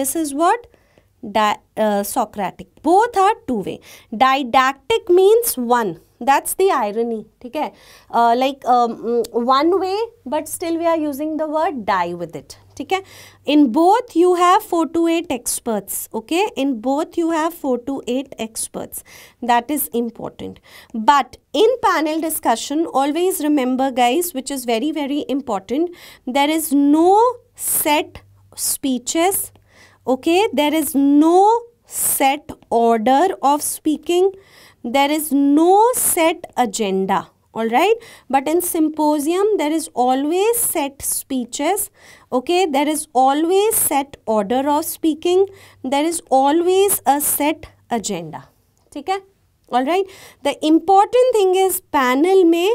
this is what uh, Socratic. Both are two-way. Didactic means one. That's the irony. Okay? Uh, like um, one way, but still we are using the word die with it. Okay? In both, you have four to eight experts. Okay? In both, you have four to eight experts. That is important. But in panel discussion, always remember, guys, which is very, very important, there is no set speeches okay there is no set order of speaking there is no set agenda all right but in symposium there is always set speeches okay there is always set order of speaking there is always a set agenda ठीक है All right. The important thing is panel में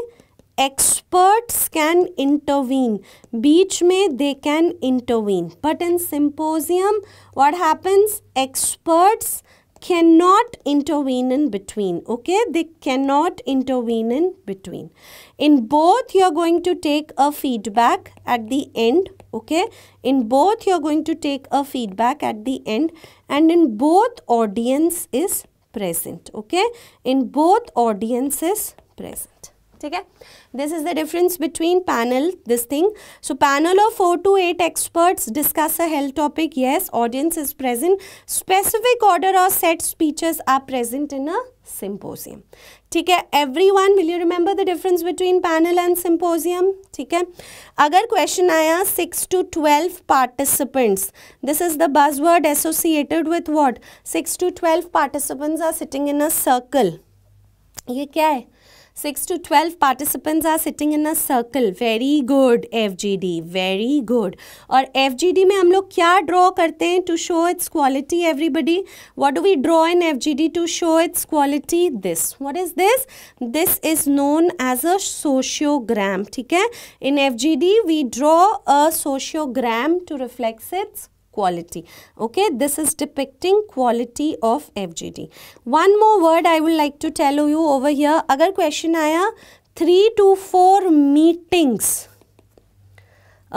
experts can intervene beach may they can intervene but in symposium what happens experts cannot intervene in between okay they cannot intervene in between in both you're going to take a feedback at the end okay in both you're going to take a feedback at the end and in both audience is present okay in both audiences present Okay. This is the difference between panel, this thing. So panel of 4 to 8 experts discuss a health topic. Yes, audience is present. Specific order or set speeches are present in a symposium. ठीक है Everyone, will will you remember the difference between panel and symposium ठीक है अगर question आया six to twelve participants this is the buzzword associated with what six to twelve participants are sitting in a circle ये क्या है 6 to 12 participants are sitting in a circle very good FGD very good और FGD में हम लोग क्या draw करते हैं to show its quality everybody what do we draw in FGD to show its quality this what is this this is known as a sociogram ठीक है in FGD we draw a sociogram to reflect its quality okay this is depicting quality of fgd one more word i would like to tell you over here agar question aaya 3 to 4 meetings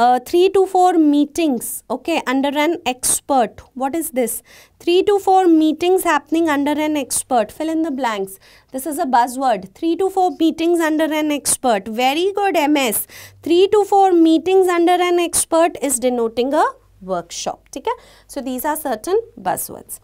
uh, 3 to 4 meetings okay under an expert what is this 3 to 4 meetings happening under an expert fill in the blanks this is a buzzword 3 to 4 meetings under an expert very good ms 3 to 4 meetings under an expert is denoting a workshop okay so these are certain buzzwords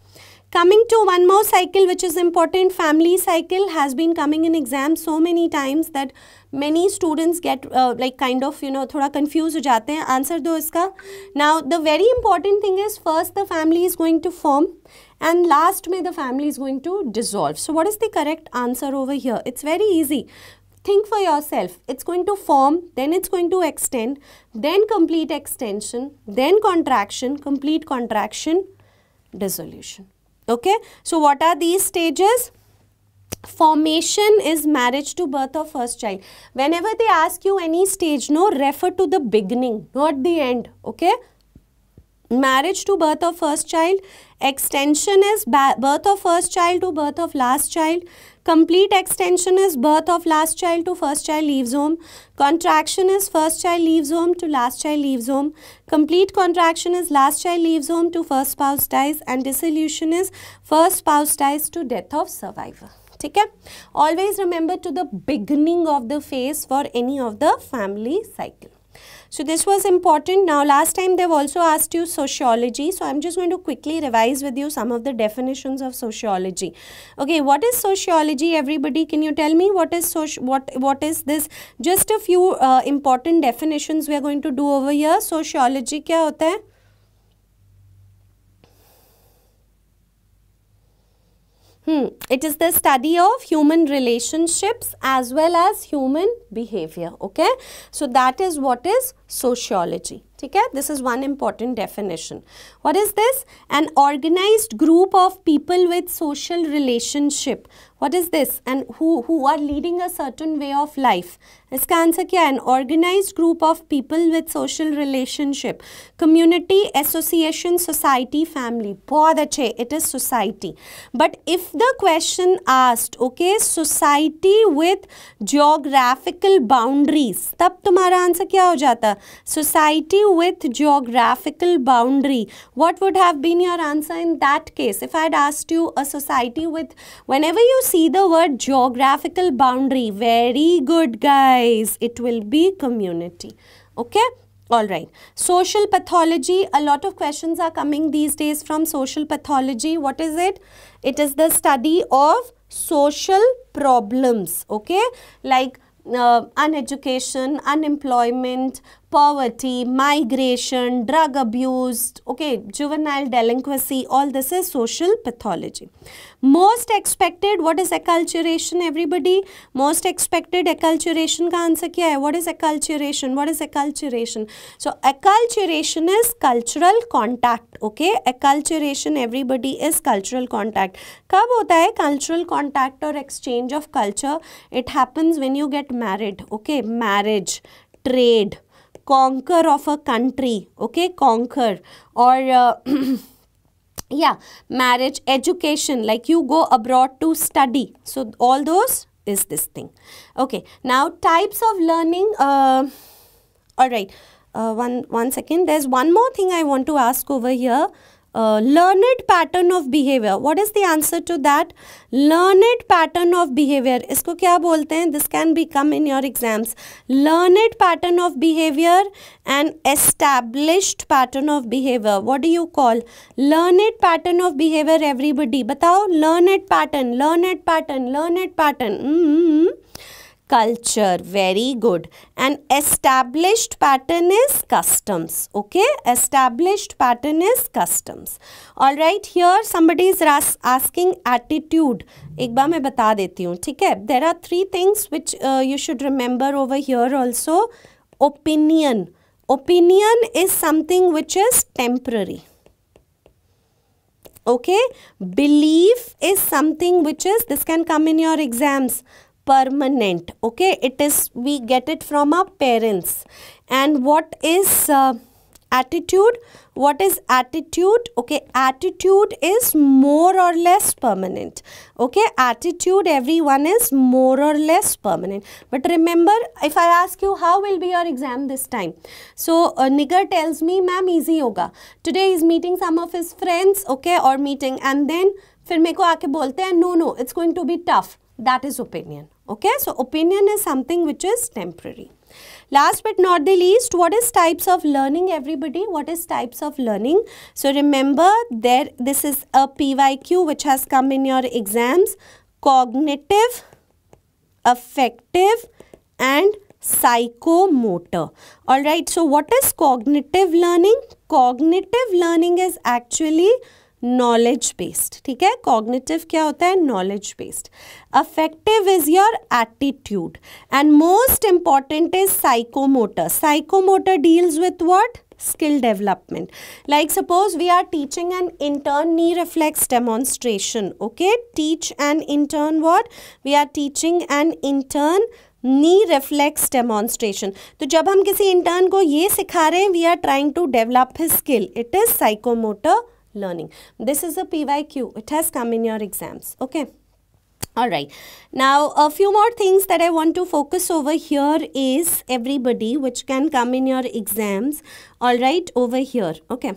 coming to one more cycle which is important family cycle has been coming in exam so many times that many students get uh, like kind of you know thoda confused ho jate hain answer do iska now the very important thing is first the family is going to form and last may the family is going to dissolve so what is the correct answer over here it's very easy think for yourself. It's going to form, then it's going to extend, then complete extension, then contraction, complete contraction, dissolution. Okay, so what are these stages? Formation is marriage to birth of first child. Whenever they ask you any stage, no, refer to the beginning, not the end. Okay, marriage to birth of first child, extension is birth of first child to birth of last child, Complete extension is birth of last child to first child leaves home. Contraction is first child leaves home to last child leaves home. Complete contraction is last child leaves home to first spouse dies and dissolution is first spouse dies to death of survivor. Okay, always remember to the beginning of the phase for any of the family cycle. So this was important. Now last time they've also asked you sociology. So I'm just going to quickly revise with you some of the definitions of sociology. Okay, what is sociology everybody? Can you tell me what is soci what what is this? Just a few uh, important definitions we are going to do over here. Sociology क्या होता है? Hmm. It is the study of human relationships as well as human behavior. Okay. So, that is what is sociology. Okay? This is one important definition. What is this? An organized group of people with social relationship. What is this? And who, who are leading a certain way of life? Its answer kya? An organized group of people with social relationship. Community, association, society, family. Poadache. It is society. But if the question asked, okay, society with geographical boundaries. Tab tumhara answer kya ho jata? Society with geographical boundary. What would have been your answer in that case? If I had asked you a society with, whenever you see the word geographical boundary, very good guys, it will be community. Okay? All right. Social pathology. A lot of questions are coming these days from social pathology. What is it? It is the study of social problems. Okay. Like uh, uneducation, unemployment, poverty, migration, drug abuse, okay, juvenile delinquency, all this is social pathology. Most expected, what is acculturation everybody? Most expected acculturation ka answer kya hai? What is acculturation? What is acculturation? So, acculturation is cultural contact, okay? Acculturation everybody is cultural contact. Kab hota hai cultural contact or exchange of culture? It happens when you get married, okay? Marriage, trade, conquer of a country okay conquer or uh, yeah marriage education like you go abroad to study so all those is this thing okay now types of learning uh, all right uh, one one second there's one more thing i want to ask over here uh, learned pattern of behavior what is the answer to that learned pattern of behavior इसको क्या बोलते हैं this can become in your exams learned pattern of behavior and established pattern of behavior what do you call learned pattern of behavior everybody बताओ learned pattern learned pattern learned pattern mm -hmm culture very good and established pattern is customs okay established pattern is customs all right here somebody is asking attitude एक बार मैं बता देती हूँ ठीक है there are three things which uh, you should remember over here also opinion opinion is something which is temporary okay belief is something which is this can come in your exams permanent okay it is we get it from our parents and what is uh, attitude what is attitude okay attitude is more or less permanent okay attitude everyone is more or less permanent but remember if i ask you how will be your exam this time so a uh, nigger tells me ma'am easy yoga. today he's meeting some of his friends okay or meeting and then फिर मेरे को आके बोलते हैं no, no it's going to be tough that Okay, so opinion is something which is temporary. Last but not the least, what is types of learning everybody? What is types of learning? So remember there this is a PYQ which has come in your exams. Cognitive, affective and psychomotor. Alright, so what is cognitive learning? Cognitive learning is actually knowledge based ठीक है cognitive क्या होता है knowledge based affective is your attitude and most important is psychomotor psychomotor deals with what skill development like suppose we are teaching and intern knee reflex demonstration okay teach and intern what we are teaching and intern knee reflex demonstration तो जब हम किसी intern को ये सिखा रहे हैं we are trying to develop his skill it is psychomotor learning. This is a PYQ. It has come in your exams. Okay. All right. Now, a few more things that I want to focus over here is everybody which can come in your exams. All right. Over here. Okay.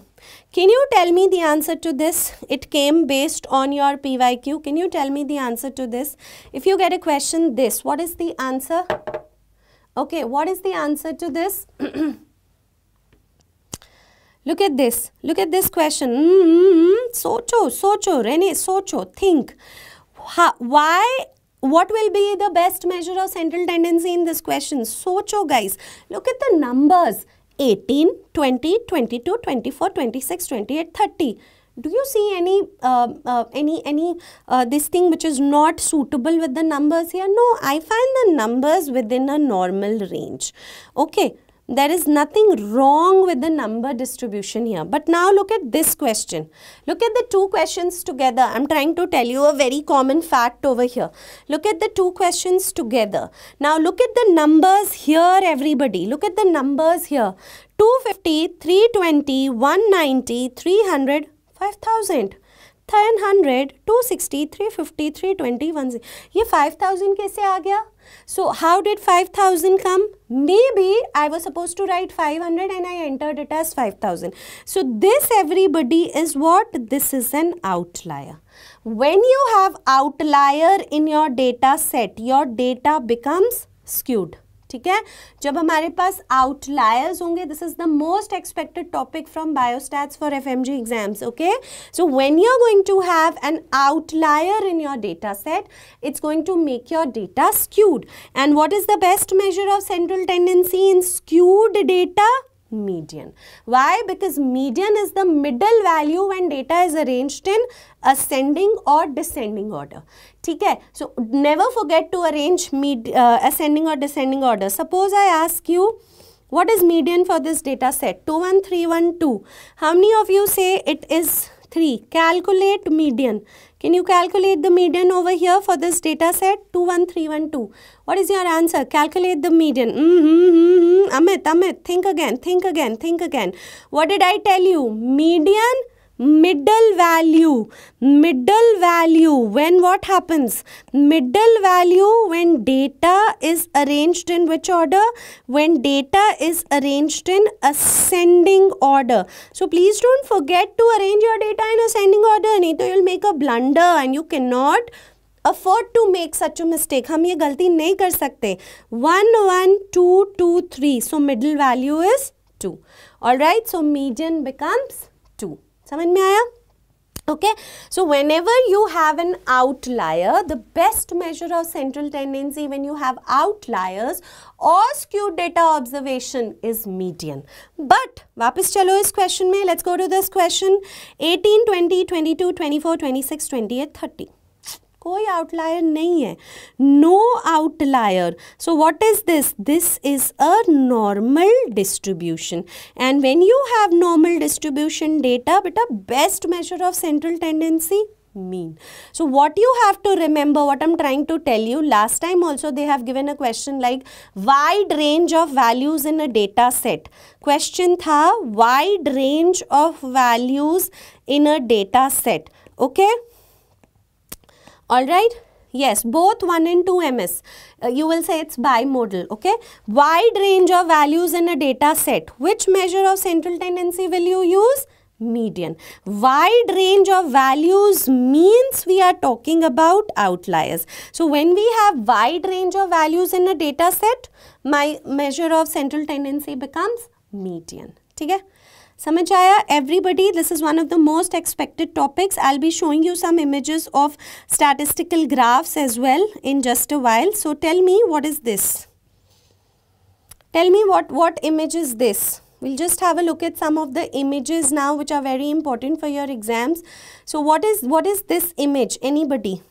Can you tell me the answer to this? It came based on your PYQ. Can you tell me the answer to this? If you get a question this, what is the answer? Okay. What is the answer to this? Look at this. Look at this question. Mm -hmm. Socho, socho, Rene, socho. Think. How, why? What will be the best measure of central tendency in this question? Socho, guys. Look at the numbers. 18, 20, 22, 24, 26, 28, 30 do you see any uh, uh, any any uh, this thing which is not suitable with the numbers here no i find the numbers within a normal range okay there is nothing wrong with the number distribution here. But now look at this question. Look at the two questions together. I'm trying to tell you a very common fact over here. Look at the two questions together. Now look at the numbers here everybody. Look at the numbers here. 250, 320, 190, 300, 5000. 1000, 260, 350, 320, 5000 कैसे आ so how did 5000 come? Maybe I was supposed to write 500 and I entered it as 5000. So this everybody is what? This is an outlier. When you have outlier in your data set, your data becomes skewed. ठीक है जब हमारे पास outliers होंगे this is the most expected topic from biostats for FMG exams okay so when you are going to have an outlier in your data set it's going to make your data skewed and what is the best measure of central tendency in skewed data median. Why? Because median is the middle value when data is arranged in ascending or descending order. Okay. So never forget to arrange med, uh, ascending or descending order. Suppose I ask you, what is median for this data set? 21312. How many of you say it is 3. Calculate median. Can you calculate the median over here for this data set? 21312. What is your answer? Calculate the median. Mm -hmm, mm -hmm. Amit, Amit, think again, think again, think again. What did I tell you? Median middle value middle value when what happens middle value when data is arranged in which order when data is arranged in ascending order so please don't forget to arrange your data in ascending order nahi to you'll make a blunder and you cannot afford to make such a mistake. हम ये गलती नहीं कर सकते one one two 2 three so middle value is two समझ में आया okay so whenever you have an outlier the best measure of central tendency when you have outliers और skew data observation is median but वापस चलो इस question में let's go to this question twenty four twenty six twenty eight thirty कोई outlier नहीं है no outlier so what is this this is a normal distribution and when you have normal distribution data बेटा best measure of central tendency mean so what you have to remember what i'm trying to tell you last time also they have given a question like wide range of values in a data set question tha wide range of values in a data set okay all right yes both 1 and 2 ms uh, you will say it's bimodal okay wide range of values in a data set which measure of central tendency will you use median wide range of values means we are talking about outliers so when we have wide range of values in a data set my measure of central tendency becomes median ठीक है समझ everybody. This is one of the most expected topics. I'll be showing you some images of statistical graphs as well in just a while. So tell me what is this? Tell me what, what image is this? We'll just have a look at some of the images now which are very important for your exams. So what is, what is this image? Anybody?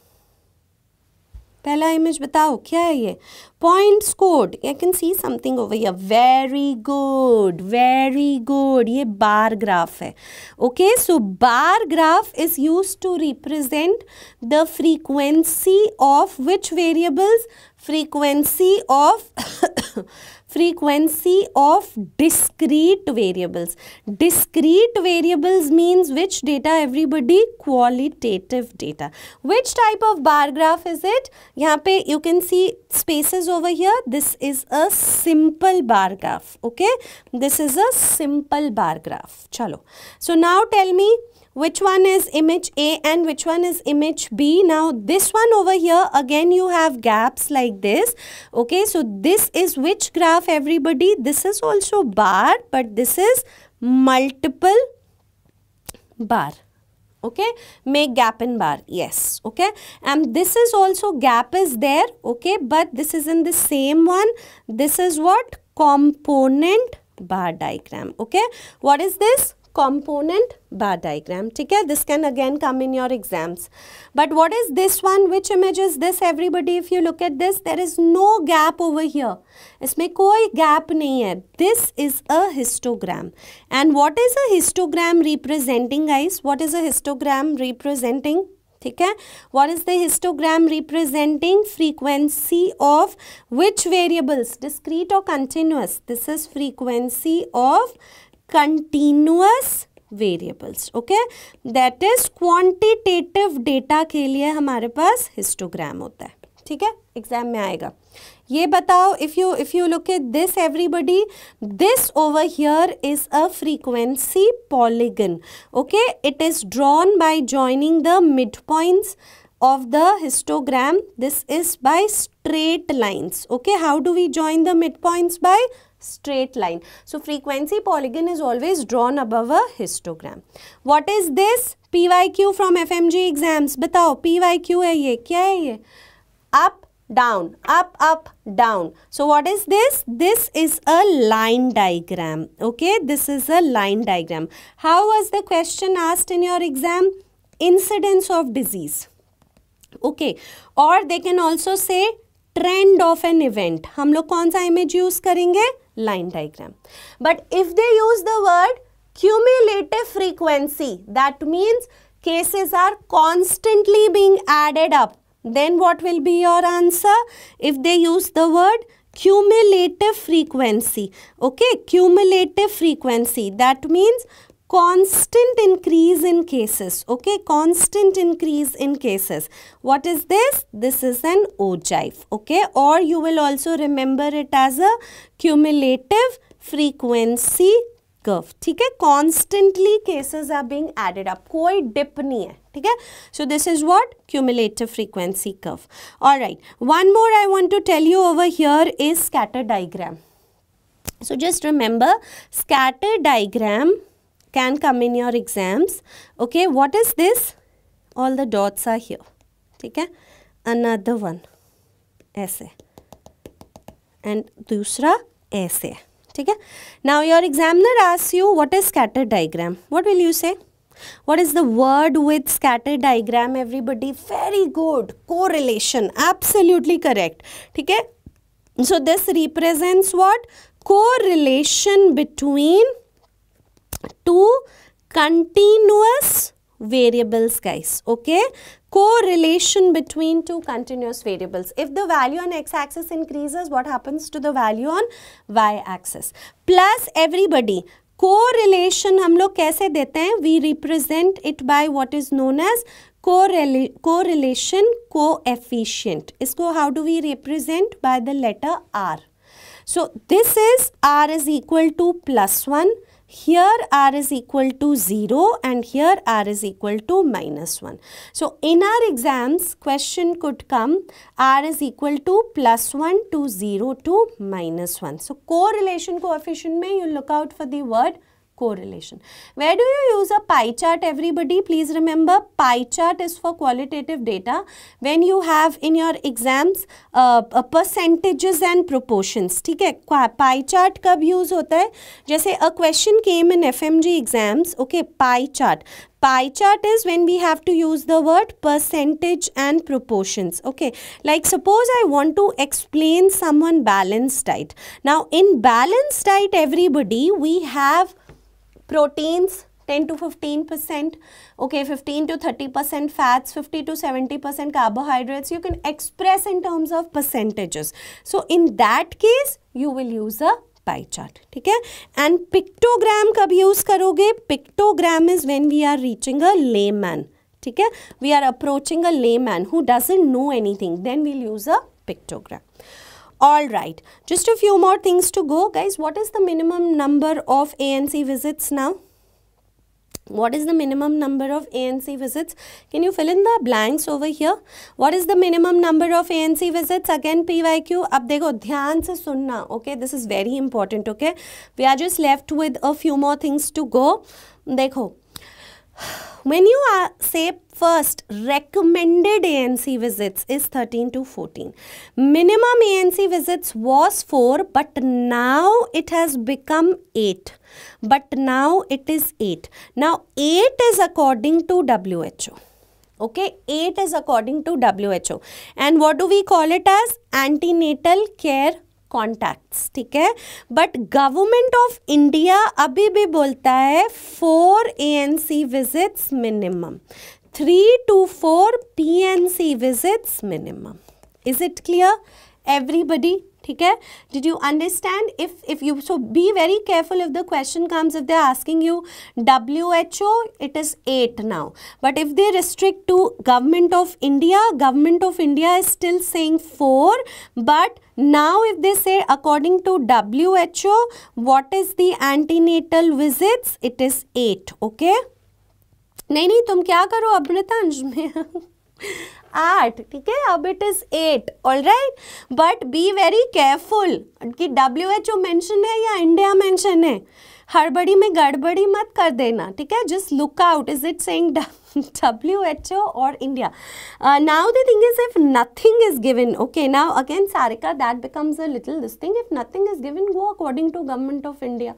पहला image बताओ क्या है ये point code I can see something over here very good very good ये bar graph है okay so bar graph is use to represent the frequency of which variables frequency of frequency of discrete variables. Discrete variables means which data everybody? Qualitative data. Which type of bar graph is it? यहाँ you can see spaces over here. This is a simple bar graph. Okay. This is a simple bar graph. Chalo. So now tell me which one is image A and which one is image B. Now this one over here again you have gaps like this. Okay, so this is which graph everybody? This is also bar but this is multiple bar okay make gap in bar yes okay and this is also gap is there okay but this is in the same one this is what component bar diagram okay what is this component bar diagram. Okay? This can again come in your exams. But what is this one? Which image is this? Everybody, if you look at this, there is no gap over here. इसमें कोई gap नहीं है. This is a histogram. And what is a histogram representing, guys? What is a histogram representing? Okay? What is the histogram representing? Frequency of which variables? Discrete or continuous? This is frequency of continuous variables okay that is quantitative data के लिए हमारे पास histogram होता है ठीक है exam में आएगा ये बताओ if you if you look at this everybody this over here is a frequency polygon okay it is drawn by joining the mid points of the histogram this is by straight lines okay how do we join the mid points by straight line. So frequency polygon is always drawn above a histogram. What is this? PYQ from FMG exams. Batao, PYQ kya hai ye? Up down up up down so what is this this is a line diagram okay this is a line diagram how was the question asked in your exam incidence of disease okay or they can also say trend of an event हम लोग कौन image use karenge? line diagram. But if they use the word cumulative frequency, that means cases are constantly being added up, then what will be your answer? If they use the word cumulative frequency, okay, cumulative frequency, that means constant increase in cases okay constant increase in cases what is this this is an ogive okay or you will also remember it as a cumulative frequency curve theek constantly cases are being added up koi dip Okay, so this is what cumulative frequency curve all right one more i want to tell you over here is scatter diagram so just remember scatter diagram can come in your exams. Okay, what is this? All the dots are here. Okay, another one. Essay. And dusra essay. Okay, now your examiner asks you what is scatter diagram. What will you say? What is the word with scatter diagram everybody? Very good. Correlation. Absolutely correct. Okay. So this represents what? Correlation between two continuous variables guys okay correlation between two continuous variables if the value on x-axis increases what happens to the value on y-axis plus everybody correlation hum kaise dete hain? we represent it by what is known as correlation coefficient isko how do we represent by the letter r so this is r is equal to plus 1 here r is equal to 0 and here r is equal to minus 1. So, in our exams question could come r is equal to plus 1 to 0 to minus 1. So, correlation coefficient may you look out for the word correlation. Where do you use a pie chart everybody? Please remember pie chart is for qualitative data. When you have in your exams uh, uh percentages and proportions. Okay, pie chart कब use होता है a question came in FMG exams. Okay pie chart. pie chart is when we have to use the word percentage and proportions okay like suppose i want to explain someone balanced diet now in balanced diet everybody we have proteins 10 to 15 percent okay 15 to 30 percent fats 50 to 70 percent carbohydrates you can express in terms of percentages so in that case you will use a pie chart ठीक है and pictogram कब use करोगे pictogram is when we are reaching a layman ठीक है we are approaching a layman who doesn't know anything then we'll use a pictogram Alright, just a few more things to go guys. What is the minimum number of ANC visits now? What is the minimum number of ANC visits? Can you fill in the blanks over here? What is the minimum number of ANC visits? Again PYQ. Ab dekho, dhyan se sunna. Okay, this is very important. Okay, we are just left with a few more things to go. Dekho, when you are, say First, recommended ANC visits is 13 to 14. Minimum ANC visits was 4, but now it has become 8. But now it is 8. Now, 8 is according to WHO. Okay, 8 is according to WHO. And what do we call it as? Antenatal care contacts? Okay. But government of India, abhi अभी भी बोलता है for a an three to four PNC visits minimum. Is it clear? Everybody? Okay? Did you understand? If if you so be very careful if the question comes, if they're asking you WHO, it is eight now. But if they restrict to government of India, government of India is still saying four. But now if they say according to WHO, what is the antenatal visits? It is eight. Okay. नहीं नहीं तुम क्या करो अभिनतांश में आठ ठीक है अब it is eight all right but be very careful कि डब्ल्यू एच ओ मैंशन है या इंडिया मैंशन है हड़बड़ी में गड़बड़ी मत कर देना ठीक है just look out is it saying W H O और India now the thing is if nothing is given okay now again Sarika that becomes a little this thing if nothing is given go according to government of India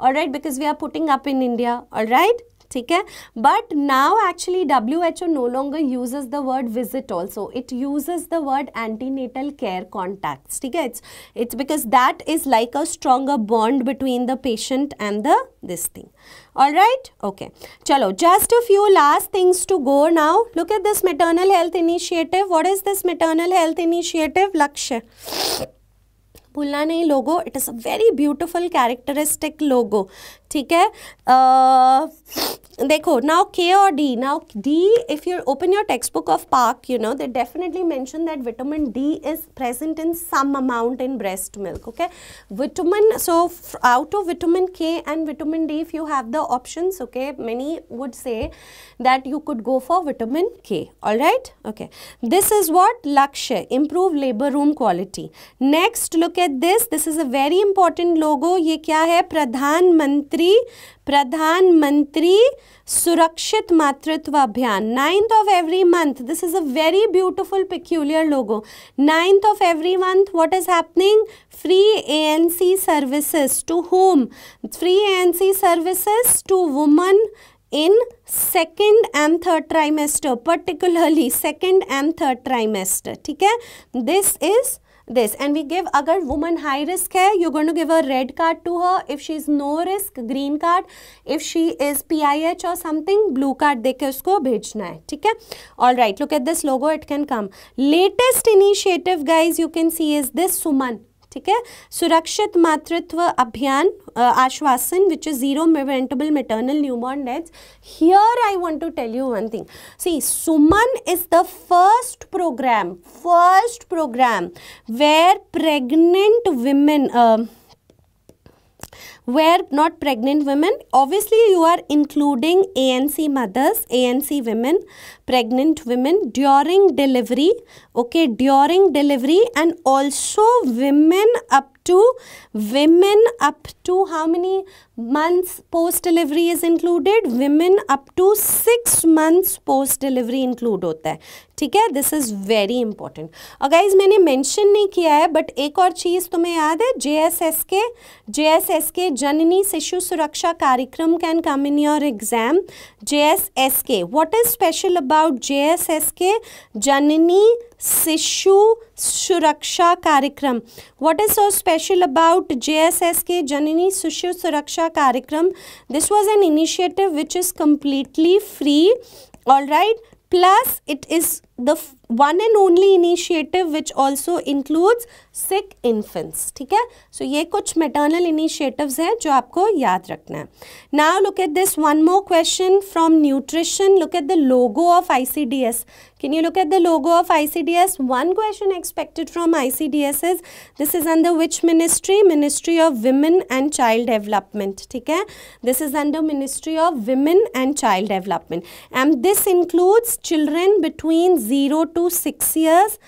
all right because we are putting up in India all right ठीक है but now actually W H O no longer uses the word visit also it uses the word antenatal care contacts ठीक है it's it's because that is like a stronger bond between the patient and the this thing all right okay chalo just a few last things to go now look at this maternal health initiative what is this maternal health initiative lakshya भूलना नहीं logo it is a very beautiful characteristic logo ठीक है uh, देखो now K और D now D if you open your text book of Park you know they definitely mention that vitamin D is present in some amount in breast milk okay vitamin so out of vitamin k and vitamin d if you have the options okay many would say that you could go for vitamin k all right okay this is what lakshya improve labor room quality next look at this this is a very important logo ye kya hai pradhan mantri प्रधानमंत्री Surakshit Matritva Abhiyan ninth of every month this is a very beautiful peculiar logo ninth of every month what is happening free ANC services to whom free ANC services to woman in second and third trimester particularly second and third trimester ठीक है this is this and we give agar woman high risk hai you're going to give a red card to her if she is no risk green card if she is pih or something blue card deke usko bhejna hai theek hai all right look at this logo it can come latest initiative guys you can see is this suman ठीक है सुरक्षित Matritva Abhiyan Aashwasan which is zero preventable maternal newborn death here I want to tell you one thing see Suman is the first programme first programme where pregnant women were not pregnant women. Obviously, you are including ANC mothers, ANC women, pregnant women during delivery, okay, during delivery and also women up to women up to how many months post delivery is included women up to six months post delivery include होता है ठीक है this is very important और मैंने mention नहीं किया है but एक और चीज़ तुम्हें याद है जे एस एस के जे S S K Janani Shishu Suraksha Karyakram can come in your exam J S S K what is special about J S S K Janani Shishu Suraksha Karyakram what is so special about J S S K Janani Bhavani Sushu Suraksha Karikram. This was an initiative which is completely free. All right. Plus, it is the one and only initiative which also includes sick infants. ठीक है So, ये कुछ maternal initiatives हैं जो आपको याद रखना है Now, look at this one more question from nutrition. Look at the logo of ICDS. Can you look at the logo of ICDS? One question expected from ICDS is, this is under which ministry? Ministry of Women and Child Development. Okay? This is under Ministry of Women and Child Development. And this includes children between 0 to 6 years,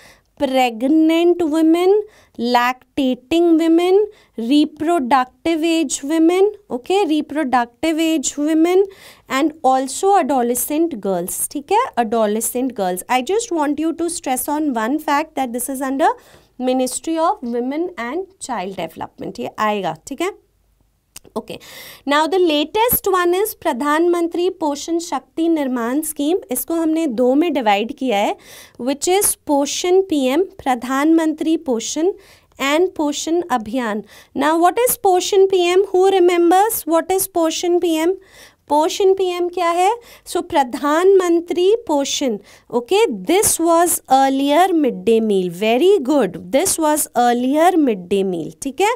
pregnant women lactating women reproductive age women okay reproductive age women and also adolescent girls ठीक है adolescent girls I just want you to stress on one fact that this is under ministry of women and child development ये आएगा ठीक है okay now the latest one is Pradhan Mantri Poshan शक्ति निर्माण scheme इसको हमने दो में डिवाइड किया है which is Poshan P M Pradhan Mantri Poshan and Poshan Abhiyan now what is Poshan P M who remembers what is Poshan P M Poshan PM क्या है so so, Pradhan Mantri Poshan okay this was earlier mid day meal very good this was earlier mid day meal ठीक है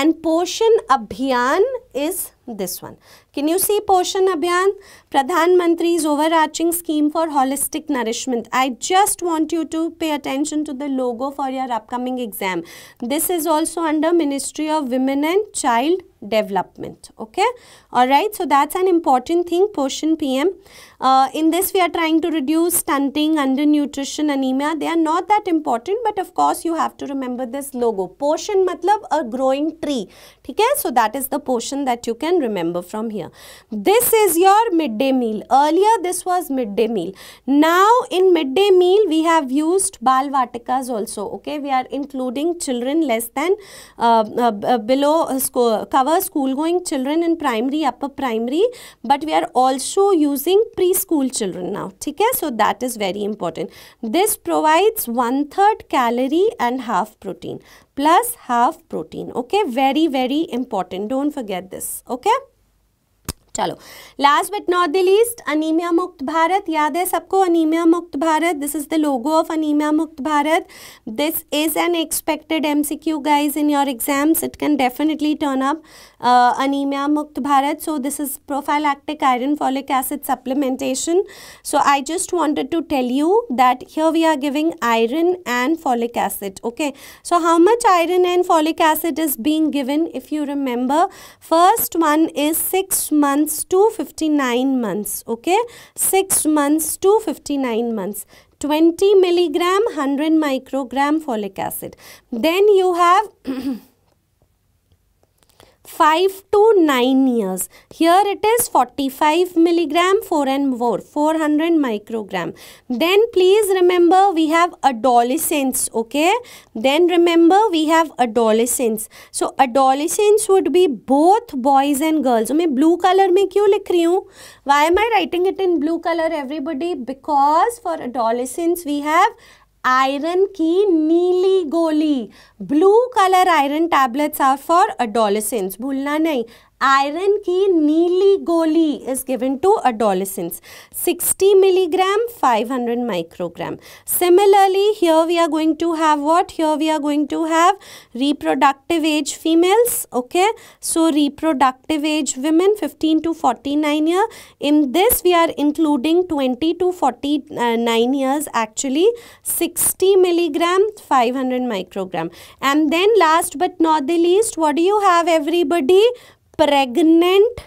and Poshan Abhiyan is this one can you see Poshan Abhiyan Pradhan Mantri is overarching scheme for holistic nourishment I just want you to pay attention to the logo for your upcoming exam this is also under ministry of women and child development okay all right so that's an important thing portion pm uh, in this we are trying to reduce stunting undernutrition anemia they are not that important but of course you have to remember this logo portion matlab a growing tree okay so that is the portion that you can remember from here this is your midday meal earlier this was midday meal now in midday meal we have used bal vatikas also okay we are including children less than uh, uh, uh below uh, cover our school going children in primary, upper primary, but we are also using preschool children now. Okay? So that is very important. This provides one third calorie and half protein plus half protein. Okay, very, very important. Don't forget this. Okay. चलो last but not the least anaemia Mukt Bharat याद है सबको anaemia Mukt Bharat this is the logo of anaemia Mukt Bharat this is an expected MCQ guys in your exams it can definitely turn up uh, anemia mukt bharat so this is prophylactic iron folic acid supplementation so i just wanted to tell you that here we are giving iron and folic acid okay so how much iron and folic acid is being given if you remember first one is 6 months to 59 months okay 6 months to 59 months 20 milligram 100 microgram folic acid then you have 5 to 9 years. Here it is 45 milligram 4 and 4 400 microgram. Then please remember we have adolescents okay. Then remember we have adolescents. So adolescents would be both boys and girls. So मैं blue color में क्यों लिख रही Why am I writing it in blue color everybody? Because for adolescents we have iron की नीली गोली blue colour iron tablets are for adolescence भूलना नहीं Iron की नीली goli is given to adolescents 60 milligram 500 microgram similarly here we are going to have what here we are going to have reproductive age females okay so reproductive age women 15 to 49 year in this we are including 20 to 49 years actually 60 milligram 500 microgram and then last but not the least what do you have everybody pregnant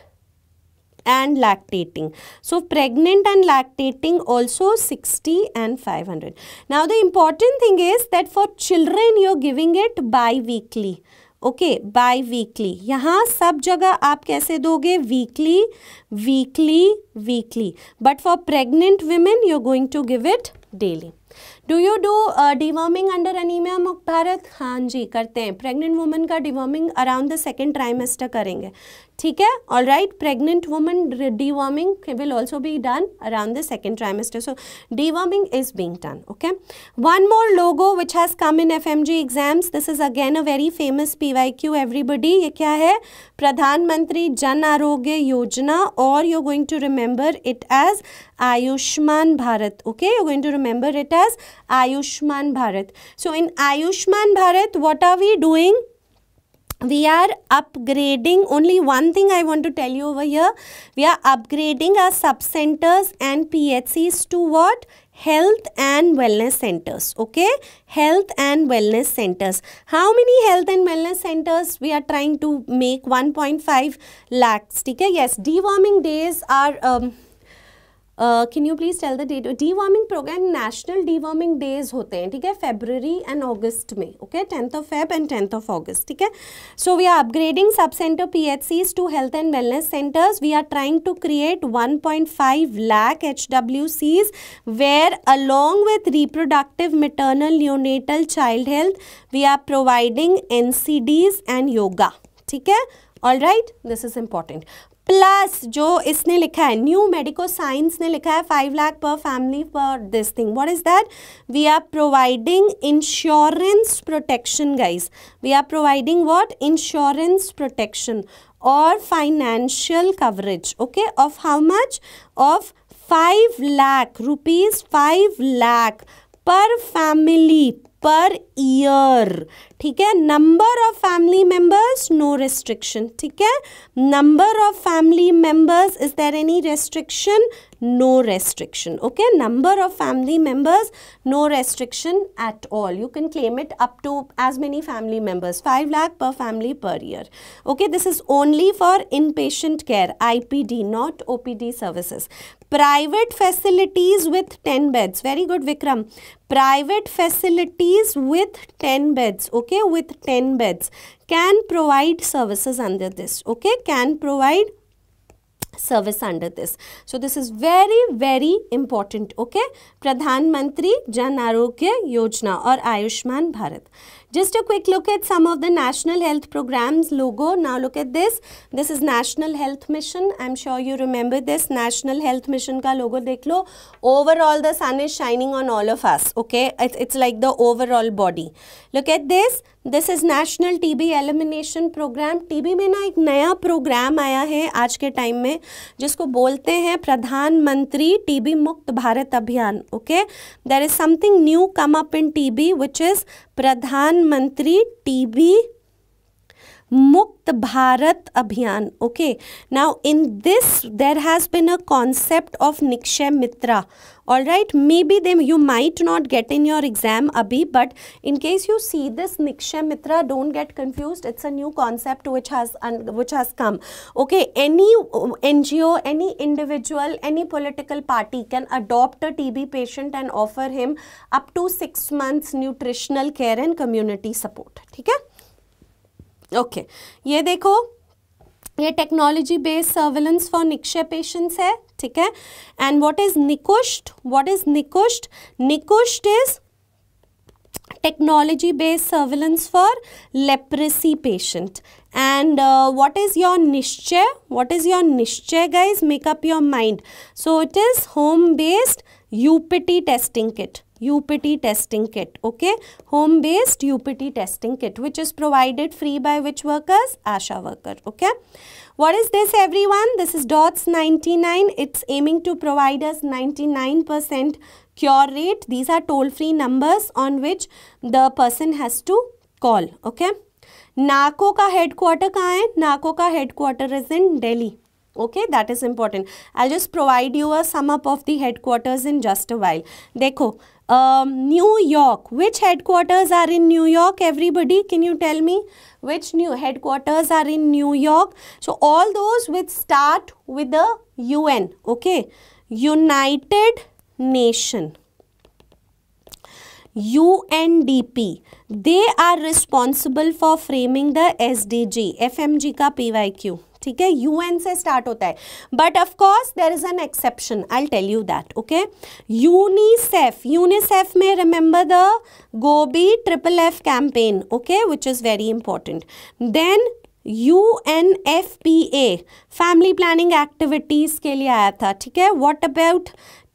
and lactating. So pregnant and lactating also 60 and 500. Now the important thing is that for children you're giving it bi-weekly. Okay, bi-weekly. यहाँ सब जगह आप कैसे दोगे weekly, weekly, weekly. But for pregnant women you're going to give it daily. Do you do deworming under anaemia Mukt Bharat हाँ जी करते हैं प्रेग्नेंट वुमन का deworming around the second trimester करेंगे ठीक है all right pregnant woman deworming will also be done around the second trimester so deworming is being done okay one more logo which has come in F M G exams this is again a very famous P Y Q everybody ये क्या है प्रधानमंत्री जन आरोग्य योजना और you going to remember it as Ayushman Bharat. Okay, you're going to remember it as Ayushman Bharat. So in Ayushman Bharat, what are we doing? we are upgrading only one thing i want to tell you over here we are upgrading our sub centers and phcs to what health and wellness centers okay health and wellness centers how many health and wellness centers we are trying to make 1.5 lakhs okay yes deworming days are um, uh, can you please tell the date? Deworming program, national deworming days hote hain, hai? February and August mein, okay? 10th of Feb and 10th of August, hai? So, we are upgrading sub-center PHCs to health and wellness centers. We are trying to create 1.5 lakh HWCs where along with reproductive maternal neonatal child health, we are providing NCDs and yoga, okay? All right, this is important. Plus जो इसने लिखा है new medico science ने लिखा है five lakh per family for this thing what is that we are providing insurance protection guys we are providing what insurance protection और financial coverage okay of how much of five lakh rupees five lakh per family per year ठीक है number of family members no restriction ठीक है number of family members is there any restriction no restriction okay number of family members no restriction at all you can claim it up to as many family members 5 lakh per family per year okay this is only for inpatient care ipd not opd services private facilities with 10 beds very good vikram private facilities with with 10 beds okay with 10 beds can provide services under this okay can provide service under this. So this is very very important okay. Pradhan Mantri Jan Arogya Yojana or Ayushman Bharat. Just a quick look at some of the National Health Program's logo. Now look at this. This is National Health Mission. I'm sure you remember this. National Health Mission ka logo dekh Overall, the sun is shining on all of us. Okay, it's, it's like the overall body. Look at this. This is national T B elimination programme T B में ना एक नया programme आया है आज के time में जिसको बोलते हैं प्रधानमंत्री T B Mukt Bharat Abhiyan okay there is something new come up in B which is Pradhan Mantri B Mukt Bharat Abhiyan okay now in this there has been a concept of Nikshay Mitra all right maybe they you might not get in your exam अभी but in case you see this Nikshay Mitra don't get confuse it's a new concept which has which has come okay any N G O any individual any political party can adopt T B patient and offer him up to six months nutritional care and community support ठीक है okay okay. ये देखो ये technology based surveillance for Nikshay patients है ठीक है and what is Nikusth what is Nikusth Nikusth is technology based surveillance for leprosy patient and what is your Nishchay what is your Nishchay guys make up your mind so it is home based UPT testing kit UPT testing kit. Okay, home based UPT testing kit which is provided free by which workers? ASHA worker. Okay. What is this everyone? This is DOTS 99. It's aiming to provide us 99% cure rate. These are toll free numbers on which the person has to call. Okay. ka headquarters headquarter hai? है ka का is in Delhi, okay. That is important. I'll just provide you a sum up of the headquarters in just a while. Dekho. Um, New York. Which headquarters are in New York? Everybody, can you tell me which new headquarters are in New York? So all those which start with the UN. Okay, United Nation. UNDP. They are responsible for framing the SDG. FMG ka PYQ. ठीक है UN से start होता है but of course there is an exception I tell you that okay UNICEF UNICEF में remember the GOBI triple F campaign okay which is very important then U N F P A family planning activities के लिए आया था ठीक है what about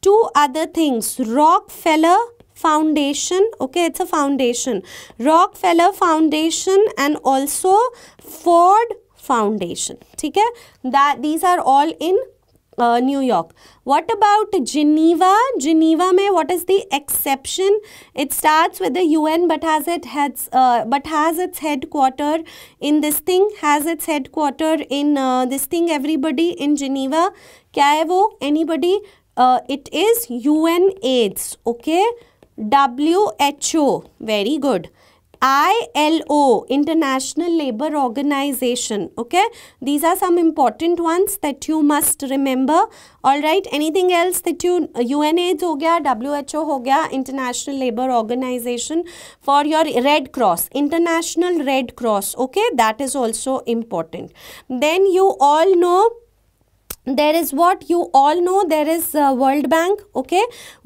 two other things Rockefeller foundation okay it's a foundation Rockefeller foundation and also Ford foundation that these are all in uh, New York. What about Geneva? Geneva mein what is the exception? It starts with the UN but has it heads, uh, but has its headquarter in this thing, has its headquarter in uh, this thing everybody in Geneva. Kya hai wo? Anybody? it is UN AIDS. Okay. WHO. Very good. ILO, International Labour Organization. Okay, these are some important ones that you must remember. All right, anything else that you UNAIDS ho gaya, WHO ho gaya, International Labour Organization for your Red Cross, International Red Cross. Okay, that is also important. Then you all know there is what you all know there is world bank okay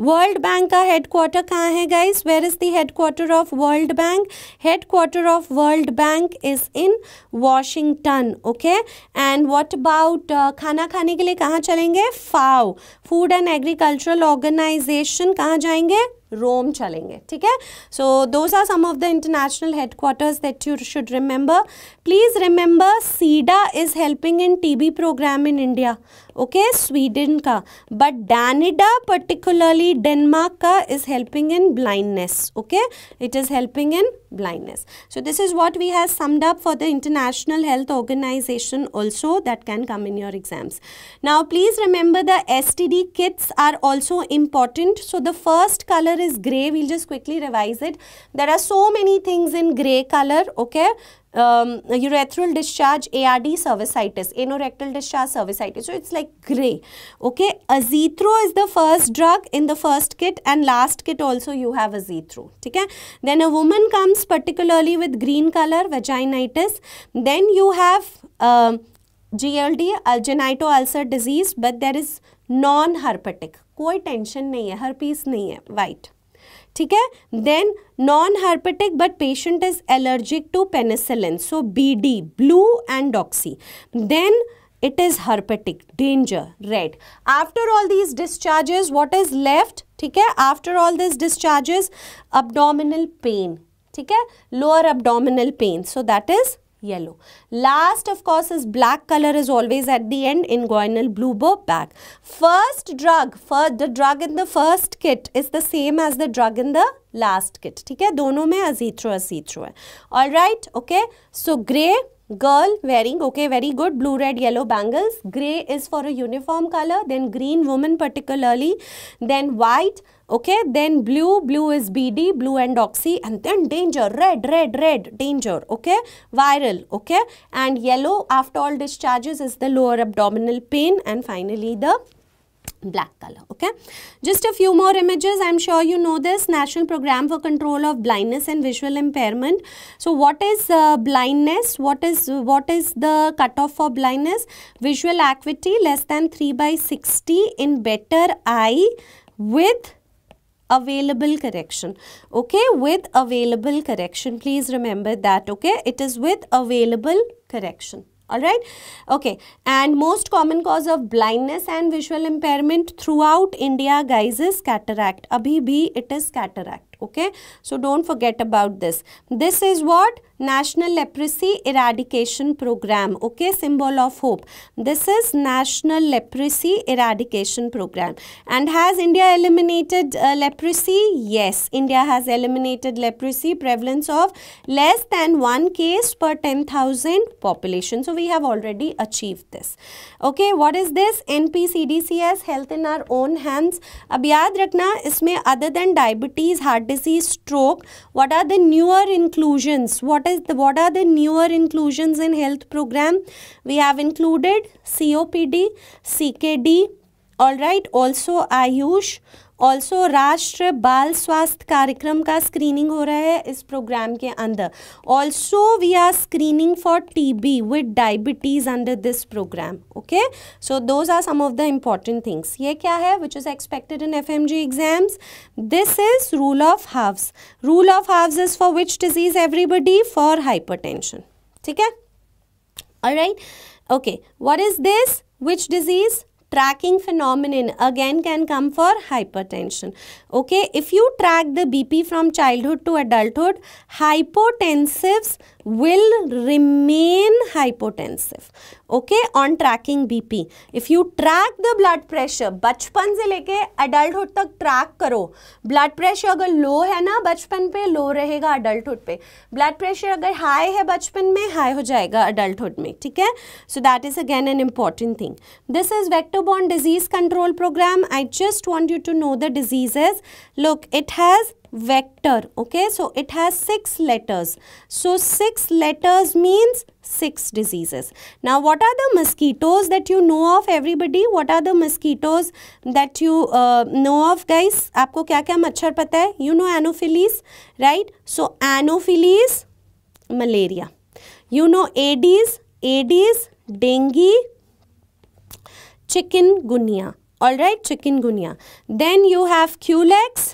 world bank का headquarter कहाँ है guys where is the headquarter of world bank headquarter of world bank is in Washington okay and what about खाना खाने के लिए कहाँ चलेंगे FAO food and agricultural organisation कहाँ जाएंगे रोम चलेंगे ठीक है so those are some of the international headquarters that you should remember please remember SIDA is helping in TB programme in India okay sweden ka but danida particularly denmark ka is helping in blindness okay it is helping in blindness so this is what we have summed up for the international health organization also that can come in your exams now please remember the std kits are also important so the first color is gray we'll just quickly revise it there are so many things in gray color okay um, urethral discharge, ARD cervicitis, anorectal discharge cervicitis. So it's like gray. Okay, azithro is the first drug in the first kit and last kit also you have azithro. Okay? Then a woman comes particularly with green color, vaginitis. Then you have um, GLD, genito ulcer disease, but there is non-herpetic. कोई tension नहीं है herpes नहीं है ठीक है then non herpetic but patient is allergic to penicillin so B D blue and doxy it is herpetic danger red after all these discharges what is left ठीक है after all these discharges abdominal pain ठीक है lower abdominal pain so that is yellow last of of course is black colour is always at the end in inguinal ब्लू बो bag first drug first the drug in the first kit is the same as the drug in the last kit ठीक है दोनों में azithro azithro है all right okay so grey girl wearing okay very good blue red yellow bangles gray is for a uniform color then green woman particularly then white okay then blue blue is bd blue and oxy and then danger red red red danger okay viral okay and yellow after all discharges is the lower abdominal pain and finally the black color okay just a few more images i'm sure you know this national program for control of blindness and visual impairment so what is uh, blindness what is what is the cutoff for blindness visual acuity less than 3 by 60 in better eye with available correction okay with available correction please remember that okay it is with available correction Alright? Okay. And most common cause of blindness and visual impairment throughout India guys is cataract. Abhi bhi it is cataract. Okay. So don't forget about this. This is what? National Leprosy Eradication Program. Okay, symbol of hope. This is National Leprosy Eradication Program. And has India eliminated uh, leprosy? Yes, India has eliminated leprosy prevalence of less than one case per 10,000 population. So we have already achieved this. Okay, what is this? NPCDCS, health in our own hands. अब याद रखना इसमें other than diabetes, heart disease, stroke, what are the newer inclusions? What is the, what are the newer inclusions in health program? We have included COPD, CKD, all right, also Ayush, also Rashtra Bal स्वास्थ्य कार्यक्रम का screening हो रहा है इस programme के अंदर also we are screening for TB with diabetes under this programme okay so those are some of the important things ये क्या है which is expected in F M G exams this is rule of halves rule of halves is for which disease everybody for hypertension ठीक है right okay what is this which disease tracking phenomenon again can come for hypertension. Okay, if you track the BP from childhood to adulthood, hypotensives will remain hypotensive okay on tracking bp if you track the blood pressure bachpan se leke adulthood tak track karo blood pressure agar low hai na bachpan pe low rahega adulthood pe blood pressure agar high hai bachpan mein high ho jayega adulthood mein theek hai so that is again an important thing this is vector borne disease control program I just want you to know the diseases look it has vector okay so it has six letters so six letters means six diseases now what are the mosquitoes that you know of everybody what are the mosquitoes that you uh, know of guys aapko kya kya machhar pata hai you know anopheles right so anopheles malaria you know aedes aedes dengue chikungunya all right chikungunya then you have culex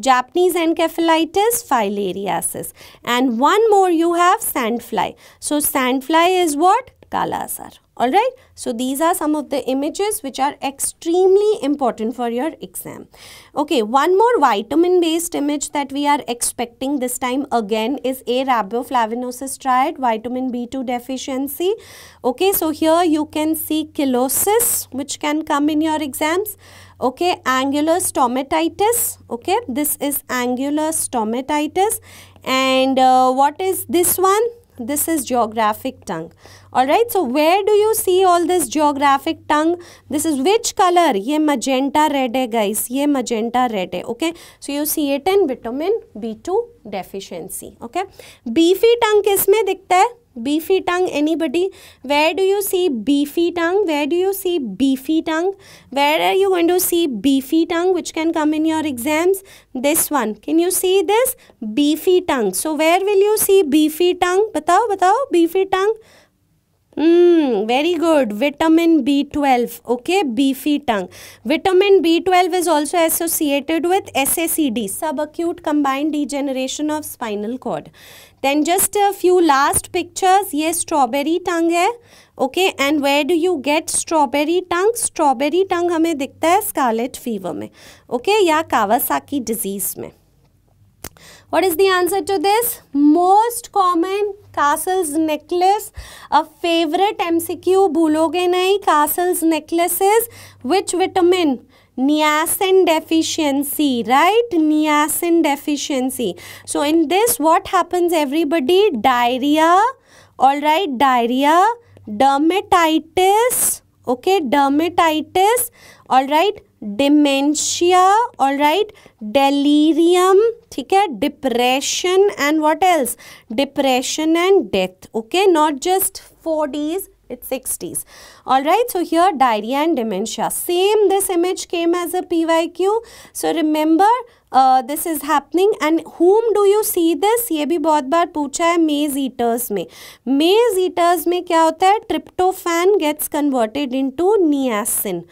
Japanese encephalitis, filariasis. And one more you have sandfly. So sandfly is what? Kalasar. Alright, so these are some of the images which are extremely important for your exam. Okay, one more vitamin based image that we are expecting this time again is A. riboflavinosis triad, vitamin B2 deficiency. Okay, so here you can see chelosis which can come in your exams okay angular stomatitis okay this is angular stomatitis and uh, what is this one this is geographic tongue all right so where do you see all this geographic tongue this is which color ye magenta red hai guys ye magenta red hai okay so you see it in vitamin b2 deficiency okay beefy tongue is में दिखता है beefy tongue anybody where do you see beefy tongue where do you see beefy tongue where are you going to see beefy tongue which can come in your exams this one can you see this beefy tongue so where will you see beefy tongue batao batao beefy tongue Mm, very good. Vitamin B12. Okay, beefy tongue. Vitamin B12 is also associated with SACD, subacute combined degeneration of spinal cord. Then just few last pictures ये strawberry tongue है okay and where do you get strawberry tongue strawberry tongue हमें दिखता है scarlet fever में okay okay? या Kawasaki disease में What is the answer to this? Most common castles necklace, a favorite MCQ. क्यू भूलोगे नहीं Casal's necklaces which vitamin niacin deficiency right niacin deficiency so in this what happens everybody diarrhea all right diarrhea dermatitis okay dermatitis all right dementia all right delirium okay. depression and what else depression and death okay not just four days it's 60s. Alright, so here diarrhea and dementia. Same this image came as a PYQ. So remember uh, this is happening and whom do you see this? ये भी बहुत बार पूछा है मेज eaters में मेज eaters में क्या होता है Tryptophan gets converted into niacin.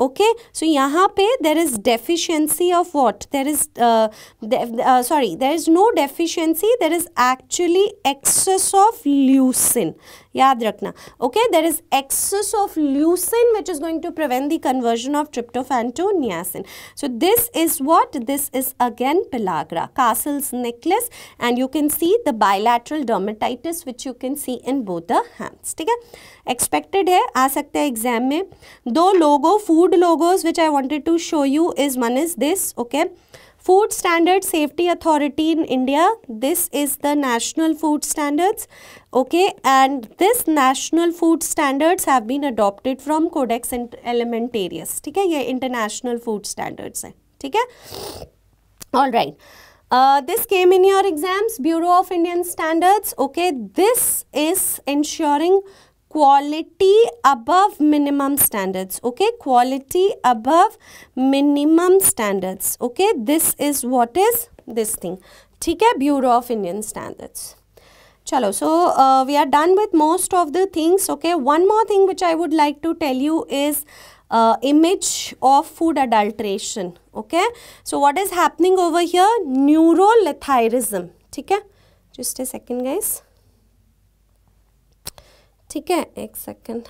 Okay so यहाँ पे there is deficiency of what there is sorry there is no there there is actually excess of leucine याद रखना okay there is excess of leucine which is going to prevent the conversion of tryptophan to niacin so this is what this is again pellagra Casal's necklace and you can see the bilateral dermatitis which you can see in both the hands ठीक है expected है आ सकते हैं exam में दो लोगों food food logos which I wanted to show you is one is this, okay. Food Standard Safety Authority in India, this is the national food standards, okay. And this national food standards have been adopted from Codex Elementarius, Okay, है, ये international food standards okay All right. Uh, this came in your exams, Bureau of Indian Standards, okay. This is ensuring quality above minimum standards okay quality above minimum standards okay this is what is this thing ठीक Bureau of Indian Standards. Chalo, so uh, we are done with most of the things. Okay, one more thing which I would like to tell you is Uh, image of food adulteration okay so what is happening over here neurolithirism okay just a second guys ठीक है एक second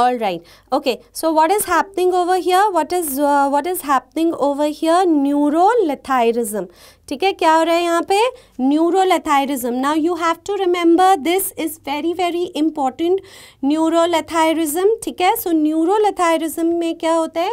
all right okay so what is happening over here what is uh, what is happening over here neurolethyrism ठीक है क्या हो रहा है यहाँ पे neurolathyrism now you have to remember this is very very important neurolathyrism ठीक है सो न्यूरोलेथायरिज्म में क्या होता है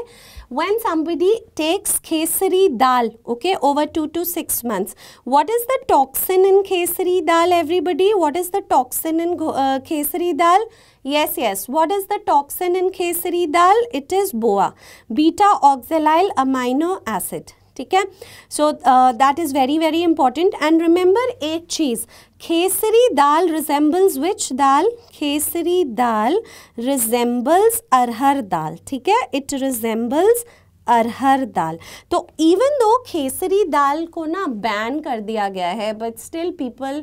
when somebody takes kesari dal, okay, over 2 to 6 months, what is the toxin in kesari dal, everybody? What is the toxin in uh, kesari dal? Yes, yes. What is the toxin in kesari dal? It is BOA, beta oxalyl amino acid. ठीक है so that is very very important and remember एक चीज़ खेसरी दाल resembles विच दाल खेसरी दाल resembles अरहर दाल ठीक है it resembles अरहर दाल तो even though खेसरी दाल को ना ban कर दिया गया है but still people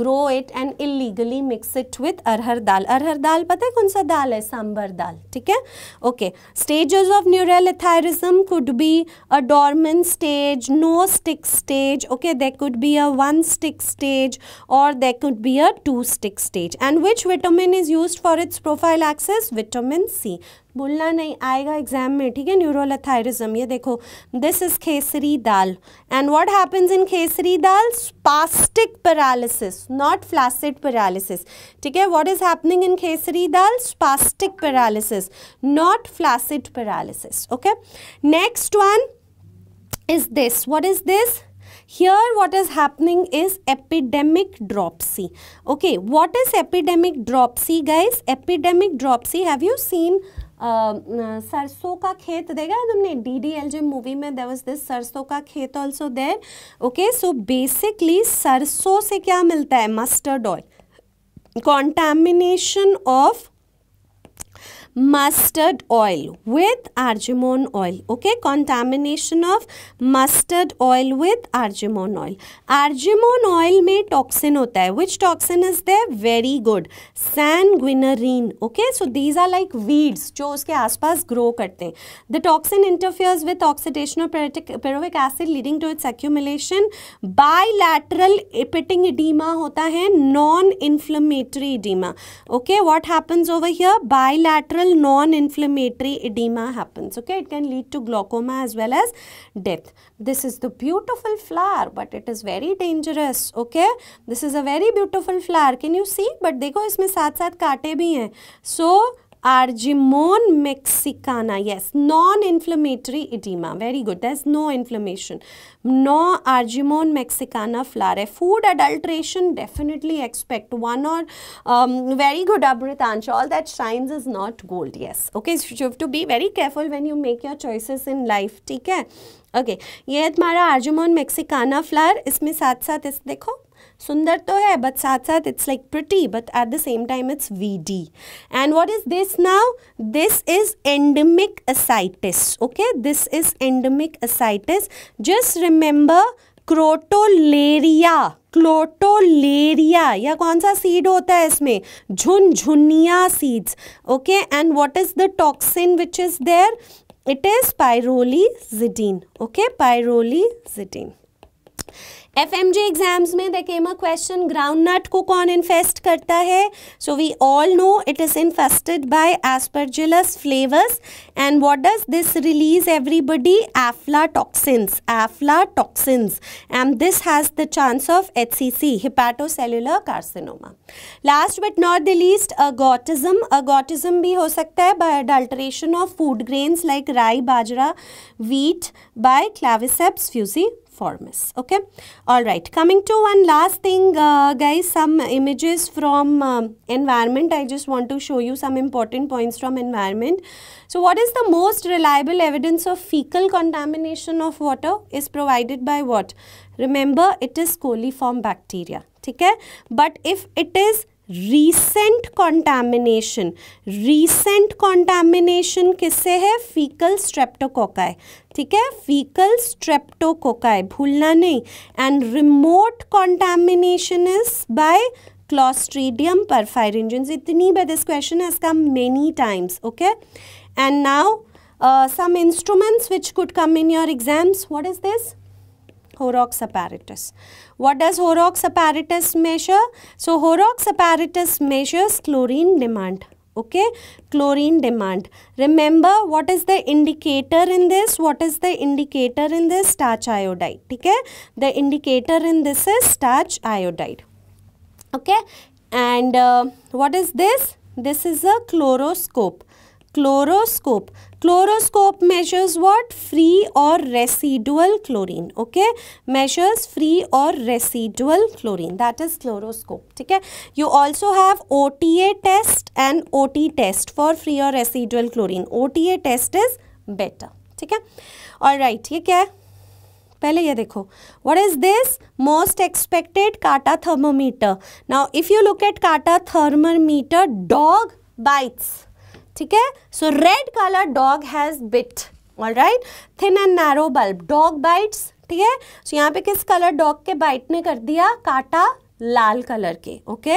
grow it and illegally mix it with arhar dal arhar dal पता है कौन सा दाल है सांबर दाल ठीक है okay stages of lathyrism could be a dormant stage no stick stage okay they could be a one stick stage और they could be a two stick stage and which vitamin is use for its prophylaxis vitamin C बोलना नहीं आएगा exam में ठीक है neurolathyrism ये देखो this is khesari dal and what happens in khesari dal spastic paralysis not flaccid paralysis ठीक है what is happening in khesari dal spastic paralysis not flaccid paralysis okay next one is this what is this here what is happening is epidemic dropsy okay what is epidemic dropsy guys epidemic dropsy have you seen सरसों का खेत देगा है तुमने D D L J movie में there was this सरसों का खेत also there okay so basically सरसों से क्या मिलता है mustard oil contamination of mustard oil with arginine oil okay contamination of mustard oil with arginine oil arginine oil mein toxin hota hai which toxin is there very good sanguinarin okay so these are like weeds jo uske aas pass grow karte the toxin interferes with oxidation of pyruvic acid leading to its accumulation bilateral pitting edema hota hai non inflammatory edema okay what happens over here bilateral general non-inflammatory edema happens okay it can lead to glaucoma as well as death this is the beautiful flower but it is very dangerous okay this is a very beautiful flower can you see but देखो इसमें साथ साथ कांटे bhi hai. so argemone mexicana yes non inflammatory oedema very good that no inflammation no argemone mexicana flower है food adulteration definitely expect one और very good Amritansh all that shines is not gold yes okay Shiv to be very careful when you make your choices in life ठीक है okay ये तुम्हारा argemone mexicana flour इसमें साथ साथ इस देखो सुंदर तो है बट साथ साथ it's like pretty but at the same time it's V D and what is this now this is endemic ascites okay this is endemic ascites just remember crotalaria crotalaria या कौन सा सीड होता है इसमें jhunjhunia seeds okay and what is the toxin which is there it pyrrolizidine okay pyrrolizidine F M J exams में the केमा question groundnut को कौन इन्फेस्ट करता है so we all know it is infested by aspergillus flavus and what does this release everybody aflatoxins aflatoxins and this has the chance of H C C hepatocellular carcinoma last but not the least ergotism ergotism भी हो सकता है by adulteration of food grains like rye bajra wheat by claviceps फ्यूसी formis okay all right coming to one last thing uh, guys some images from um, environment i just want to show you some important points from environment so what is the most reliable evidence of fecal contamination of water is provided by what remember it is coliform bacteria Okay. But if it is recent contamination recent contamination किससे है faecal streptococci ठीक है faecal streptococci भूलना नहीं and remote contamination is by clostridium perfringens इतनी बार this question has come many times okay and now some instruments which could come in your exams what is this Horrocks apparatus. What does Horrocks apparatus measure? So Horrocks apparatus measures chlorine demand. Okay, chlorine demand. Remember what is the indicator in this? What is the indicator in this? Starch iodide. Okay, the indicator in this is starch iodide. Okay, and uh, what is this? This is a chloroscope. Chloroscope. Chloroscope measures what? Free or residual chlorine. Okay. Measures free or residual chlorine. That is chloroscope. Okay. You also have OTA test and OT test for free or residual chlorine. OTA test is better. Okay. All right. Okay. पहले ये देखो what is this most expected काटा thermometer now if you look at काटा thermometer dog bites ठीक है so red colour dog has bit all right thin and narrow bulb dog bites ठीक है सो यहाँ पे किस कलर डॉग के बाइट ने कर दिया काटा लाल कलर के ओके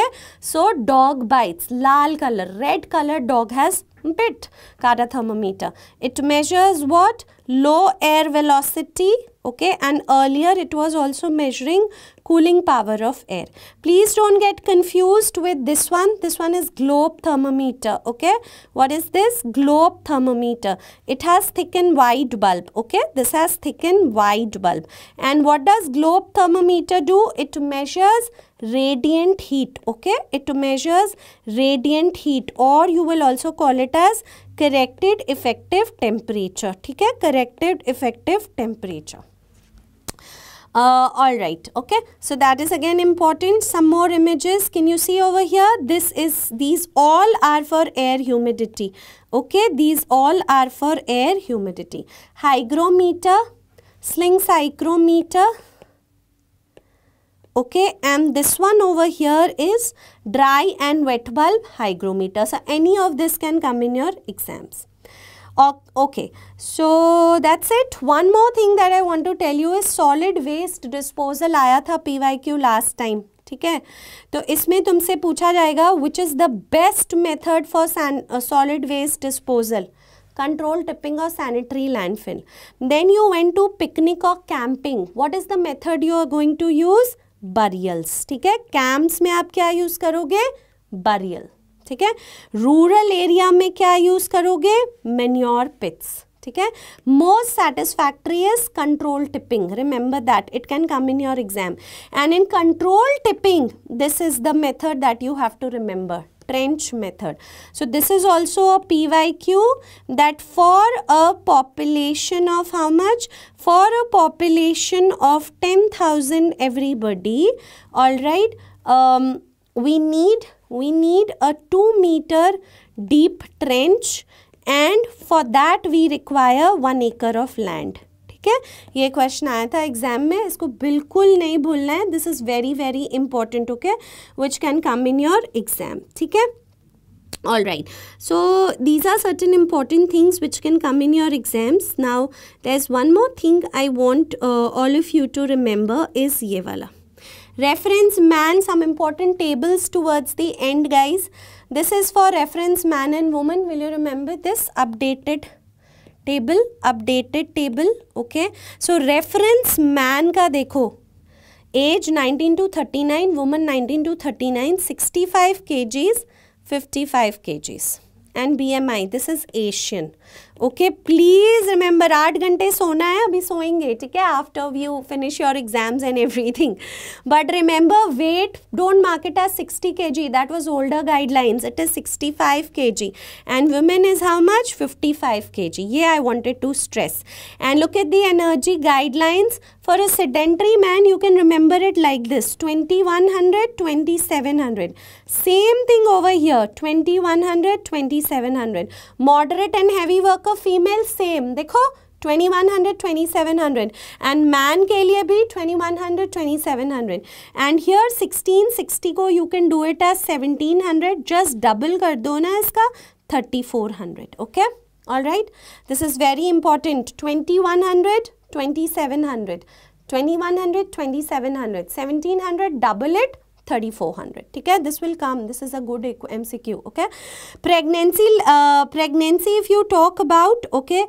सो डॉग बाइट्स लाल colour red colour dog has bit काटा thermometer it measures what low air velocity okay and earlier it was also measuring cooling power of air please don't get confused with this one this one is globe thermometer okay what is this globe thermometer it has thick and wide bulb okay this has thick and wide bulb and what does globe thermometer do it measures radiant heat okay it measures radiant heat or you will also call it as corrected effective temperature ठीक है corrected effective temperature all right okay so that is again important some more images can you see over here this is these all are for air humidity okay these all are for air humidity hygrometer sling psychrometer okay and this one over here is dry and wet bulb hygrometer so any of this can come in your exams okay so that's it one more thing that i want to tell you is solid waste disposal Aaya tha pyq last time ठीक है तो इसमें तुमसे पूछा जाएगा which is the best method for solid waste disposal control tipping or sanitary landfill. Then you went to picnic or camping. What is the method you are going to use? Burials ठीक है camps में आप क्या use करोगे burial ठीक है rural area में क्या यूज़ करोगे मेन्योर पिट्स ठीक है most satisfactory is control tipping remember that it can come in your exam and in control tipping this is the method that you have to remember trench method. So this is also a PYQ that for a population of how much? For a population of 10,000 everybody, alright, um, we need, we need a 2 meter deep trench and for that we require 1 acre of land. ठीक है ये question आया था exam में इसको बिल्कुल नहीं भूलना है this is very very important okay which can come in your exam ठीक है all right so these are certain important things which can come in your exams now there's one more thing i want uh, all of you to remember is ye wala reference man some important tables towards the end guys this is for reference man and woman will you remember this updated table updated table okay so reference man का देखो age 19 to 39 nine woman nineteen to thirty nine sixty five K Gs Gs fifty five K and B M I this is Asian okay please remember आठ घंटे सोना है अभी सोएंगे ठीक है after you finish your exams and everything but remember weight don't mark it as sixty K G that was older guidelines it is sixty five K G and women is how much fifty five K G ये I wanted to stress and look at the energy guidelines For a sedentary man, you can remember it like this 2100, 2700. Same thing over here 2100, 2700. Moderate and heavy worker female, same. Dekho, 2100 2700 and man के लिए भी 2100 2700 and here 1660 go. you can do it as 1700 just double कर दो इसका 3400 okay all right this is very important 2100 2700 2100 2700 1700 double it 3400 okay this will come this is a good mcq okay pregnancy uh, pregnancy if you talk about okay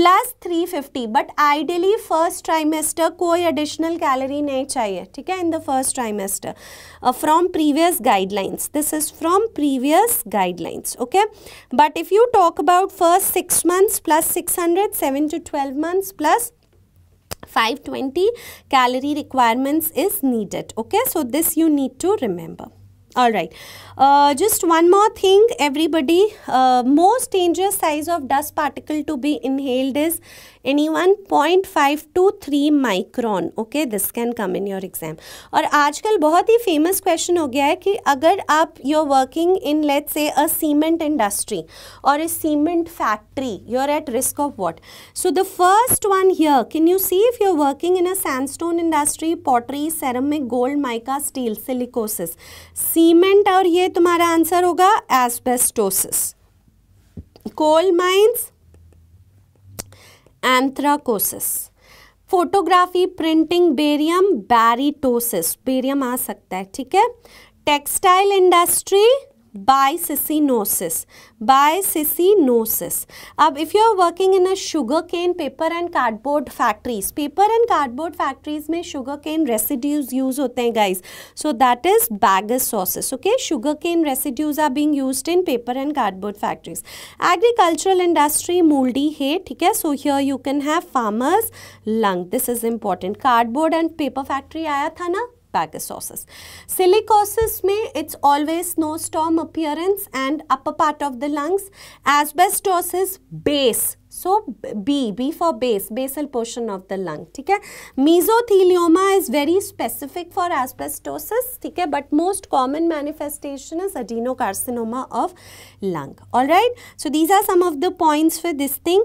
plus 350 but ideally first trimester koi additional calorie nahi chahiye okay in the first trimester uh, from previous guidelines this is from previous guidelines okay but if you talk about first 6 months plus 607 to 12 months plus 520 calorie requirements is needed okay so this you need to remember all right uh, just one more thing everybody, uh, most dangerous size of dust particle to be inhaled is anyone 0.5 to 3 micron. Okay, this can come in your exam. or आजकल बहुत ही famous question हो गया है कि you're working in let's say a cement industry or a cement factory, you're at risk of what? So the first one here, can you see if you're working in a sandstone industry, pottery, ceramic, gold, mica, steel, silicosis, cement और ये तुम्हारा answer होगा asbestosis coal mines anthracosis photography printing barium baritosis barium आ सकता है ठीक है textile industry byssinosis byssinosis अब if you are working in a sugarcane paper and cardboard factories paper and cardboard factories में शुगर केन रेसिड्यूज यूज होते हैं guys so that is सॉसेस okay sugarcane residues are being use in paper and cardboard factories agricultural industry mouldy है ठीक है so here you can have farmer's lung this is important cardboard and paper factory आया था ना Pagasosis. Silicosis may it's always snowstorm appearance and upper part of the lungs. Asbestosis base so B B for base basal portion of the lung ठीक है mesothelioma is very specific for asbestosis ठीक है but most common manifestation is adeno carcinoma of lung all right so these are some of the points for this thing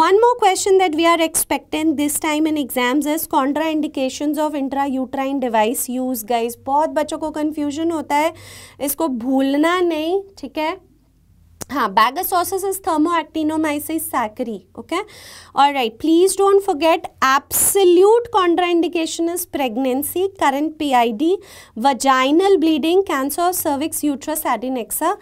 one more question that we are expected this time in exams is contraindication of intrauterine device use guys बहुत बच्चों को confusion होता है इसको भूलना नहीं ठीक है हाँ bagassosis is thermoactinomyces sacchari okay और right please don't forget absolute contraindication is pregnancy current PID vaginal bleeding cancer of cervix uterus adnexa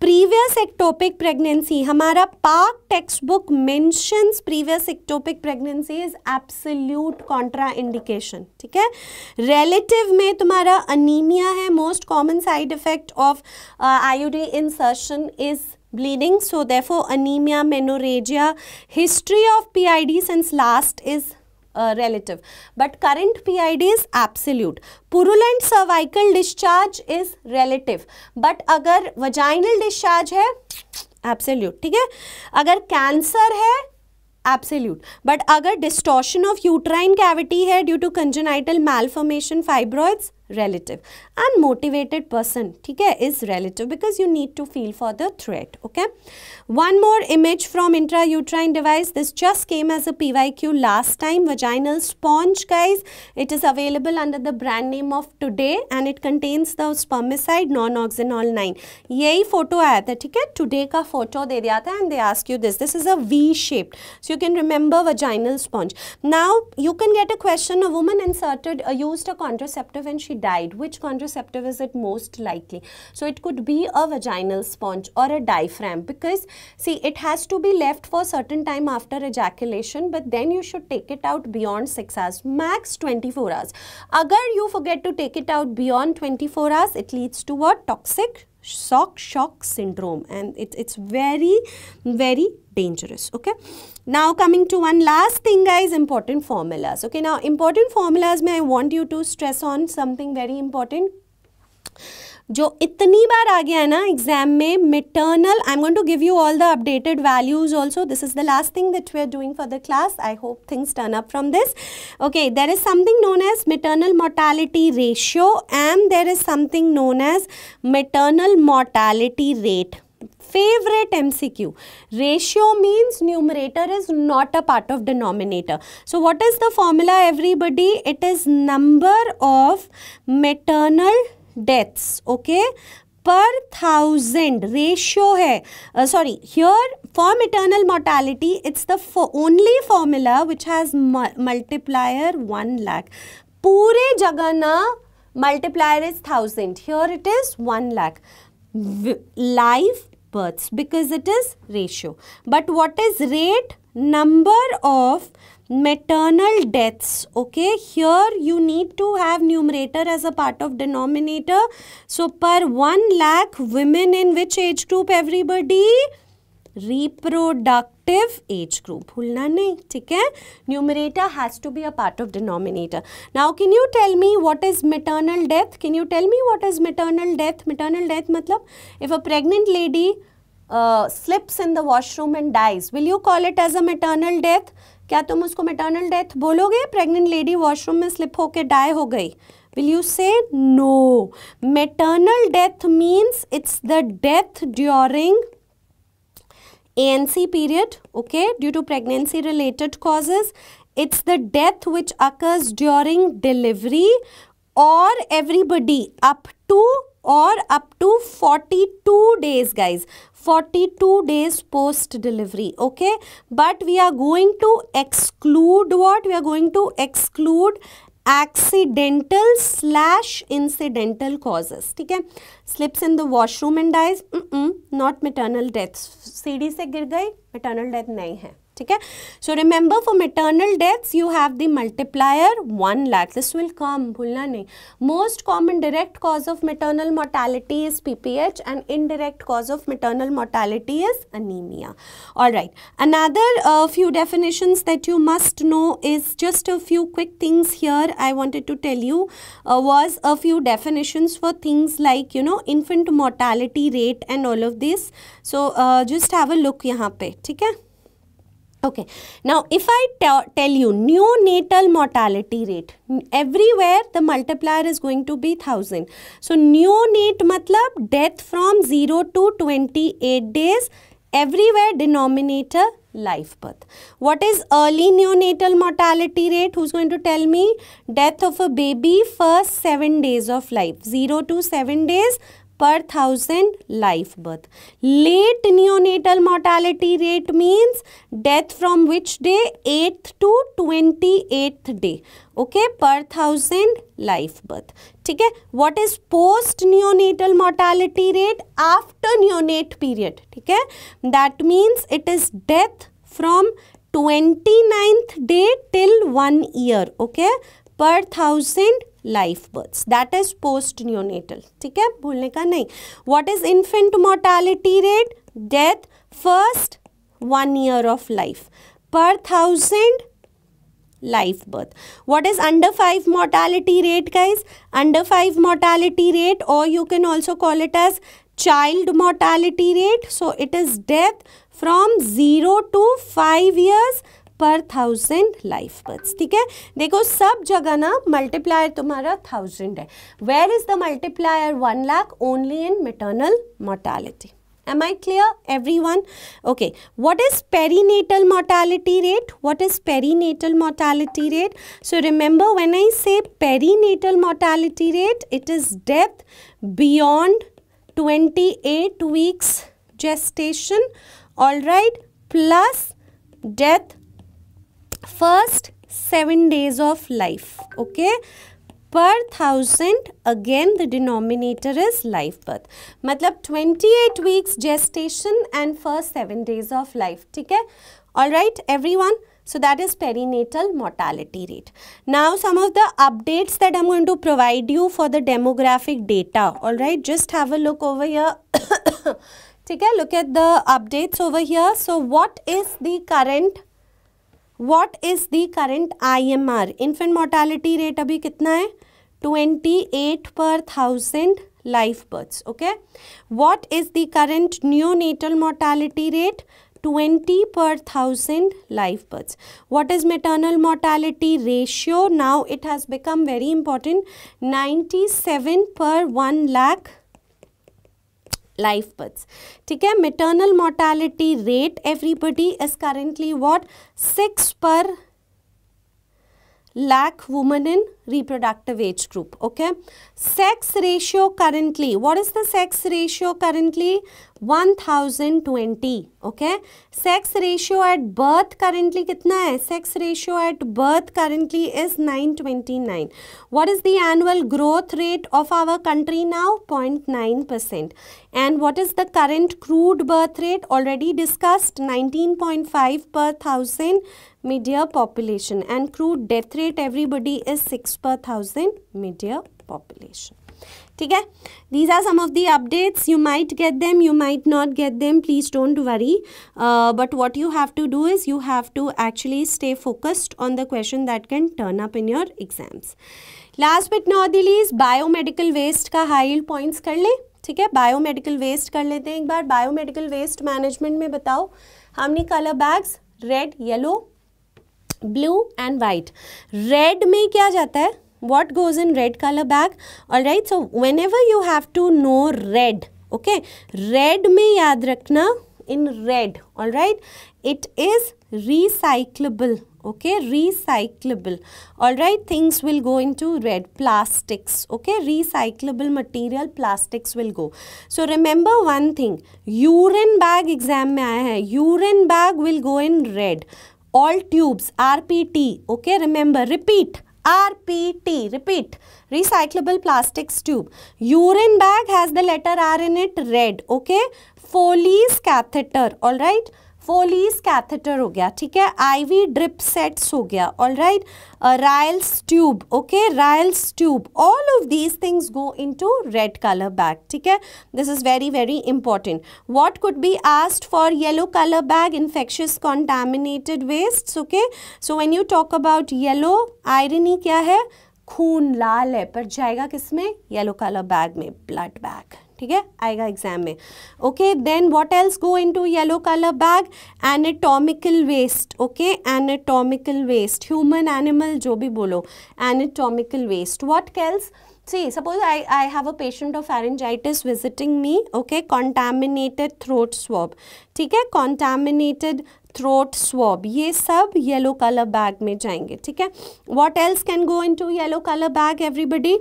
previous ectopic pregnancy हमारा Park textbook mentions previous ectopic pregnancy is absolute contraindication ठीक है relative में तुम्हारा anaemia है most common side effect of IUD insertion is bleeding so therefore anemia menorrhagia history of pid since last is uh, relative but current pid is absolute purulent cervical discharge is relative but agar vaginal discharge hai absolute ठीक है अगर cancer है absolute but अगर distortion of uterine cavity है due to congenital malformation fibroids relative unmotivated person okay, is relative because you need to feel for the threat okay one more image from intrauterine device this just came as a pyq last time vaginal sponge guys it is available under the brand name of today and it contains the spermicide non oxynol 9 yahi photo aaya tha theek hai today ka photo de diya tha and they ask you this this is a v shaped so you can remember vaginal sponge now you can get a question a woman inserted uh, used a contraceptive and she died, which contraceptive is it most likely? So it could be a vaginal sponge or a diaphragm because see it has to be left for certain time after ejaculation but then you should take it out beyond 6 hours, max 24 hours. Agar you forget to take it out beyond 24 hours, it leads to what? Toxic shock shock syndrome and it, it's very very dangerous okay now coming to one last thing guys important formulas okay now important formulas may i want you to stress on something very important जो इतनी बार आ गया है ना एग्जाम में maternal I am going to give you all the updated values also this is the last thing that we are doing for the class I hope things turn up from this okay there is something known as maternal mortality ratio and there is something known as maternal mortality rate favorite mcq ratio means numerator is not a part of denominator so what is the formula everybody it is number of maternal deaths okay per thousand ratio hai uh, sorry here for maternal mortality it's the fo only formula which has mu multiplier 1 lakh pure jagah na multiplier is 1000 here it is 1 lakh v live births because it is ratio but what is rate number of maternal deaths okay here you need to have numerator as a part of denominator so per 1 lakh women in which age group everybody reproductive age group numerator has to be a part of denominator now can you tell me what is maternal death can you tell me what is maternal death maternal death matlab if a pregnant lady uh, slips in the washroom and dies will you call it as a maternal death क्या तुम उसको maternal death बोलोगे pregnant lady washroom में slip होकर die हो गई will you say no maternal death means it's the death during ANC period okay due to pregnancy related causes it's the death which occurs during delivery और everybody up to और up to forty two days guys 42 days post delivery okay but we are going to exclude what we are going to exclude accidental slash incidental causes okay slips in the washroom and dies mm -mm, not maternal deaths cd se gir gai maternal death nahi hai ठीक है so remember for maternal deaths you have the multiplier one lakh this will come भूलना नहीं most common direct cause of maternal mortality is PPH and indirect cause of maternal mortality is anaemia all right another few definitions that you must know is just a few quick things here I wanted to tell you was a few definitions for things like you know infant mortality rate and all of this so just have a look यहाँ पे ठीक है Okay, now if I tell you neonatal mortality rate, everywhere the multiplier is going to be 1000. So neonate matlab death from 0 to 28 days, everywhere denominator life birth. What is early neonatal mortality rate? Who's going to tell me? Death of a baby first 7 days of life, 0 to 7 days per thousand live birth late neonatal mortality rate means death from which day eighth to twenty eighth day okay per thousand live birth ठीक है what is post neonatal mortality rate after neonate period ठीक है that means it is death from twenty day till one year okay per thousand live births that is post neonatal ठीक है भूलने का नहीं what is infant mortality rate death first one year of life per thousand live birth what is under five mortality rate का is under five mortality rate और you can also call it as child mortality rate so it is death from zero to five years per thousand live birth ठीक है देखो सब जगह ना multiplier तुम्हारा thousand है where is the multiplier one lakh only in maternal mortality am I clear everyone okay what is perinatal mortality rate what is perinatal mortality rate so remember when I say perinatal mortality rate it is death beyond twenty eight weeks gestation all right plus death first 7 days of life okay per thousand again the denominator is life birth मतलब 28 weeks gestation and first 7 days of life ठीक है alright everyone so that is perinatal mortality rate now some of the updates that I'm going to provide you for the demographic data alright just have a look over here ठीक है look at the updates over here so what is the current what is the current I M R infant mortality rate अभी कितना है twenty eight per thousand live births okay what is the current natal mortality rate twenty per thousand live births is maternal mortality ratio now it has become very important ninety seven per one lakh live births ठीक है maternal mortality rate everybody is currently what six per lakh women in reproductive age group okay sex ratio currently what is the sex ratio currently thousand twenty okay sex ratio at birth currently कितना है sex ratio at birth currently is nine twenty nine what is the annual growth rate of our country now point nine percent and what is the current crude birth rate already discussed five per thousand midyear population and crude death rate everybody is six per thousand midyear population ठीक है these are some of the updates you might get them you might not get them please don't worry but what you have to do is you have to actually stay focused on the question that can turn up in your exams last but not the least bio biomedical waste का high yield points कर लें ठीक है biomedical waste कर लेते हैं एक बार biomedical waste management में बताओ हमने colour bags red yellow blue and white red में क्या जाता है what goes in red color bag all right so whenever you have to know red okay red me yaad rakhna in red all right it is recyclable okay recyclable all right things will go into red plastics okay recyclable material plastics will go so remember one thing urine bag exam mein aaya hai urine bag will go in red all tubes rpt okay remember repeat RPT. Repeat. Recyclable plastics tube. Urine bag has the letter R in it. Red. Okay. Foley's catheter. Alright. Foley's catheter हो गया ठीक है IV drip sets हो गया all right Ryle's tube okay Ryle's tube all of these things go into red colour bag ठीक है this is very very important what could be asked for yellow colour bag infectious contaminated waste okay so when you talk about yellow irony क्या है खून लाल है पर जाएगा किस में येलो कलर बैग में ब्लड बैग ठीक है आएगा एग्जाम में okay then what else go into yellow colour bag anatomical waste okay anatomical waste human animal जो भी बोलो anatomical waste what calls see suppose I I have a patient of pharyngitis visiting me okay contaminated throat swab ठीक है contaminated throat swab ये सब yellow colour bag में जाएंगे ठीक है what else can go into yellow colour bag everybody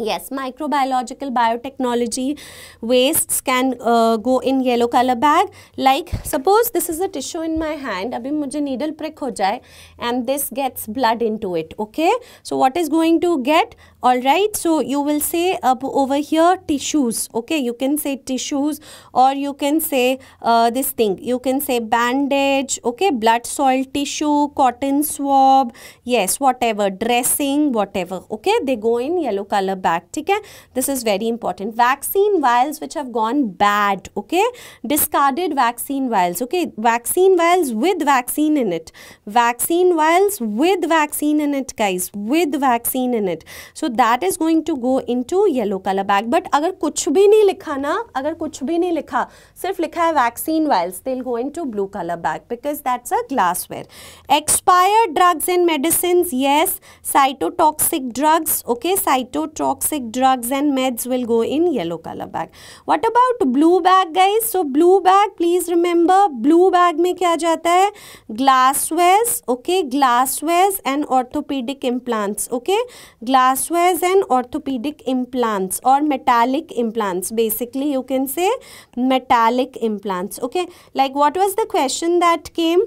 Yes, microbiological biotechnology wastes can uh, go in yellow color bag. Like suppose this is a tissue in my hand. Abhi mujhe needle prick ho jai and this gets blood into it. Okay. So what is going to get? all right so you will say up over here tissues okay you can say tissues or you can say uh, this thing you can say bandage okay blood soil tissue cotton swab yes whatever dressing whatever okay they go in yellow color back okay this is very important vaccine vials which have gone bad okay discarded vaccine vials okay vaccine vials with vaccine in it vaccine vials with vaccine in it guys with vaccine in it so that is going to go into yellow colour bag but अगर कुछ भी नहीं लिखा ना अगर कुछ भी नहीं लिखा सिर्फ लिखा है vaccine vials will go into blue colour bag because that's a glassware expire drugs and medicine yes cytotoxic drugs okay cytotoxic drugs and meds will go in yellow colour bag what about blue bag guys so blue bag please remember blue bag में क्या जाता है glass glasswares okay glass glasswares and orthopaedic implants okay glassware as an orthopedic implants or metallic implants basically you can say metallic implants okay like what was the question that came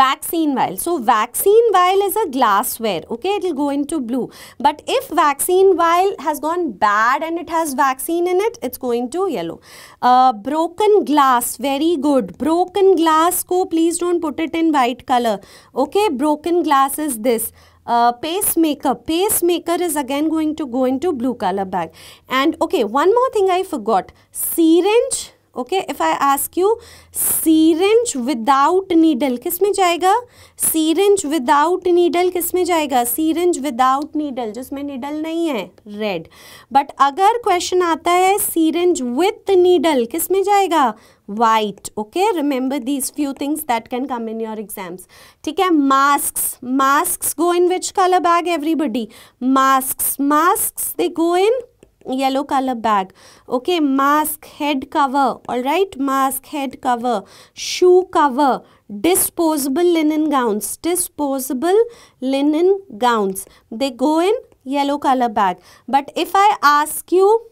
vaccine vial so vaccine vial is a glassware okay it will go into blue but if vaccine vial has gone bad and it has vaccine in it it's going to yellow uh, broken glass very good broken glass ko please don't put it in white color okay broken glass is this uh, pacemaker. Pacemaker is again going to go into blue color bag. And okay, one more thing I forgot. Syringe okay if I ask you syringe without needle किस में जाएगा syringe without needle किस में जाएगा syringe without needle जिसमें needle नहीं है red but अगर क्वेश्चन आता है सीरेंज विथ नीडल किस में जाएगा white okay remember these few things that can come in your exams ठीक है mask mask go in which colour bag everybody mask mask they go in yellow color bag okay mask head cover all right mask head cover shoe cover disposable linen gowns disposable linen gowns they go in yellow color bag but if i ask you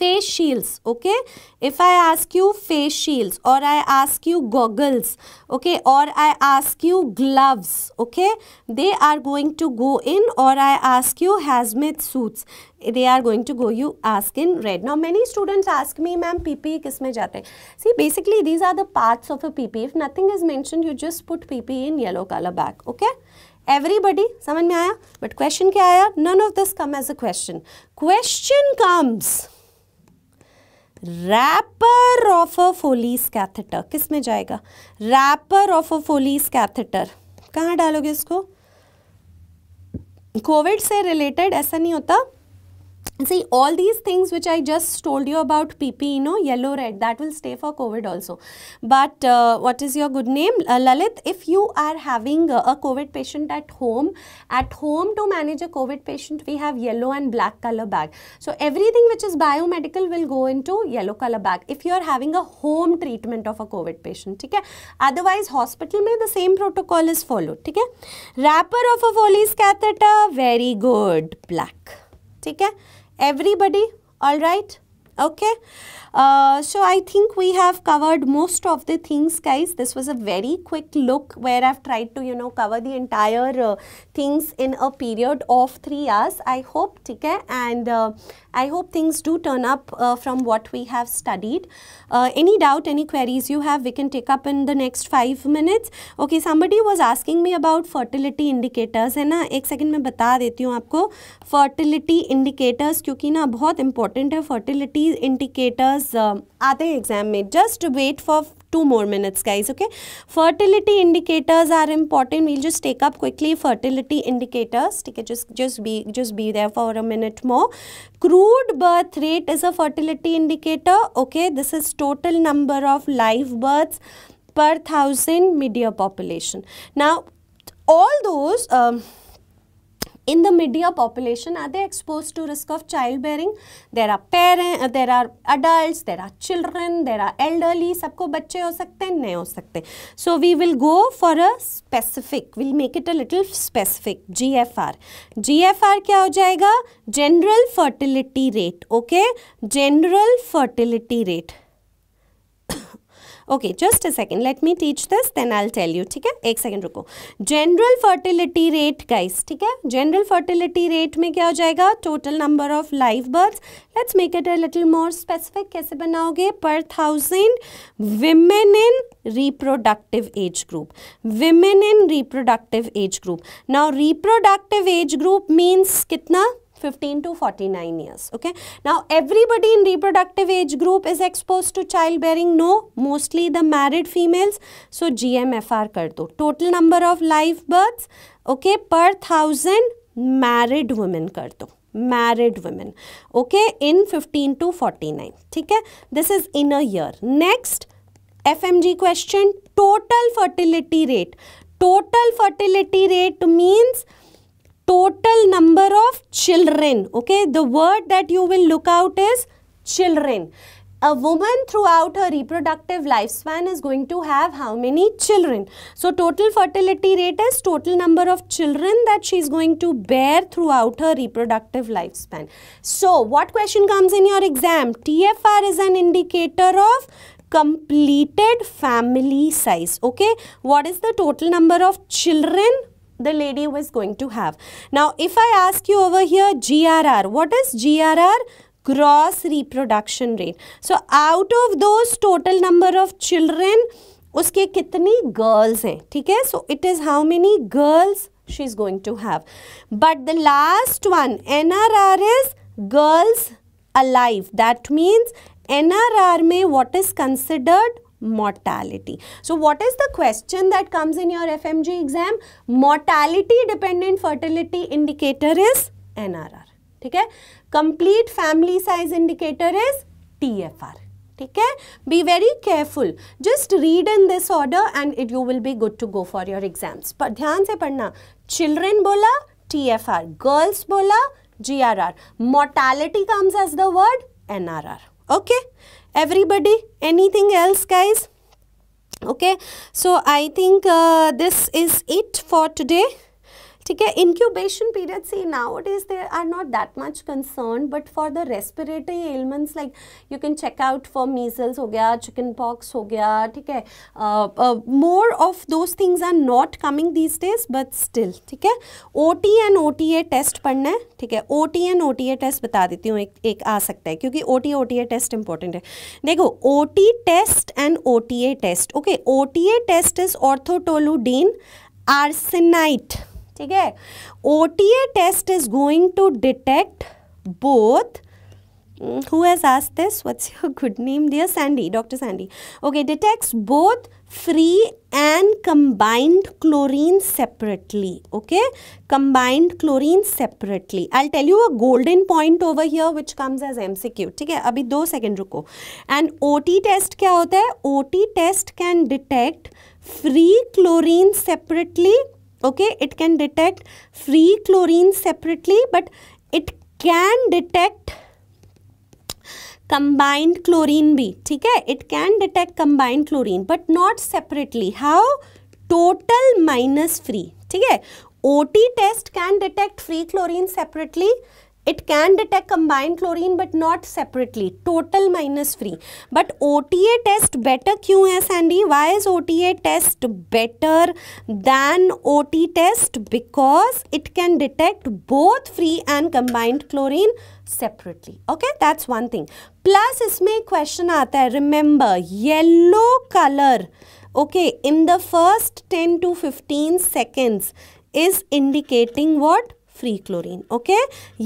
face shields okay if i ask you face shields or i ask you goggles okay or i ask you gloves okay they are going to go in or i ask you hazmat suits they are going to go you ask in red now many students ask me ma'am ppe kis mein jate see basically these are the parts of a pp if nothing is mentioned you just put pp in yellow color back okay everybody समझ me aaya. But question क्या aaya? None of this come as a question. Question comes. Wrapper of a Foley's catheter किस में जाएगा wrapper of a Foley's catheter कहाँ डालोगे इसको Covid से related ऐसा नहीं होता And see all these things which I just told you about PP, you know, yellow, red, that will stay for COVID also. But uh, what is your good name? Uh, Lalit, if you are having a, a, COVID patient at home, at home to manage a COVID patient, we have yellow and black color bag. So everything which is biomedical will go into yellow color bag if you are having a home treatment of a COVID patient. Okay? Otherwise, hospital may the same protocol is followed. Okay? Wrapper of a Foley's catheter, very good, black. ठीक है everybody all right okay Uh, so I think we have covered most of the things guys. This was a very quick look where I've tried to you know cover the entire uh, things in a period of 3 hours. I hope okay? and uh, I hope things do turn up uh, from what we have studied. Uh, any doubt, any queries you have we can take up in the next 5 minutes. Okay somebody was asking me about fertility indicators है ना एक second में बता देती हूँ आपको fertility indicators क्योंकि ना बहुत important है fertility indicators गाइज आते हैं एग्जाम में just wait for two more minutes guys okay fertility indicators are important we'll just take up quickly fertility indicators ठीक है just just be just be there for a minute more crude birth rate is a fertility indicator okay this is total number of live births per thousand midyear population now all those in the media population are they exposed to risk of childbearing there are parents there are adults there are children there are elderly सबको बच्चे हो सकते हैं नहीं हो सकते so we will go for a specific we'll make it a little specific GFR GFR क्या हो जाएगा general fertility rate okay general fertility rate okay just a second let me teach this then I tell you ठीक है एक second रुको general fertility rate guys ठीक है general fertility rate में क्या हो जाएगा total number of live birth let's make it a little more specific कैसे बनाओगे per thousand women in reproductive age group women in reproductive age group now reproductive age group means कितना 15 to 49 years okay now everybody in reproductive age group is exposed to childbearing no mostly the married females so gmfr kar do total number of live births okay per thousand married women kar do married women okay in 15 to 49 ठीक है this is in a year next fmg question total fertility rate total fertility rate means total number of children. Okay, the word that you will look out is children. A woman throughout her reproductive lifespan is going to have how many children? So, total fertility rate is total number of children that she is going to bear throughout her reproductive lifespan. So, what question comes in your exam? TFR is an indicator of completed family size. Okay, what is the total number of children the lady was going to have. Now, if I ask you over here, GRR, what is GRR? Gross reproduction rate. So, out of those total number of children, uske kitni girls hain, hai? So, it is how many girls she is going to have. But the last one, NRR is girls alive. That means, NRR mein what is considered mortality. So what is the question that comes in your FMG exam? Mortality dependent fertility indicator is NRR. ठीक है complete family size indicator is TFR. ठीक है be very careful just read in this order and it you will be good to go for your exams पर ध्यान से पढ़ना children बोला T F R girls बोला G R R mortality comes as the word N R R okay Everybody, anything else guys? Okay, so I think uh, this is it for today. ठीक है incubation period से now it is there are not that much concern but for the respiratory elements like you can check out for measles हो गया chicken pox हो गया ठीक है more of those things are not coming these days but still ठीक है O T and O T A test पढ़ना है ठीक है O T and O T A test बता देती हूँ एक, एक आ सकता है क्योंकि O T O T A test important है देखो O T test and O T A test okay O T A test is orthotolidine arsenite ठीक है O T A test is going to detect both who has आज this what's your good name dear Sandy doctor Sandy okay detect both free and combined chlorine separately okay combined chlorine separately I tell you a golden point over here which comes as M C Q ठीक है अभी दो second रुको and O T test क्या होता है O T test can detect free chlorine separately okay it can detect free chlorine separately but it can detect combined chlorine भी theek hai it can detect combined chlorine but not separately how total minus free theek hai OT test can detect free chlorine separately It can detect combined chlorine but not separately. Total minus free. But OTA test better क्यों है Sandy? Why is OTA test better than OT test? Because it can detect both free and combined chlorine separately. Okay, that's one thing. Plus इसमें question आता Remember, yellow color. Okay, in the first 10 to 15 seconds is indicating what? free chlorine okay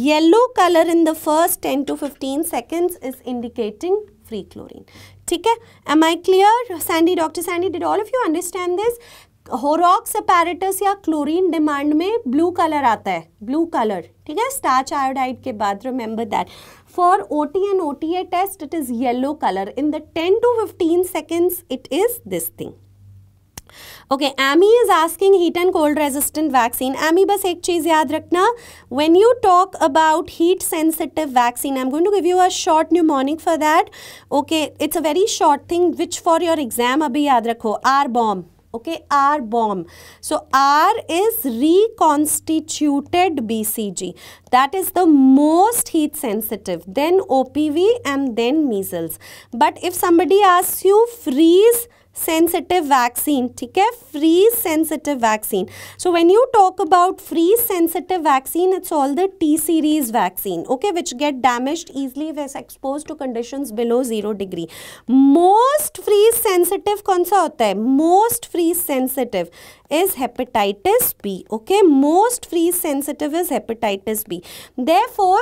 yellow color in the first 10 to 15 seconds is indicating free chlorine theek hai am I clear Sandy Dr. Sandy did all of you understand this Horrocks apparatus या chlorine demand में blue colour आता है blue colour ठीक है starch iodide के बाद remember that for O T and O T A test it is yellow colour in the ten to fifteen seconds it is this thing okay Amy is asking heat and cold resistant vaccine Amy बस एक चीज़ याद रखना when you talk about heat sensitive vaccine I am going to give you a short mnemonic for that okay it's a very short thing which for your exam अभी याद रखो R bomb okay r bomb so r is reconstituted bcg that is the most heat sensitive then opv and then measles but if somebody asks you freeze sensitive vaccine ठीक है freeze sensitive vaccine so when you talk about freeze sensitive vaccine it's all the T series vaccine okay which get damaged easily if exposed to conditions below zero degree most freeze sensitive कौन सा होता है most freeze sensitive is hepatitis B okay most freeze sensitive is hepatitis B therefore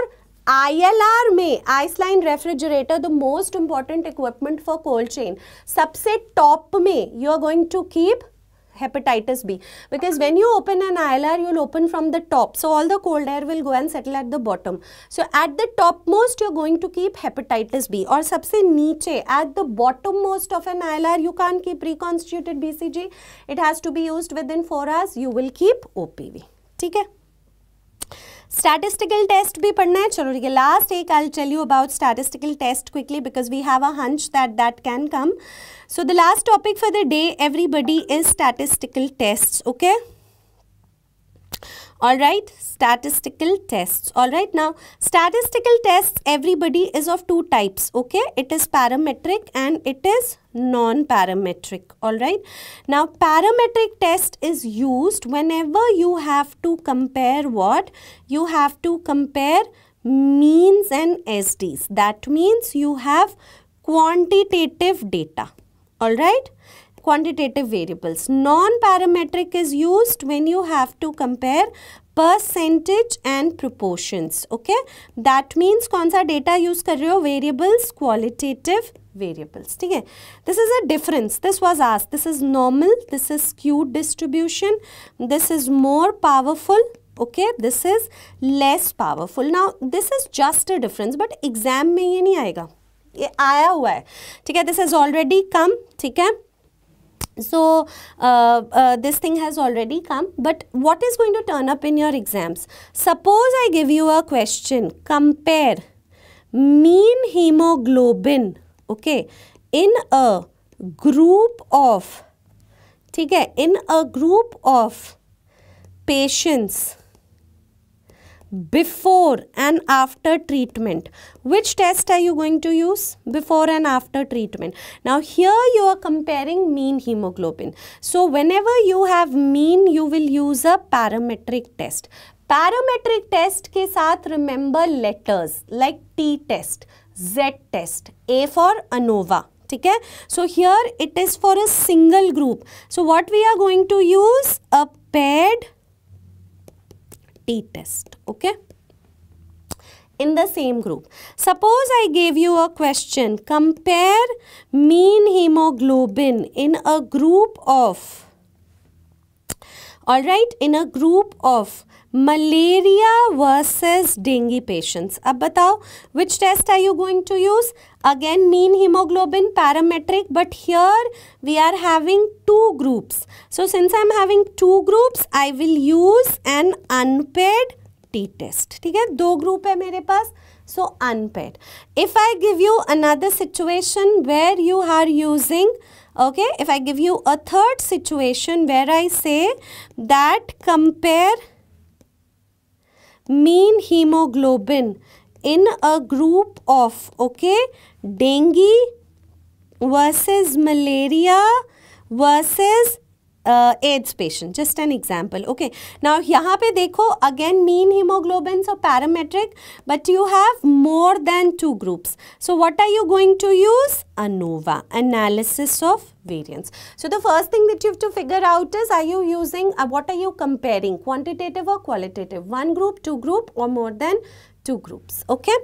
ILR में ice line refrigerator the most important equipment for cold chain सबसे top में you are going to keep hepatitis B because when you open an ILR you'll open from the top so all the cold air will go and settle at the bottom so at the topmost you're going to keep hepatitis B or सबसे नीचे at the bottommost of an ILR you can't keep reconstituted BCG it has to be used within 4 hours you will keep OPV ठीक है statistical test भी पढ़ना है चलो ठीक है लास्ट एक I tell you about statistical test quickly because we have a hunch that that can come so the last topic for the day everybody is statistical test okay Alright, statistical tests. Alright, now statistical tests everybody is of two types. Okay, it is parametric and it is non-parametric. Alright, now parametric test is used whenever you have to compare what? You have to compare means and SDs. That means you have quantitative data. Alright, quantitative variables. Non-parametric is used when you have to compare percentage and proportions. Okay, that means konsa data use kar ho? variables, qualitative variables. Okay? This is a difference. This was asked. This is normal. This is skewed distribution. This is more powerful. Okay, this is less powerful. Now, this is just a difference, but exam mein ye nahi aayega. Ye aaya hua hai. Okay, this has already come. Okay. So, uh, uh, this thing has already come, but what is going to turn up in your exams? Suppose I give you a question, compare mean hemoglobin, okay, in a group of, okay, in a group of patients before and after treatment. Which test are you going to use? Before and after treatment. Now here you are comparing mean hemoglobin. So whenever you have mean, you will use a parametric test. Parametric test ke saath remember letters like T test, Z test, A for ANOVA. Okay. So here it is for a single group. So what we are going to use a paired t-test. Okay in the same group. Suppose I gave you a question. Compare mean hemoglobin in a group of, alright, in a group of Malaria versus dengue patients. अब बताओ which test are you going to use? again mean hemoglobin parametric but here we are having two groups so since i'm having two groups i will use an unpaired t test ठीक है दो group है so unpaired if i give you another situation where you are using okay if i give you a third situation where i say that compare mean hemoglobin in a group of okay dengue versus malaria versus uh, AIDS patient. Just an example. Okay. Now, यहाँ पे देखो again mean hemoglobin, so parametric, but you have more than two groups. So what are you going to use ANOVA analysis of variance so the first thing that you have to figure out is are you using uh, what are you comparing quantitative or qualitative one group two group or more than two groups. Okay.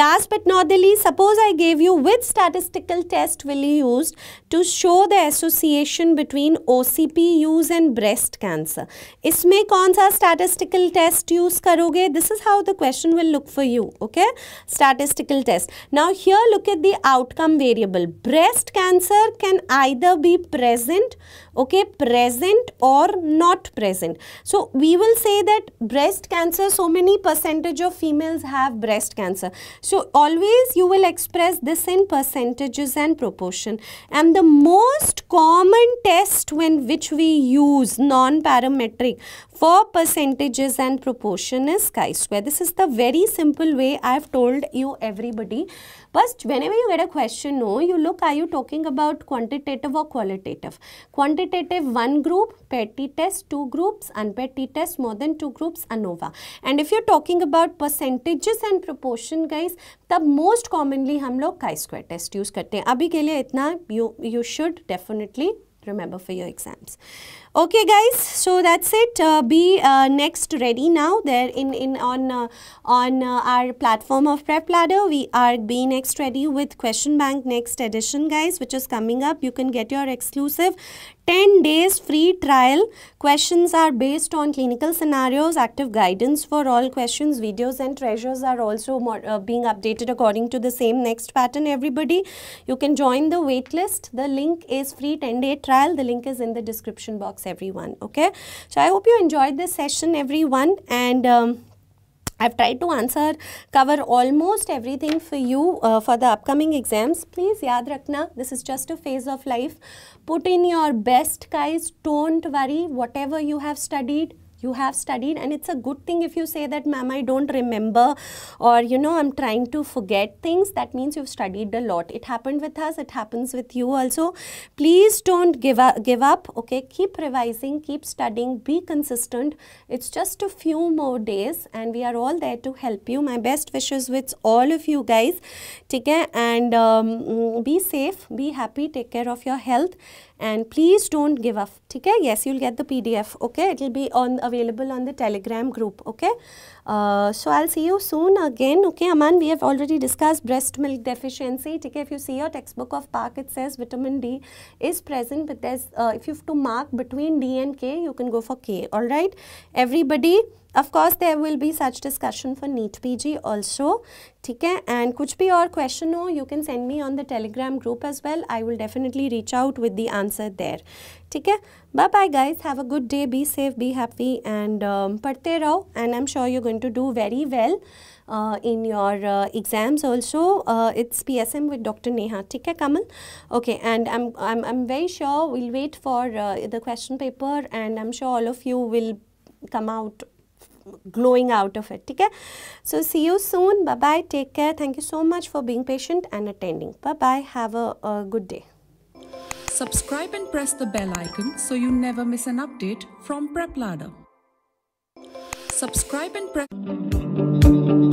Last but not the least, suppose I gave you which statistical test will you use to show the association between OCP use and breast cancer. इसमें कौन सा statistical test use करोगे? This is how the question will look for you. Okay. Statistical test. Now here look at the outcome variable. Breast cancer can either be present okay present or not present so we will say that breast cancer so many percentage of females have breast cancer so always you will express this in percentages and proportion and the most common test when which we use non parametric for percentages and proportion is chi square this is the very simple way i have told you everybody बस whenever you get a question no you look I you talking about quantitative और qualitative quantitative one group paired t test two groups unpaired t test more than two groups ANOVA and if you talking about percentages and proportion guys तब most commonly हम लोग chi square test use करते हैं अभी के लिए इतना you should definitely remember for your exams okay guys so that's it uh, be uh, next ready now there in in on uh, on uh, our platform of prep ladder we are be next ready with question bank next edition guys which is coming up you can get your exclusive 10 days free trial. Questions are based on clinical scenarios, active guidance for all questions, videos and treasures are also more, uh, being updated according to the same next pattern. Everybody, you can join the waitlist. The link is free 10 day trial. The link is in the description box, everyone. Okay. So I hope you enjoyed this session, everyone. And um, I've tried to answer, cover almost everything for you uh, for the upcoming exams. Please, yaad rakhna, this is just a phase of life put in your best guys don't worry whatever you have studied you have studied and it's a good thing if you say that ma'am i don't remember or you know i'm trying to forget things that means you've studied a lot it happened with us it happens with you also please don't give up give up okay keep revising keep studying be consistent it's just a few more days and we are all there to help you my best wishes with all of you guys take care and um, be safe be happy take care of your health and please don't give up okay yes you'll get the pdf okay it'll be on available on the telegram group okay uh, so i'll see you soon again okay aman we have already discussed breast milk deficiency okay if you see your textbook of park it says vitamin d is present but there's uh, if you have to mark between d and k you can go for k all right everybody of course there will be such discussion for NEET PG also ठीक है and कुछ भी और question हो you can send me on the telegram group as well I will definitely reach out with the answer there ठीक है bye bye guys have a good day be safe be happy and um, पढ़ते रहो and I'm sure you're going to do very well uh, in your uh, exams also uh, it's PSM with Dr. Neha ठीक है Kamal okay and I'm I'm I'm very sure we'll wait for uh, the question paper and I'm sure all of you will come out glowing out of it okay. so see you soon bye bye take care thank you so much for being patient and attending bye bye have a, a good day subscribe and press the bell icon so you never miss an update from PrepLadder. subscribe and press